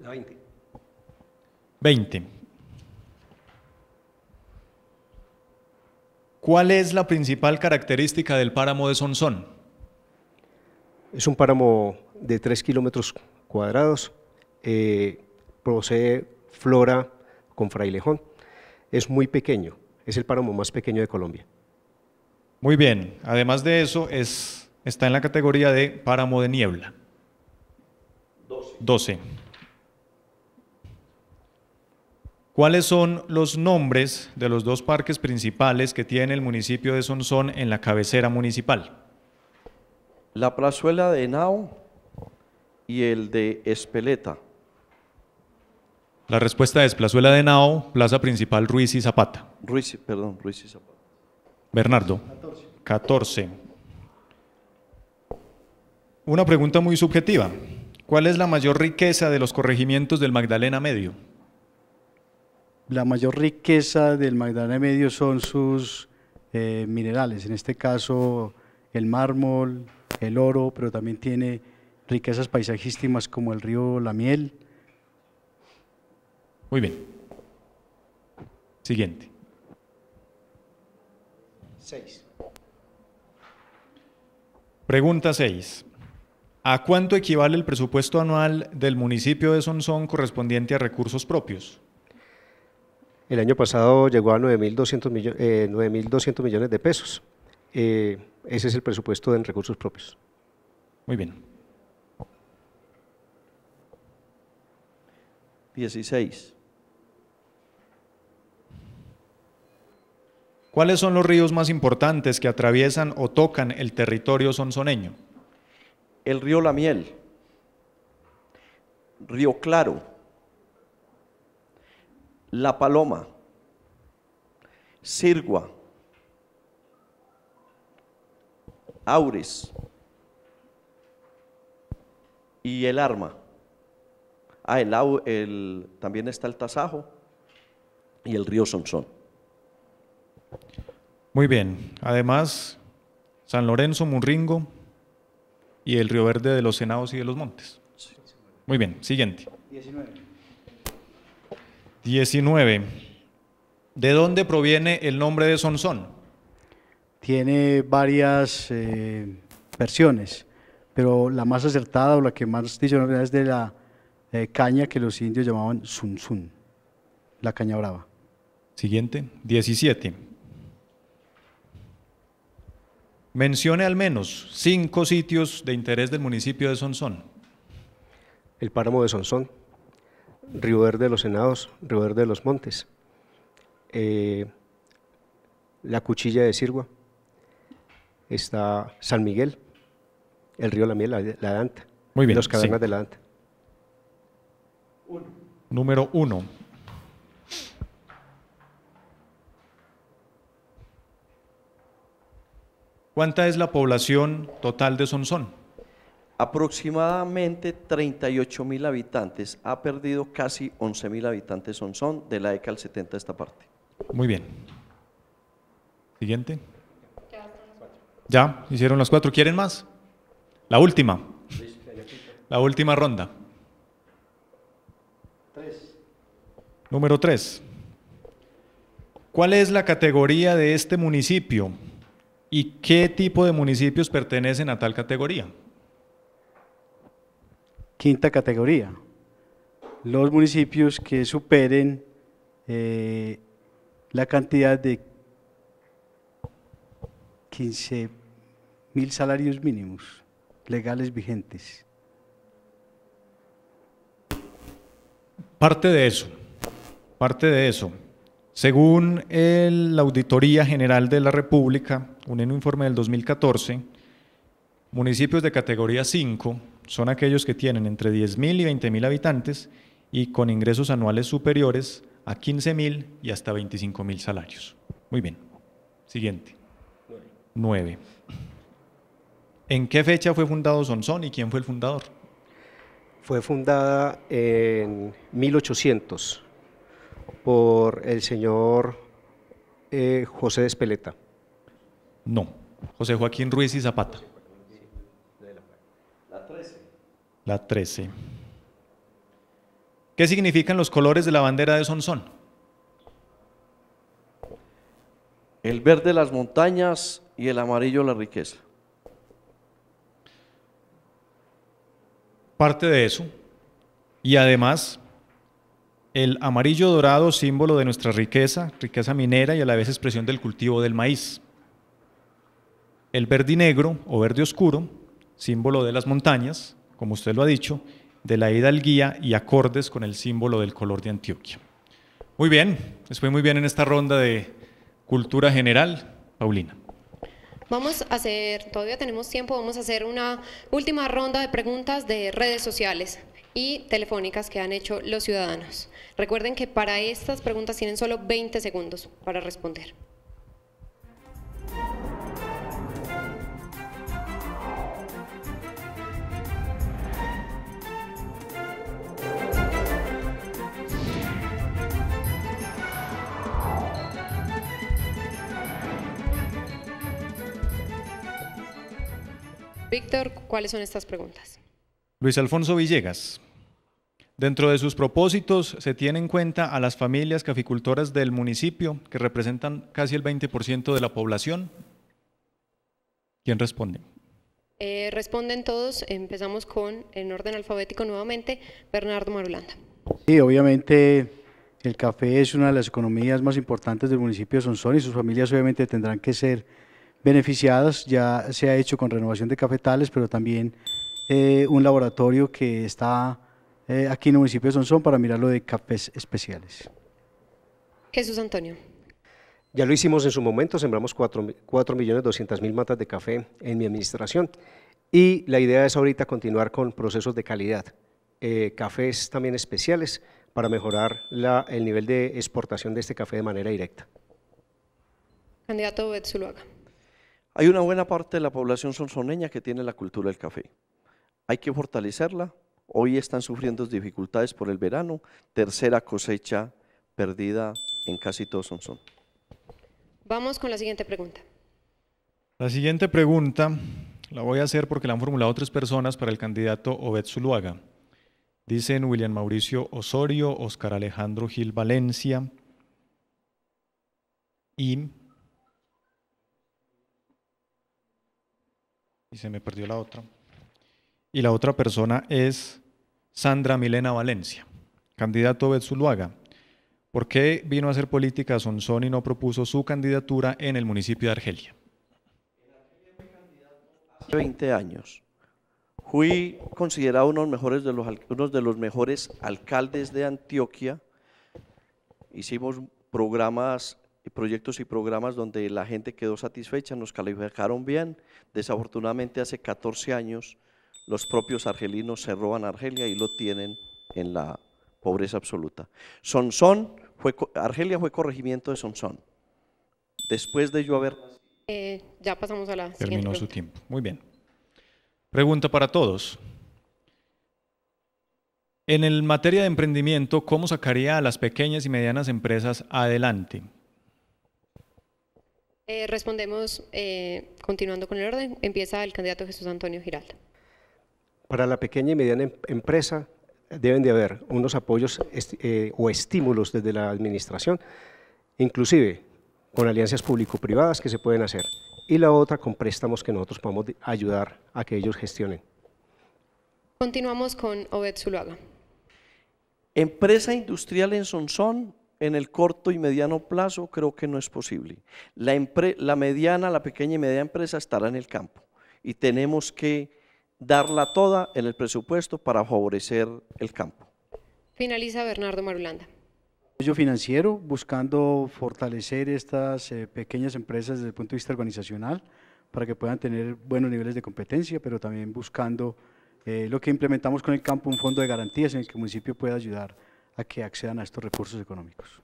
Y La 20. 20. ¿Cuál es la principal característica del páramo de Sonsón? Es un páramo de 3 kilómetros cuadrados. Eh, posee flora con frailejón. Es muy pequeño es el páramo más pequeño de Colombia. Muy bien, además de eso, es, está en la categoría de páramo de niebla. 12. ¿Cuáles son los nombres de los dos parques principales que tiene el municipio de Sonsón en la cabecera municipal? La plazuela de Nao y el de Espeleta. La respuesta es Plazuela de Nao, Plaza Principal Ruiz y Zapata. Ruiz, perdón, Ruiz y Zapata. Bernardo. 14. Una pregunta muy subjetiva. ¿Cuál es la mayor riqueza de los corregimientos del Magdalena Medio? La mayor riqueza del Magdalena Medio son sus eh, minerales, en este caso el mármol, el oro, pero también tiene riquezas paisajísticas como el río La Miel, muy bien. Siguiente. Seis. Pregunta seis. ¿A cuánto equivale el presupuesto anual del municipio de Sonsón correspondiente a recursos propios? El año pasado llegó a 9.200 mil eh, millones de pesos. Eh, ese es el presupuesto en recursos propios. Muy bien. Dieciséis. ¿Cuáles son los ríos más importantes que atraviesan o tocan el territorio sonzoneño? El río La Miel, Río Claro, La Paloma, Sirgua, Aures y el Arma. Ah, también está el Tasajo y el río Sonsón. Muy bien. Además, San Lorenzo, Murringo y el Río Verde de los Senados y de los Montes. Muy bien, siguiente. 19. ¿De dónde proviene el nombre de Sonsón? Tiene varias eh, versiones, pero la más acertada o la que más dice es de la eh, caña que los indios llamaban Sun la caña brava. Siguiente, 17. Mencione al menos cinco sitios de interés del municipio de Sonsón. El páramo de Sonsón, Río Verde de los Senados, Río Verde de los Montes, eh, la Cuchilla de Sirgua, está San Miguel, el río La Miel, la, Danta, los cavernas de la Danta. Número uno. ¿Cuánta es la población total de Sonsón? Aproximadamente 38 mil habitantes. Ha perdido casi 11 mil habitantes Sonsón de la eca del 70 esta parte. Muy bien. Siguiente. Ya, hicieron las cuatro. ¿Quieren más? La última. La última ronda. Número tres. ¿Cuál es la categoría de este municipio? ¿Y qué tipo de municipios pertenecen a tal categoría? Quinta categoría. Los municipios que superen eh, la cantidad de 15 mil salarios mínimos legales vigentes. Parte de eso, parte de eso. Según la Auditoría General de la República, un informe del 2014, municipios de categoría 5 son aquellos que tienen entre 10.000 y 20.000 habitantes y con ingresos anuales superiores a 15.000 y hasta 25.000 salarios. Muy bien. Siguiente. 9. ¿En qué fecha fue fundado Sonsón y quién fue el fundador? Fue fundada en 1800 por el señor eh, José Espeleta. No, José Joaquín Ruiz y Zapata. La 13. La 13. ¿Qué significan los colores de la bandera de Sonsón? El verde las montañas y el amarillo la riqueza. Parte de eso. Y además el amarillo dorado, símbolo de nuestra riqueza, riqueza minera y a la vez expresión del cultivo del maíz. El verde negro o verde oscuro, símbolo de las montañas, como usted lo ha dicho, de la hidalguía y acordes con el símbolo del color de Antioquia. Muy bien, les fue muy bien en esta ronda de cultura general. Paulina. Vamos a hacer, todavía tenemos tiempo, vamos a hacer una última ronda de preguntas de redes sociales y telefónicas que han hecho los ciudadanos. Recuerden que para estas preguntas tienen solo 20 segundos para responder. Víctor, ¿cuáles son estas preguntas? Luis Alfonso Villegas, Dentro de sus propósitos se tiene en cuenta a las familias caficultoras del municipio, que representan casi el 20% de la población. ¿Quién responde? Eh, responden todos, empezamos con, en orden alfabético nuevamente, Bernardo Marulanda. Sí, obviamente el café es una de las economías más importantes del municipio de Sonsón y sus familias obviamente tendrán que ser beneficiadas, ya se ha hecho con renovación de cafetales, pero también eh, un laboratorio que está eh, aquí en el municipio de Sonsón para mirar lo de cafés especiales. Jesús Antonio. Ya lo hicimos en su momento, sembramos 4.200.000 matas de café en mi administración y la idea es ahorita continuar con procesos de calidad, eh, cafés también especiales para mejorar el nivel de exportación de este café de manera directa. Candidato Betzuluaga. Hay una buena parte de la población sonsoneña que tiene la cultura del café. Hay que fortalecerla hoy están sufriendo dificultades por el verano, tercera cosecha perdida en casi todo Sonsón. Vamos con la siguiente pregunta. La siguiente pregunta la voy a hacer porque la han formulado tres personas para el candidato Obed Zuluaga. Dicen William Mauricio Osorio, Oscar Alejandro Gil Valencia y... Y se me perdió la otra y la otra persona es Sandra Milena Valencia, candidato Betzuluaga. ¿Por qué vino a hacer política a Sonsón y no propuso su candidatura en el municipio de Argelia? Hace 20 años fui considerado uno de los mejores, de los mejores alcaldes de Antioquia. Hicimos programas proyectos y programas donde la gente quedó satisfecha, nos calificaron bien. Desafortunadamente hace 14 años los propios argelinos se roban Argelia y lo tienen en la pobreza absoluta. Sonsón, fue, Argelia fue corregimiento de Sonsón. Después de yo haber... Eh, ya pasamos a la... Terminó su tiempo. Muy bien. Pregunta para todos. En el materia de emprendimiento, ¿cómo sacaría a las pequeñas y medianas empresas adelante? Eh, respondemos eh, continuando con el orden. Empieza el candidato Jesús Antonio Giralda para la pequeña y mediana em-, empresa deben de haber unos apoyos eh, o estímulos desde la administración, inclusive con alianzas público-privadas que se pueden hacer, y la otra con préstamos que nosotros podemos ayudar a que ellos gestionen. Continuamos con Obed Zuluaga. Empresa industrial en Sonsón, en el corto y mediano plazo, creo que no es posible. La, la mediana, la pequeña y mediana empresa estará en el campo y tenemos que darla toda en el presupuesto para favorecer el campo. Finaliza Bernardo Marulanda. Yo financiero, buscando fortalecer estas eh, pequeñas empresas desde el punto de vista organizacional para que puedan tener buenos niveles de competencia, pero también buscando eh, lo que implementamos con el campo, un fondo de garantías en el que el municipio pueda ayudar a que accedan a estos recursos económicos.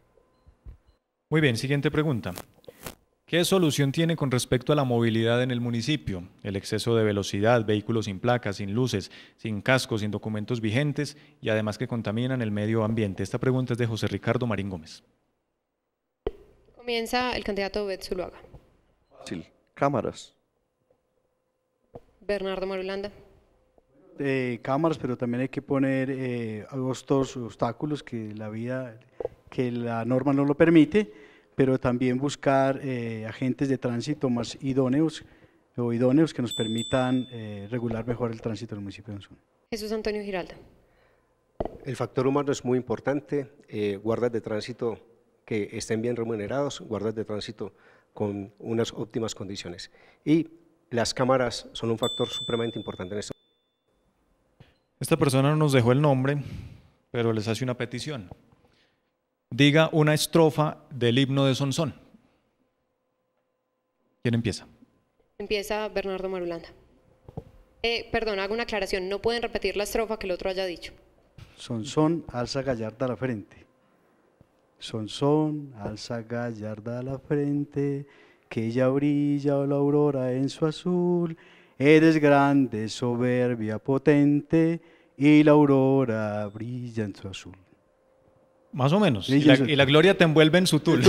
Muy bien, siguiente pregunta. ¿Qué solución tiene con respecto a la movilidad en el municipio? El exceso de velocidad, vehículos sin placas, sin luces, sin cascos, sin documentos vigentes y además que contaminan el medio ambiente. Esta pregunta es de José Ricardo Marín Gómez. Comienza el candidato Betzuluaga. Zuluaga. Cámaras. Bernardo Marulanda. cámaras, pero también hay que poner eh, estos obstáculos que la vida, que la norma no lo permite pero también buscar eh, agentes de tránsito más idóneos o idóneos que nos permitan eh, regular mejor el tránsito del municipio de Anzón. Jesús Antonio Giralda. El factor humano es muy importante, eh, guardas de tránsito que estén bien remunerados, guardas de tránsito con unas óptimas condiciones. Y las cámaras son un factor supremamente importante en esto. Esta persona no nos dejó el nombre, pero les hace una petición diga una estrofa del himno de Sonsón. ¿Quién empieza? Empieza Bernardo Marulanda. Eh, perdón, hago una aclaración. No pueden repetir la estrofa que el otro haya dicho. Sonsón, alza gallarda la frente. Sonsón, alza gallarda la frente, que ella brilla la aurora en su azul. Eres grande, soberbia, potente, y la aurora brilla en su azul. Más o menos. Y la, gloria te envuelve en su tul.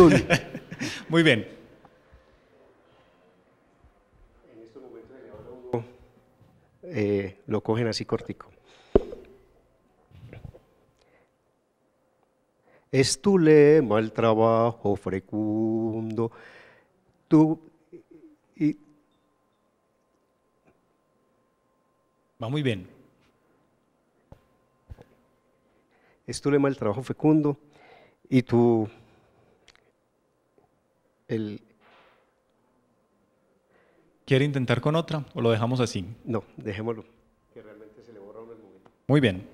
Muy bien. En este eh, lo cogen así cortico. Es tu lema el trabajo fecundo. Tú Va muy bien. es tu lema el trabajo fecundo y tu, ¿Quiere intentar con otra o lo dejamos así? No, dejémoslo. Que realmente se le borra el Muy bien.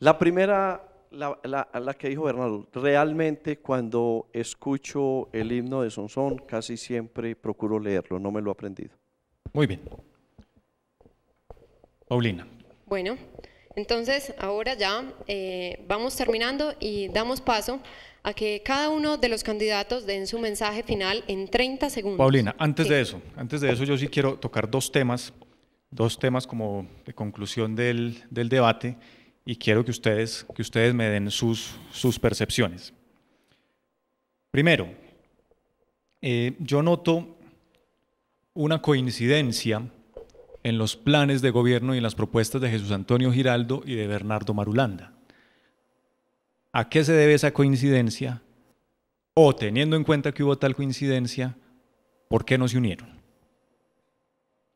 La primera, la, la, que dijo Bernardo, realmente cuando escucho el himno de Sonsón, casi siempre procuro leerlo, no me lo he aprendido. Muy bien. Paulina. Bueno, entonces, ahora ya eh, vamos terminando y damos paso a que cada uno de los candidatos den su mensaje final en 30 segundos. Paulina, antes de eso, antes de eso yo sí quiero tocar dos temas, dos temas como de conclusión del, debate y quiero que ustedes, que ustedes me den sus, sus percepciones. Primero, eh, yo noto una coincidencia en los planes de gobierno y en las propuestas de Jesús Antonio Giraldo y de Bernardo Marulanda. ¿A qué se debe esa coincidencia? O teniendo en cuenta que hubo tal coincidencia, ¿por qué no se unieron?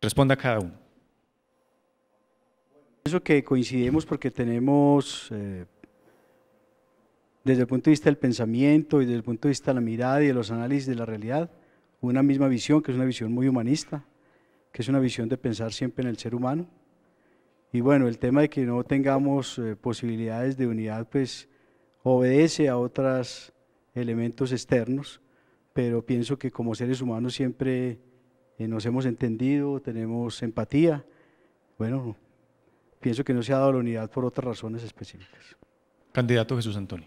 Responda cada uno. Eso que coincidimos porque tenemos, eh, desde el punto de vista del pensamiento y desde el punto de vista de la mirada y de los análisis de la realidad, una misma visión, que es una visión muy humanista, que es una visión de pensar siempre en el ser humano. Y bueno, el tema de que no tengamos eh, posibilidades de unidad, pues obedece a otros elementos externos, pero pienso que como seres humanos siempre eh, nos hemos entendido, tenemos empatía. Bueno, pienso que no se ha dado la unidad por otras razones específicas. Candidato Jesús Antonio.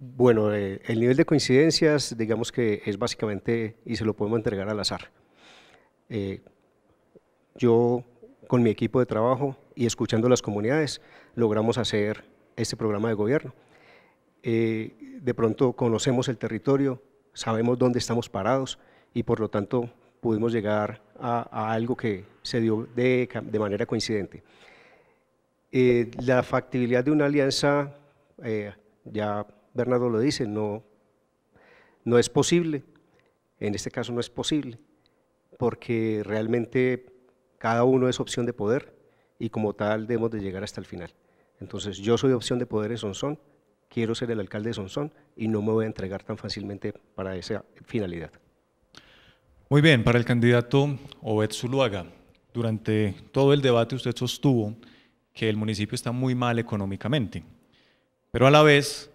Bueno, eh, el nivel de coincidencias, digamos que es básicamente, y se lo podemos entregar al azar. Eh, yo con mi equipo de trabajo y escuchando las comunidades logramos hacer este programa de gobierno. Eh, de pronto conocemos el territorio, sabemos dónde estamos parados y por lo tanto pudimos llegar a, algo que se dio de, manera coincidente. Eh, la factibilidad de una alianza, ya Bernardo lo dice, no, no es posible, en este caso no es posible, porque realmente cada uno es opción de poder y como tal debemos de llegar hasta el final. Entonces yo soy opción de poder en Sonsón, quiero ser el alcalde de Sonsón y no me voy a entregar tan fácilmente para esa finalidad. Muy bien, para el candidato Obed Zuluaga, durante todo el debate usted sostuvo que el municipio está muy mal económicamente, pero a la vez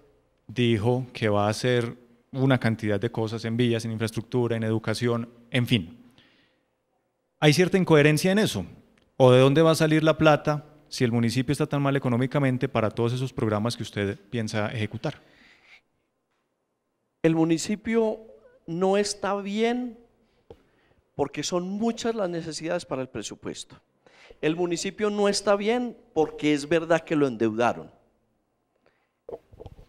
dijo que va a hacer una cantidad de cosas en villas, en infraestructura, en educación, en fin. Hay cierta incoherencia en eso. ¿O de dónde va a salir la plata si el municipio está tan mal económicamente para todos esos programas que usted piensa ejecutar? El municipio no está bien porque son muchas las necesidades para el presupuesto. El municipio no está bien porque es verdad que lo endeudaron,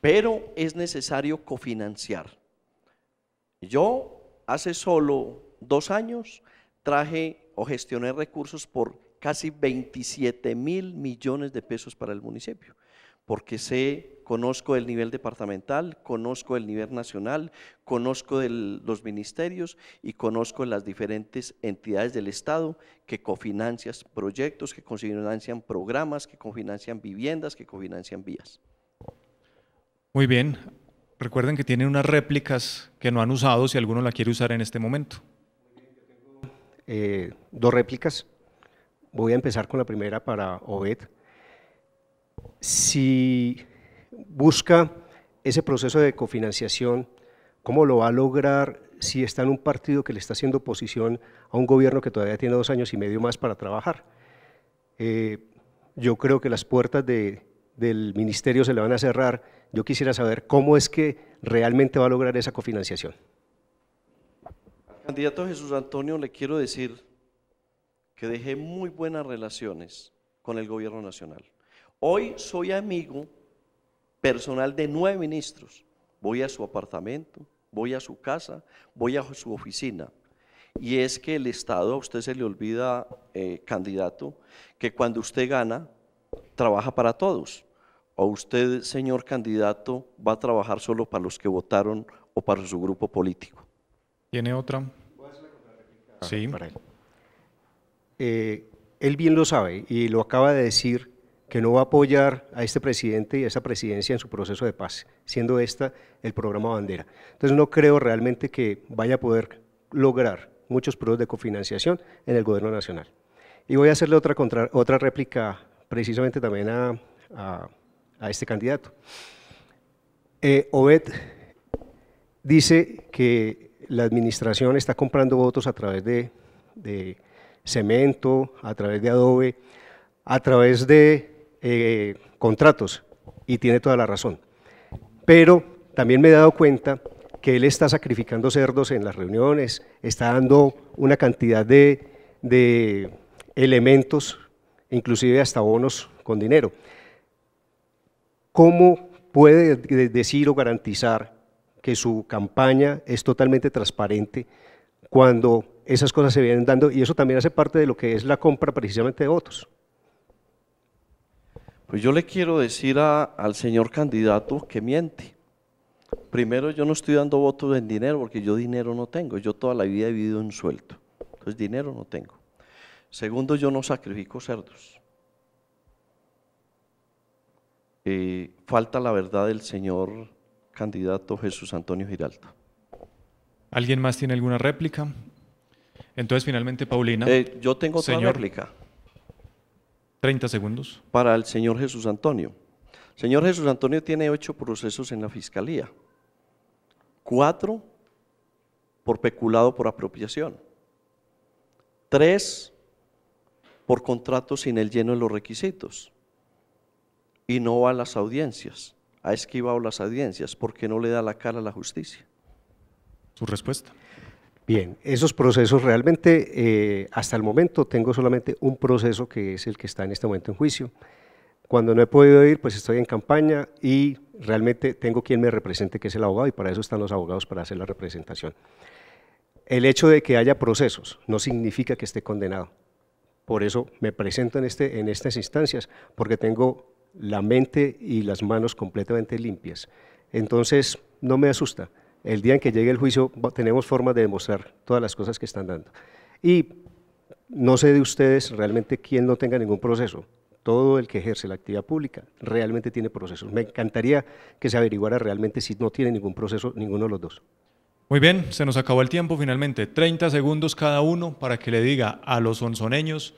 pero es necesario cofinanciar. Yo hace solo dos años traje o gestioné recursos por casi 27 mil millones de pesos para el municipio, porque sé, conozco el nivel departamental, conozco el nivel nacional, conozco los ministerios y conozco las diferentes entidades del Estado que cofinancian proyectos, que cofinancian programas, que cofinancian viviendas, que cofinancian vías. Muy bien. Recuerden que tienen unas réplicas que no han usado si alguno la quiere usar en este momento. Eh, dos réplicas. Voy a empezar con la primera para Obed. Si busca ese proceso de cofinanciación, ¿cómo lo va a lograr si está en un partido que le está haciendo oposición a un gobierno que todavía tiene dos años y medio más para trabajar? Eh, yo creo que las puertas del ministerio se le van a cerrar. Yo quisiera saber cómo es que realmente va a lograr esa cofinanciación candidato Jesús Antonio le quiero decir que dejé muy buenas relaciones con el gobierno nacional. Hoy soy amigo personal de nueve ministros. Voy a su apartamento, voy a su casa, voy a su oficina. Y es que el Estado, a usted se le olvida, eh, candidato, que cuando usted gana, trabaja para todos. O usted, señor candidato, va a trabajar solo para los que votaron o para su grupo político. ¿Tiene otra? Sí. Eh, él. bien lo sabe y lo acaba de decir que no va a apoyar a este presidente y a esa presidencia en su proceso de paz, siendo esta el programa bandera. Entonces no creo realmente que vaya a poder lograr muchos proyectos de cofinanciación en el gobierno nacional. Y voy a hacerle otra, otra réplica precisamente también a, este candidato. Eh, Obed dice que la administración está comprando votos a través de, cemento, a través de adobe, a través de eh, contratos, y tiene toda la razón. Pero también me he dado cuenta que él está sacrificando cerdos en las reuniones, está dando una cantidad de, de elementos, inclusive hasta bonos con dinero. ¿Cómo puede decir o garantizar que su campaña es totalmente transparente cuando esas cosas se vienen dando y eso también hace parte de lo que es la compra precisamente de votos. Pues yo le quiero decir al señor candidato que miente. Primero, yo no estoy dando votos en dinero porque yo dinero no tengo. Yo toda la vida he vivido en suelto. Entonces, dinero no tengo. Segundo, yo no sacrifico cerdos. Eh, falta la verdad del señor candidato Jesús Antonio Giraldo. ¿Alguien más tiene alguna réplica? Entonces, finalmente, Paulina. Eh, yo tengo otra señor, réplica. 30 segundos. Para el señor Jesús Antonio. Señor Jesús Antonio tiene ocho procesos en la fiscalía. Cuatro por peculado por apropiación. Tres por contrato sin el lleno de los requisitos. Y no a las audiencias ha esquivado las audiencias porque no le da la cara a la justicia. Su respuesta. Bien, esos procesos realmente, eh, hasta el momento tengo solamente un proceso que es el que está en este momento en juicio. Cuando no he podido ir, pues estoy en campaña y realmente tengo quien me represente, que es el abogado, y para eso están los abogados para hacer la representación. El hecho de que haya procesos no significa que esté condenado. Por eso me presento en, este, en estas instancias, porque tengo la mente y las manos completamente limpias. Entonces, no me asusta. El día en que llegue el juicio tenemos forma de demostrar todas las cosas que están dando. Y no sé de ustedes realmente quién no tenga ningún proceso. Todo el que ejerce la actividad pública realmente tiene procesos. Me encantaría que se averiguara realmente si no tiene ningún proceso ninguno de los dos. Muy bien, se nos acabó el tiempo finalmente. 30 segundos cada uno para que le diga a los onzoneños.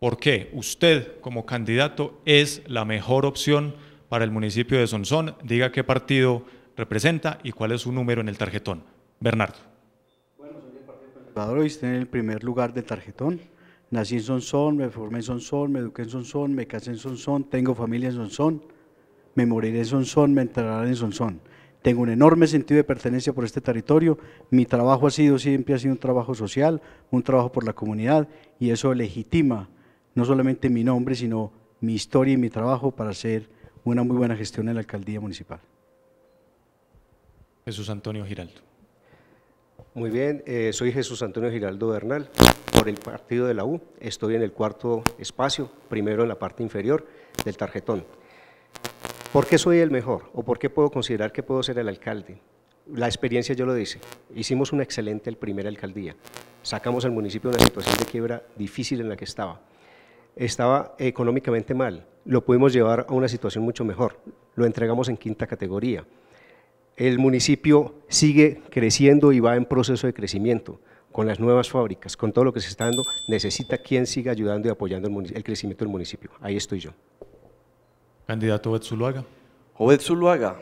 ¿Por qué usted como candidato es la mejor opción para el municipio de Sonsón. Diga qué partido representa y cuál es su número en el tarjetón. Bernardo. Bueno, soy del Partido y estoy en el primer lugar de tarjetón. Nací en Sonsón, me formé en Sonsón, me eduqué en Sonsón, me casé en Sonsón, tengo familia en Sonsón, me moriré en Sonsón, me enterraré en Sonsón. Tengo un enorme sentido de pertenencia por este territorio. Mi trabajo ha sido siempre ha sido un trabajo social, un trabajo por la comunidad y eso legitima no solamente mi nombre, sino mi historia y mi trabajo para hacer una muy buena gestión en la alcaldía municipal. Jesús Antonio Giraldo. Muy bien, eh, soy Jesús Antonio Giraldo Bernal, por el partido de la U. Estoy en el cuarto espacio, primero en la parte inferior del tarjetón. ¿Por qué soy el mejor o por qué puedo considerar que puedo ser el alcalde? La experiencia yo lo dice. Hicimos una excelente primera alcaldía. Sacamos al municipio de una situación de quiebra difícil en la que estaba estaba económicamente mal, lo pudimos llevar a una situación mucho mejor, lo entregamos en quinta categoría. El municipio sigue creciendo y va en proceso de crecimiento con las nuevas fábricas, con todo lo que se está dando, necesita quien siga ayudando y apoyando el, crecimiento del municipio. Ahí estoy yo. Candidato Obed Zuluaga. Obed Zuluaga,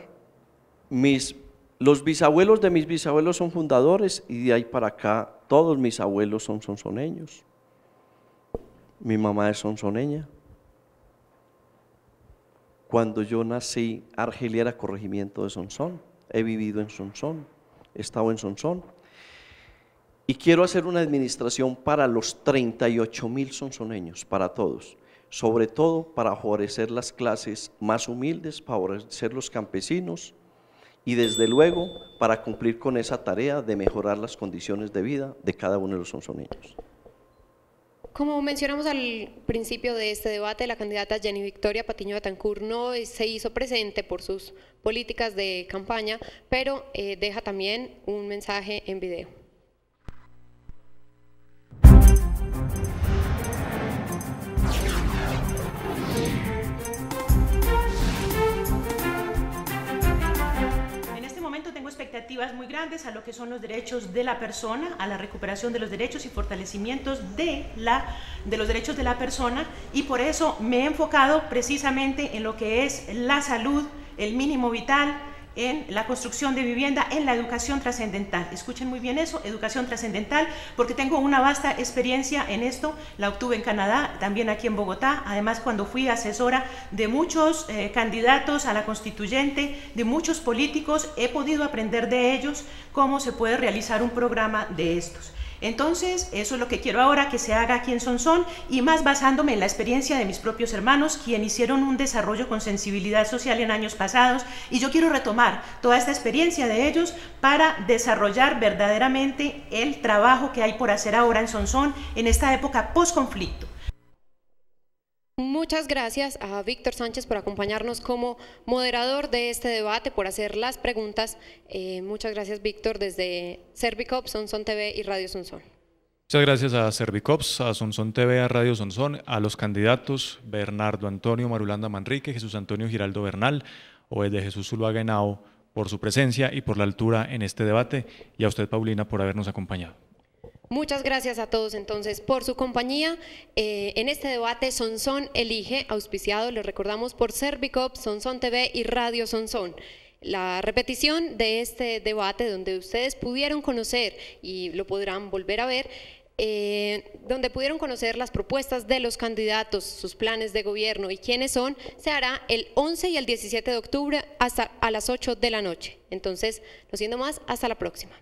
los bisabuelos de mis bisabuelos son fundadores y de ahí para acá todos mis abuelos son sonsoneños. Mi mamá es sonsoneña. Cuando yo nací, Argelia era corregimiento de Sonsón. He vivido en Sonsón, he estado en Sonsón. Y quiero hacer una administración para los 38 mil sonsoneños, para todos. Sobre todo para favorecer las clases más humildes, favorecer los campesinos y desde luego para cumplir con esa tarea de mejorar las condiciones de vida de cada uno de los sonzoneños. Como mencionamos al principio de este debate, la candidata Jenny Victoria Patiño Betancourt no se hizo presente por sus políticas de campaña, pero eh, deja también un mensaje en video. expectativas muy grandes a lo que son los derechos de la persona, a la recuperación de los derechos y fortalecimientos de, la, de los derechos de la persona y por eso me he enfocado precisamente en lo que es la salud, el mínimo vital, en la construcción de vivienda, en la educación trascendental. Escuchen muy bien eso, educación trascendental, porque tengo una vasta experiencia en esto, la obtuve en Canadá, también aquí en Bogotá, además cuando fui asesora de muchos eh, candidatos a la constituyente, de muchos políticos, he podido aprender de ellos cómo se puede realizar un programa de estos. Entonces, eso es lo que quiero ahora que se haga aquí en Sonsón y más basándome en la experiencia de mis propios hermanos, quien hicieron un desarrollo con sensibilidad social en años pasados y yo quiero retomar toda esta experiencia de ellos para desarrollar verdaderamente el trabajo que hay por hacer ahora en Sonsón en esta época post-conflicto. Muchas gracias a Víctor Sánchez por acompañarnos como moderador de este debate, por hacer las preguntas. Eh, muchas gracias, Víctor, desde Servicops, Sonson TV y Radio Sonson. Muchas gracias a Servicops, a Sonson TV, a Radio Sonson, a los candidatos Bernardo Antonio Marulanda Manrique, Jesús Antonio Giraldo Bernal, o el de Jesús Zuluaga Henao, por su presencia y por la altura en este debate, y a usted, Paulina, por habernos acompañado. Muchas gracias a todos entonces por su compañía. Eh, en este debate Sonson Elige, auspiciado, lo recordamos, por Servicop, Sonson TV y Radio Sonson. La repetición de este debate donde ustedes pudieron conocer y lo podrán volver a ver, eh, donde pudieron conocer las propuestas de los candidatos, sus planes de gobierno y quiénes son, se hará el 11 y el 17 de octubre hasta a las 8 de la noche. Entonces, no siendo más, hasta la próxima.